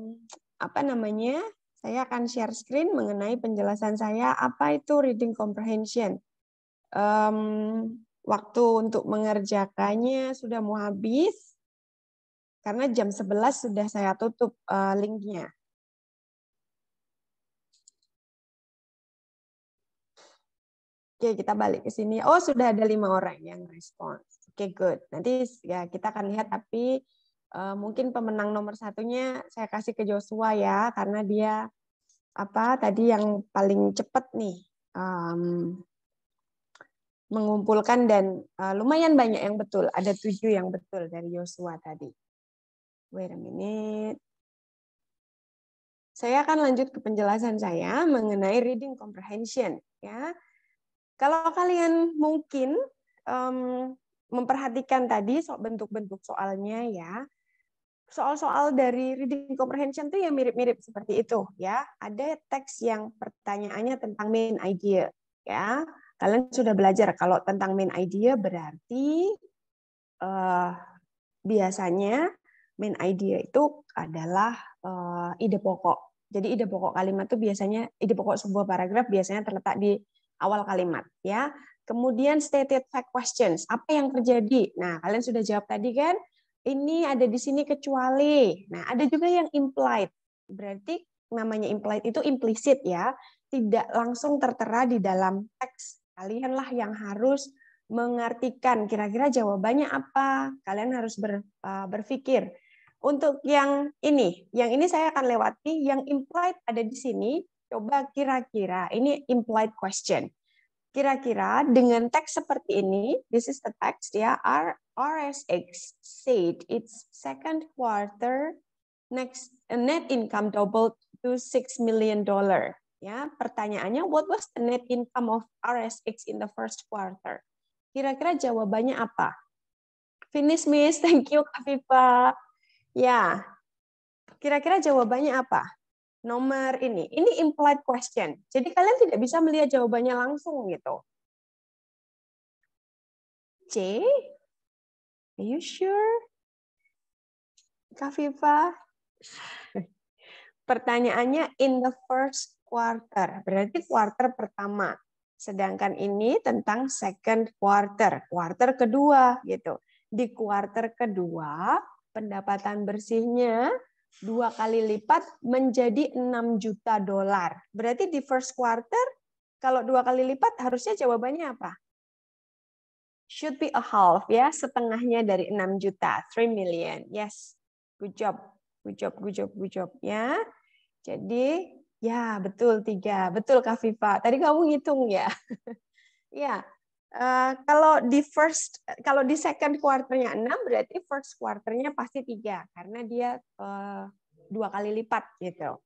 apa namanya? Saya akan share screen mengenai penjelasan saya apa itu reading comprehension. Um, Waktu untuk mengerjakannya sudah mau habis, karena jam 11 sudah saya tutup uh, linknya. Oke, kita balik ke sini. Oh, sudah ada lima orang yang respons. Oke, good. Nanti ya kita akan lihat, tapi uh, mungkin pemenang nomor satunya saya kasih ke Joshua ya, karena dia apa tadi yang paling cepat nih um, mengumpulkan dan uh, lumayan banyak yang betul. Ada tujuh yang betul dari Yosua tadi. Wait a minute. Saya akan lanjut ke penjelasan saya mengenai reading comprehension. Ya, kalau kalian mungkin um, memperhatikan tadi bentuk-bentuk soalnya ya, soal-soal dari reading comprehension itu ya mirip-mirip seperti itu ya. Ada teks yang pertanyaannya tentang main idea ya. Kalian sudah belajar kalau tentang main idea berarti uh, biasanya main idea itu adalah uh, ide pokok. Jadi ide pokok kalimat itu biasanya ide pokok sebuah paragraf biasanya terletak di awal kalimat ya. Kemudian stated fact questions, apa yang terjadi? Nah, kalian sudah jawab tadi kan? Ini ada di sini kecuali. Nah, ada juga yang implied. Berarti namanya implied itu implisit ya, tidak langsung tertera di dalam teks Kalianlah yang harus mengartikan kira-kira jawabannya apa. Kalian harus ber, uh, berpikir. Untuk yang ini, yang ini saya akan lewati, yang implied ada di sini, coba kira-kira, ini implied question. Kira-kira dengan teks seperti ini, this is the text ya, RSX said its second quarter next net income doubled to six million dollar. Ya, pertanyaannya what was the net income of RSX in the first quarter? Kira-kira jawabannya apa? Finish Miss, thank you Kavipa. Ya. Kira-kira jawabannya apa? Nomor ini. Ini implied question. Jadi kalian tidak bisa melihat jawabannya langsung gitu. C. Are you sure? Kaviva. Pertanyaannya in the first quarter. Berarti quarter pertama. Sedangkan ini tentang second quarter, quarter kedua gitu. Di quarter kedua, pendapatan bersihnya dua kali lipat menjadi 6 juta dolar. Berarti di first quarter, kalau dua kali lipat harusnya jawabannya apa? Should be a half ya, setengahnya dari 6 juta, 3 million. Yes, good job, good job, good job, good job ya. Jadi Ya, betul tiga. Betul Kak Viva. Tadi kamu ngitung ya. ya. Uh, kalau di first, kalau di second quarternya enam berarti first quarternya pasti tiga karena dia uh, dua kali lipat gitu.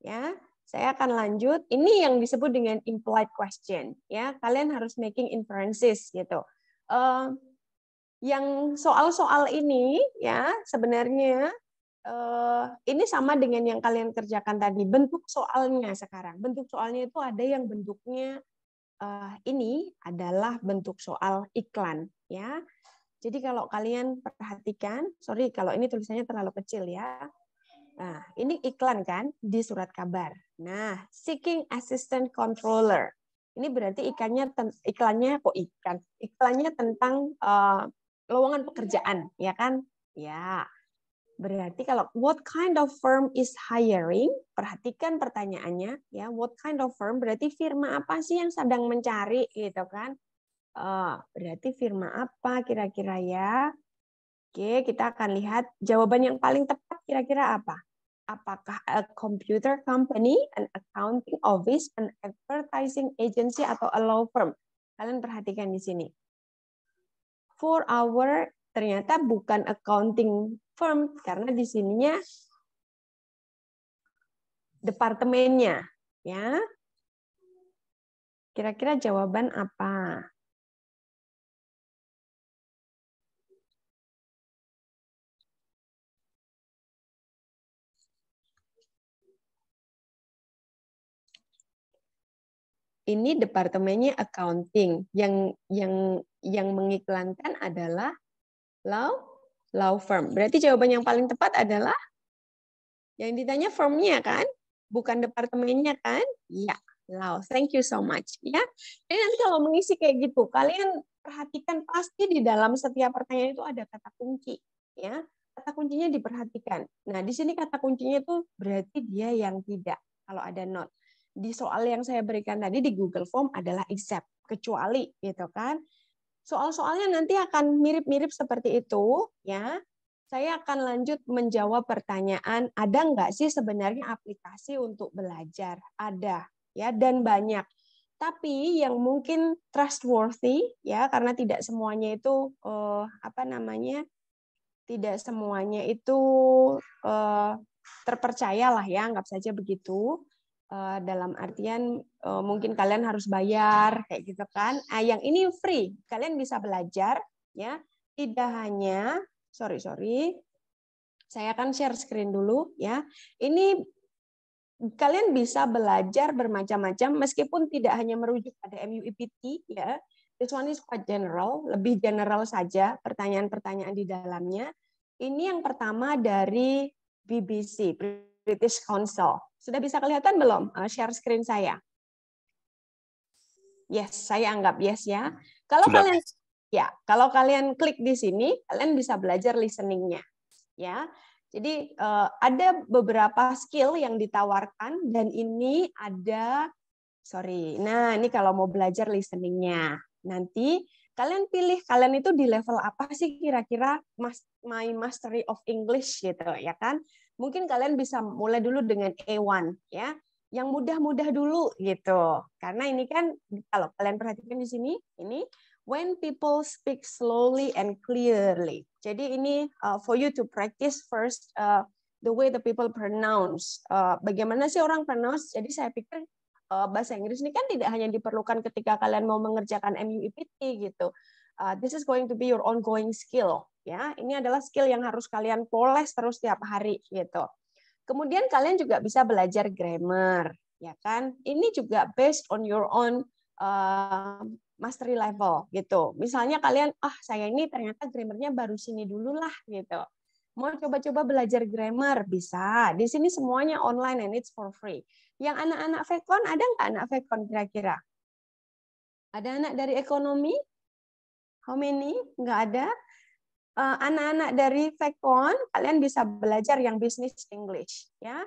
Ya, saya akan lanjut. Ini yang disebut dengan implied question. Ya, kalian harus making inferences gitu. Uh, yang soal-soal ini ya sebenarnya Eh, ini sama dengan yang kalian kerjakan tadi. Bentuk soalnya sekarang. Bentuk soalnya itu ada yang bentuknya eh, ini adalah bentuk soal iklan, ya. Jadi kalau kalian perhatikan, sorry kalau ini tulisannya terlalu kecil ya. Nah, ini iklan kan di surat kabar. Nah, seeking assistant controller. Ini berarti ikannya iklannya kok ikan? Iklannya tentang uh, lowongan pekerjaan, ya kan? Ya Berarti kalau what kind of firm is hiring, perhatikan pertanyaannya ya, what kind of firm berarti firma apa sih yang sedang mencari gitu kan? Uh, berarti firma apa kira-kira ya? Oke, kita akan lihat jawaban yang paling tepat kira-kira apa? Apakah a computer company, an accounting office, an advertising agency atau a law firm? Kalian perhatikan di sini. For our ternyata bukan accounting firm karena di sininya departemennya ya. Kira-kira jawaban apa? Ini departemennya accounting. Yang yang yang mengiklankan adalah law law firm. Berarti jawaban yang paling tepat adalah yang ditanya firmnya kan, bukan departemennya kan? Ya, law. Thank you so much. Ya, jadi nanti kalau mengisi kayak gitu, kalian perhatikan pasti di dalam setiap pertanyaan itu ada kata kunci, ya. Kata kuncinya diperhatikan. Nah, di sini kata kuncinya itu berarti dia yang tidak kalau ada not. Di soal yang saya berikan tadi di Google Form adalah except, kecuali gitu kan. Soal-soalnya nanti akan mirip-mirip seperti itu, ya. Saya akan lanjut menjawab pertanyaan, ada nggak sih sebenarnya aplikasi untuk belajar? Ada, ya, dan banyak. Tapi yang mungkin trustworthy, ya, karena tidak semuanya itu eh, apa namanya, tidak semuanya itu eh, terpercayalah ya, anggap saja begitu uh, dalam artian uh, mungkin kalian harus bayar kayak gitu kan. Ah yang ini free, kalian bisa belajar ya. Tidak hanya sorry sorry, saya akan share screen dulu ya. Ini kalian bisa belajar bermacam-macam meskipun tidak hanya merujuk pada MUIPT ya. This one is quite general, lebih general saja pertanyaan-pertanyaan di dalamnya. Ini yang pertama dari BBC, British Council. Sudah bisa kelihatan belum uh, share screen saya? Yes, saya anggap yes ya. Kalau Sudah. kalian ya, kalau kalian klik di sini, kalian bisa belajar listeningnya. Ya, jadi uh, ada beberapa skill yang ditawarkan dan ini ada, sorry. Nah ini kalau mau belajar listeningnya, nanti kalian pilih kalian itu di level apa sih kira-kira my mastery of English gitu ya kan? mungkin kalian bisa mulai dulu dengan E1 ya yang mudah-mudah dulu gitu. Karena ini kan kalau kalian perhatikan di sini, ini when people speak slowly and clearly. Jadi ini uh, for you to practice first uh, the way the people pronounce. Uh, bagaimana sih orang pronounce? Jadi saya pikir uh, bahasa Inggris ini kan tidak hanya diperlukan ketika kalian mau mengerjakan MUIPT gitu. Uh, this is going to be your ongoing skill ya ini adalah skill yang harus kalian poles terus tiap hari gitu kemudian kalian juga bisa belajar grammar ya kan ini juga based on your own uh, mastery level gitu misalnya kalian ah oh, saya ini ternyata grammarnya baru sini dulu lah gitu mau coba-coba belajar grammar bisa di sini semuanya online and it's for free yang anak-anak vekon ada nggak anak vekon kira-kira ada anak dari ekonomi how many nggak ada Eh, anak-anak dari Vekon, kalian bisa belajar yang bisnis English ya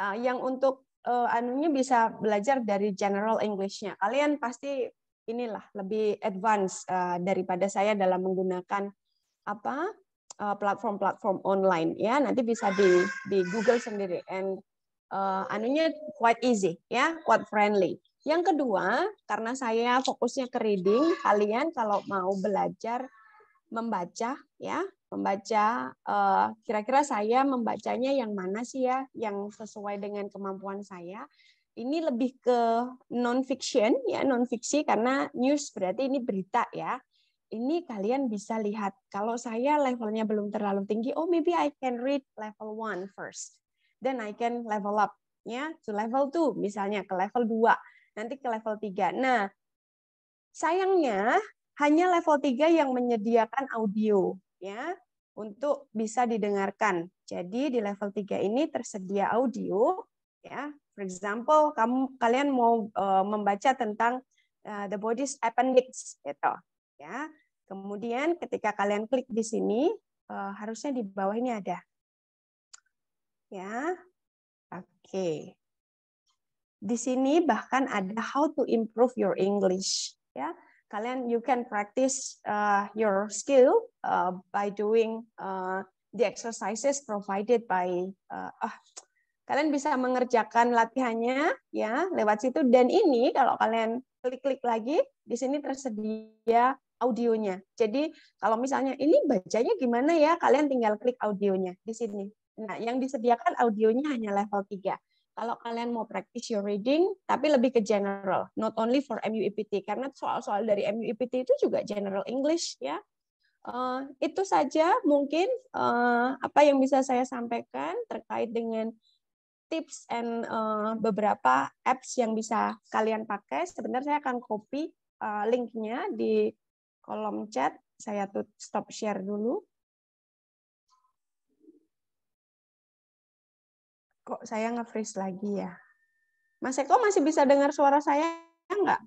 uh, yang untuk uh, anunya bisa belajar dari general Englishnya kalian pasti inilah lebih advance uh, daripada saya dalam menggunakan apa platform-platform uh, online ya nanti bisa di di Google sendiri and uh, anunya quite easy ya quite friendly yang kedua karena saya fokusnya ke reading kalian kalau mau belajar membaca ya membaca eh, kira-kira uh, saya membacanya yang mana sih ya yang sesuai dengan kemampuan saya ini lebih ke non fiction ya non fiksi karena news berarti ini berita ya ini kalian bisa lihat kalau saya levelnya belum terlalu tinggi oh maybe I can read level one first then I can level up ya to level two misalnya ke level dua nanti ke level tiga nah sayangnya hanya level 3 yang menyediakan audio ya untuk bisa didengarkan. Jadi di level 3 ini tersedia audio ya. For example, kamu kalian mau uh, membaca tentang uh, the body's appendix gitu ya. Kemudian ketika kalian klik di sini uh, harusnya di bawah ini ada. Ya. Oke. Okay. Di sini bahkan ada how to improve your English ya kalian you can practice uh, your skill uh, by doing uh, the exercises provided by uh, uh, kalian bisa mengerjakan latihannya ya lewat situ dan ini kalau kalian klik-klik lagi di sini tersedia audionya. Jadi kalau misalnya ini bacanya gimana ya, kalian tinggal klik audionya di sini. Nah, yang disediakan audionya hanya level 3 kalau kalian mau practice your reading, tapi lebih ke general, not only for MUIPT, e karena soal-soal dari MUIPT e itu juga general English ya. Uh, itu saja mungkin uh, apa yang bisa saya sampaikan terkait dengan tips and uh, beberapa apps yang bisa kalian pakai. Sebenarnya saya akan copy uh, linknya di kolom chat. Saya tut stop share dulu. kok saya nge-freeze lagi ya. Mas Eko masih bisa dengar suara saya nggak?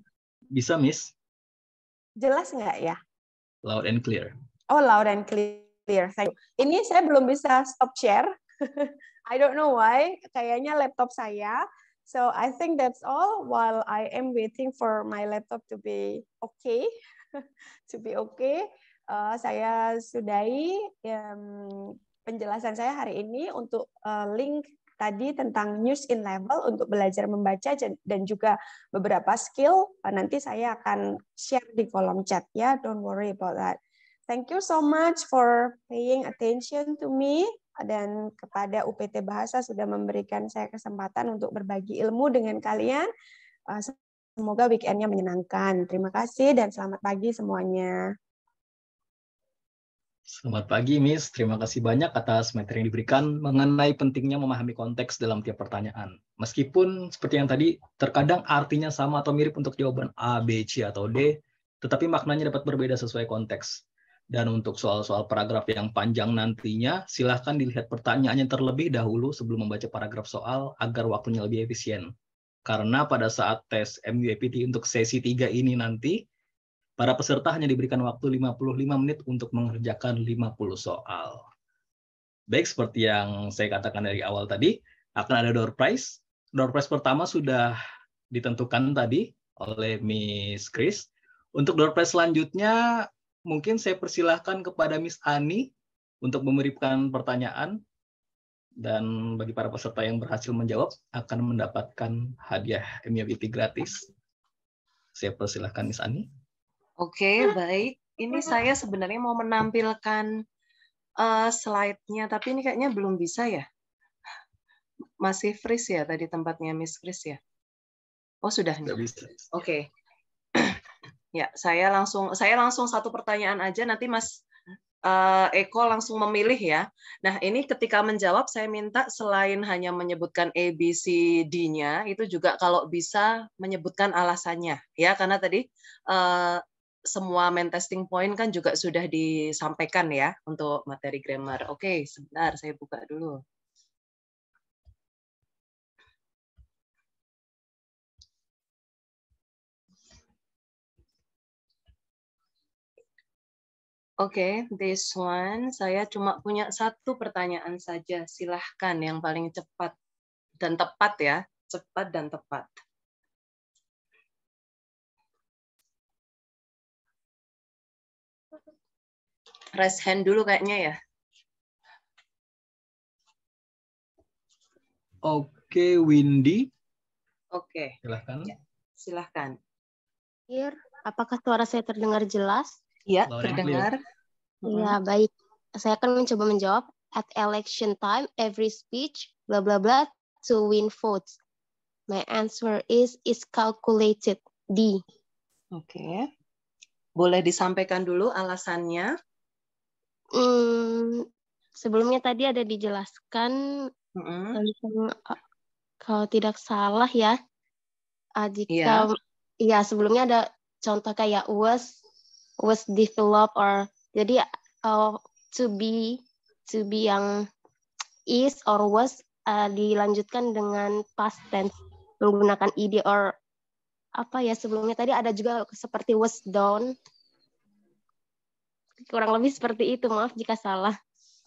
Bisa, Miss. Jelas nggak ya? Loud and clear. Oh, loud and clear. Thank you. Ini saya belum bisa stop share. I don't know why. Kayaknya laptop saya. So I think that's all while I am waiting for my laptop to be okay. to be okay. Uh, saya sudahi um, penjelasan saya hari ini untuk uh, link tadi tentang news in level untuk belajar membaca dan juga beberapa skill eh, nanti saya akan share di kolom chat ya don't worry about that thank you so much for paying attention to me dan kepada UPT Bahasa sudah memberikan saya kesempatan untuk berbagi ilmu dengan kalian eh, semoga weekendnya menyenangkan terima kasih dan selamat pagi semuanya Selamat pagi, Miss. Terima kasih banyak atas materi yang diberikan mengenai pentingnya memahami konteks dalam tiap pertanyaan. Meskipun seperti yang tadi, terkadang artinya sama atau mirip untuk jawaban A, B, C, atau D, tetapi maknanya dapat berbeda sesuai konteks. Dan untuk soal-soal paragraf yang panjang nantinya, silahkan dilihat pertanyaannya terlebih dahulu sebelum membaca paragraf soal agar waktunya lebih efisien. Karena pada saat tes MUAPT untuk sesi 3 ini nanti, Para peserta hanya diberikan waktu 55 menit untuk mengerjakan 50 soal. Baik, seperti yang saya katakan dari awal tadi, akan ada door prize. Door prize pertama sudah ditentukan tadi oleh Miss Chris. Untuk door prize selanjutnya, mungkin saya persilahkan kepada Miss Ani untuk memberikan pertanyaan. Dan bagi para peserta yang berhasil menjawab, akan mendapatkan hadiah MUBT gratis. Saya persilahkan Miss Ani. Oke, baik. Ini saya sebenarnya mau menampilkan uh, slide-nya, tapi ini kayaknya belum bisa ya. Masih freeze ya tadi tempatnya Miss Chris ya? Oh, sudah. Oke. Okay. ya, saya langsung saya langsung satu pertanyaan aja nanti Mas uh, Eko langsung memilih ya. Nah, ini ketika menjawab saya minta selain hanya menyebutkan A B C D-nya, itu juga kalau bisa menyebutkan alasannya ya karena tadi uh, semua main testing point kan juga sudah disampaikan ya untuk materi grammar. Oke, sebentar saya buka dulu. Oke, okay, this one saya cuma punya satu pertanyaan saja. Silahkan yang paling cepat dan tepat ya, cepat dan tepat. raise hand dulu kayaknya ya. Oke, Windy. Oke. Okay. Silahkan. Ya, silahkan. Here, iya, apakah suara saya terdengar jelas? Iya, terdengar. Iya, mm-hmm. baik. Saya akan mencoba menjawab. At election time, every speech, bla bla bla, to win votes. My answer is, is calculated. D. Oke. Okay. Boleh disampaikan dulu alasannya? Mmm, sebelumnya tadi ada dijelaskan mm-hmm. kalau tidak salah ya jika yeah. ya sebelumnya ada contoh kayak was was developed or jadi uh, to be to be yang is or was uh, dilanjutkan dengan past tense menggunakan id or apa ya sebelumnya tadi ada juga seperti was done kurang lebih seperti itu maaf jika salah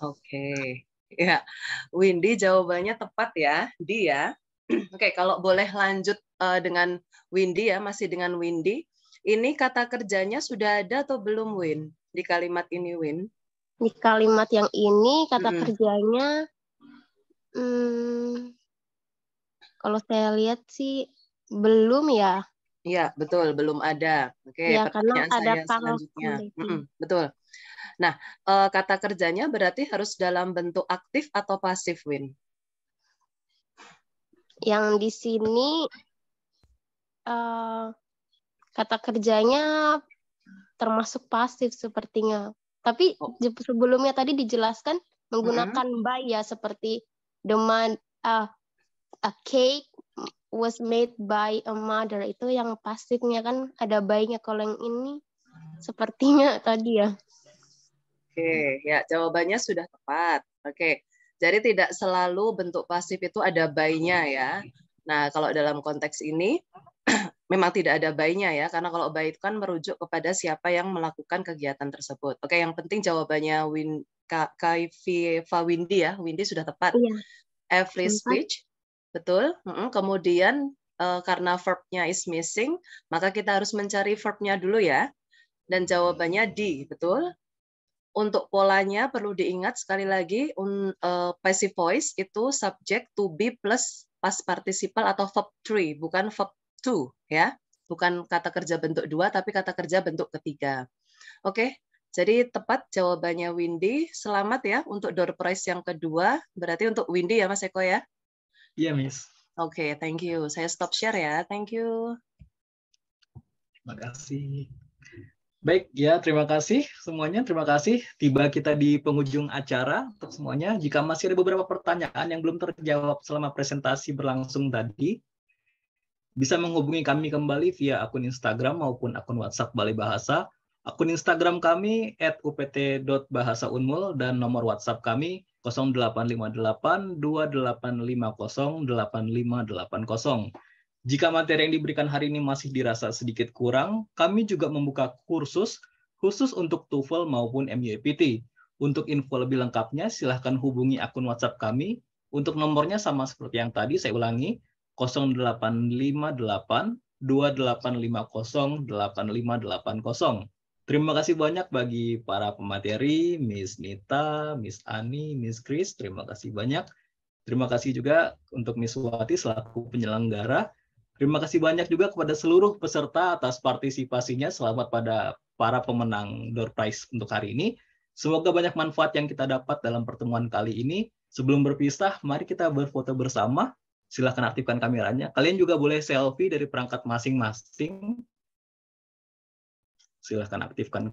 oke okay. ya Windy jawabannya tepat ya dia ya. oke okay, kalau boleh lanjut uh, dengan Windy ya masih dengan Windy ini kata kerjanya sudah ada atau belum Win di kalimat ini Win di kalimat yang ini kata hmm. kerjanya hmm, kalau saya lihat sih belum ya Iya, betul, belum ada. Oke, ya, pertanyaan karena ada saya selanjutnya. Mm -mm, betul. Nah, eh, kata kerjanya berarti harus dalam bentuk aktif atau pasif, Win? Yang di sini eh, kata kerjanya termasuk pasif sepertinya. Tapi oh. sebelumnya tadi dijelaskan menggunakan buy -hmm. by ya seperti demand uh, ah, a cake was made by a mother itu yang pasifnya kan ada baiknya kalau yang ini sepertinya tadi ya. Oke, okay, ya jawabannya sudah tepat. Oke. Okay. Jadi tidak selalu bentuk pasif itu ada baiknya ya. Nah, kalau dalam konteks ini memang tidak ada baiknya ya karena kalau baik itu kan merujuk kepada siapa yang melakukan kegiatan tersebut. Oke, yang penting jawabannya Win Kaifa Windy ya. Windy sudah tepat. Iya. Every speech betul. Kemudian eh, karena verbnya is missing, maka kita harus mencari verbnya dulu ya. Dan jawabannya di, betul. Untuk polanya perlu diingat sekali lagi, eh, passive voice itu subject to be plus past participle atau verb three bukan verb two ya. Bukan kata kerja bentuk dua, tapi kata kerja bentuk ketiga. Oke, jadi tepat jawabannya Windy. Selamat ya untuk door prize yang kedua. Berarti untuk Windy ya Mas Eko ya. Iya, Miss. Oke, okay, thank you. Saya stop share ya. Thank you. Terima kasih. Baik, ya terima kasih semuanya. Terima kasih tiba kita di penghujung acara untuk semuanya. Jika masih ada beberapa pertanyaan yang belum terjawab selama presentasi berlangsung tadi, bisa menghubungi kami kembali via akun Instagram maupun akun WhatsApp Balai Bahasa. Akun Instagram kami @upt.bahasaunmul dan nomor WhatsApp kami 0858 2850 8580. Jika materi yang diberikan hari ini masih dirasa sedikit kurang, kami juga membuka kursus khusus untuk TOEFL maupun MUAPT. Untuk info lebih lengkapnya, silahkan hubungi akun WhatsApp kami. Untuk nomornya sama seperti yang tadi, saya ulangi, 0858 2850 8580. Terima kasih banyak bagi para pemateri, Miss Nita, Miss Ani, Miss Chris. Terima kasih banyak. Terima kasih juga untuk Miss Wati selaku penyelenggara. Terima kasih banyak juga kepada seluruh peserta atas partisipasinya. Selamat pada para pemenang door prize untuk hari ini. Semoga banyak manfaat yang kita dapat dalam pertemuan kali ini. Sebelum berpisah, mari kita berfoto bersama. Silahkan aktifkan kameranya. Kalian juga boleh selfie dari perangkat masing-masing silahkan aktifkan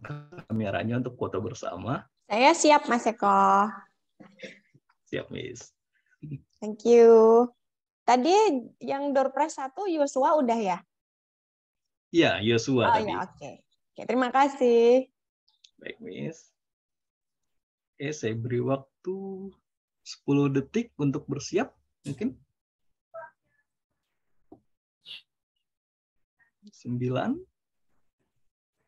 kameranya untuk foto bersama. Saya siap, Mas Eko. Siap, Miss. Thank you. Tadi yang door satu Yosua udah ya? Iya, Yosua oh, tadi. Ya, oke. Okay. Oke, terima kasih. Baik, Miss. Oke, saya beri waktu 10 detik untuk bersiap mungkin. 9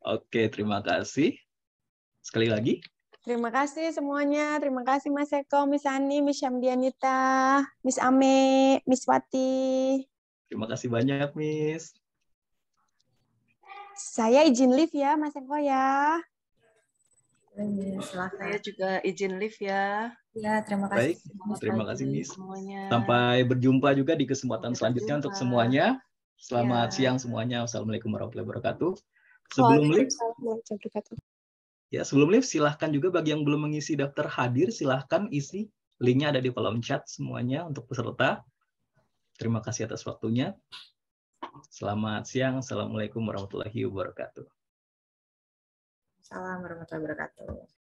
Oke, terima kasih. Sekali lagi. Terima kasih semuanya. Terima kasih Mas Eko, Miss Ani, Miss Syamdianita, Miss Ame, Miss Wati. Terima kasih banyak, Miss. Saya izin live ya, Mas Eko ya. Iya, Selamat Saya juga izin live ya. Ya, terima kasih. Baik, terima kasih Miss. Semuanya. Sampai berjumpa juga di kesempatan selanjutnya untuk semuanya. Selamat ya. siang semuanya. Assalamualaikum warahmatullahi wabarakatuh. Sebelum gitu live, ya sebelum live silahkan juga bagi yang belum mengisi daftar hadir silahkan isi linknya ada di kolom chat semuanya untuk peserta. Terima kasih atas waktunya. Selamat siang. Assalamualaikum warahmatullahi wabarakatuh. Assalamualaikum warahmatullahi wabarakatuh.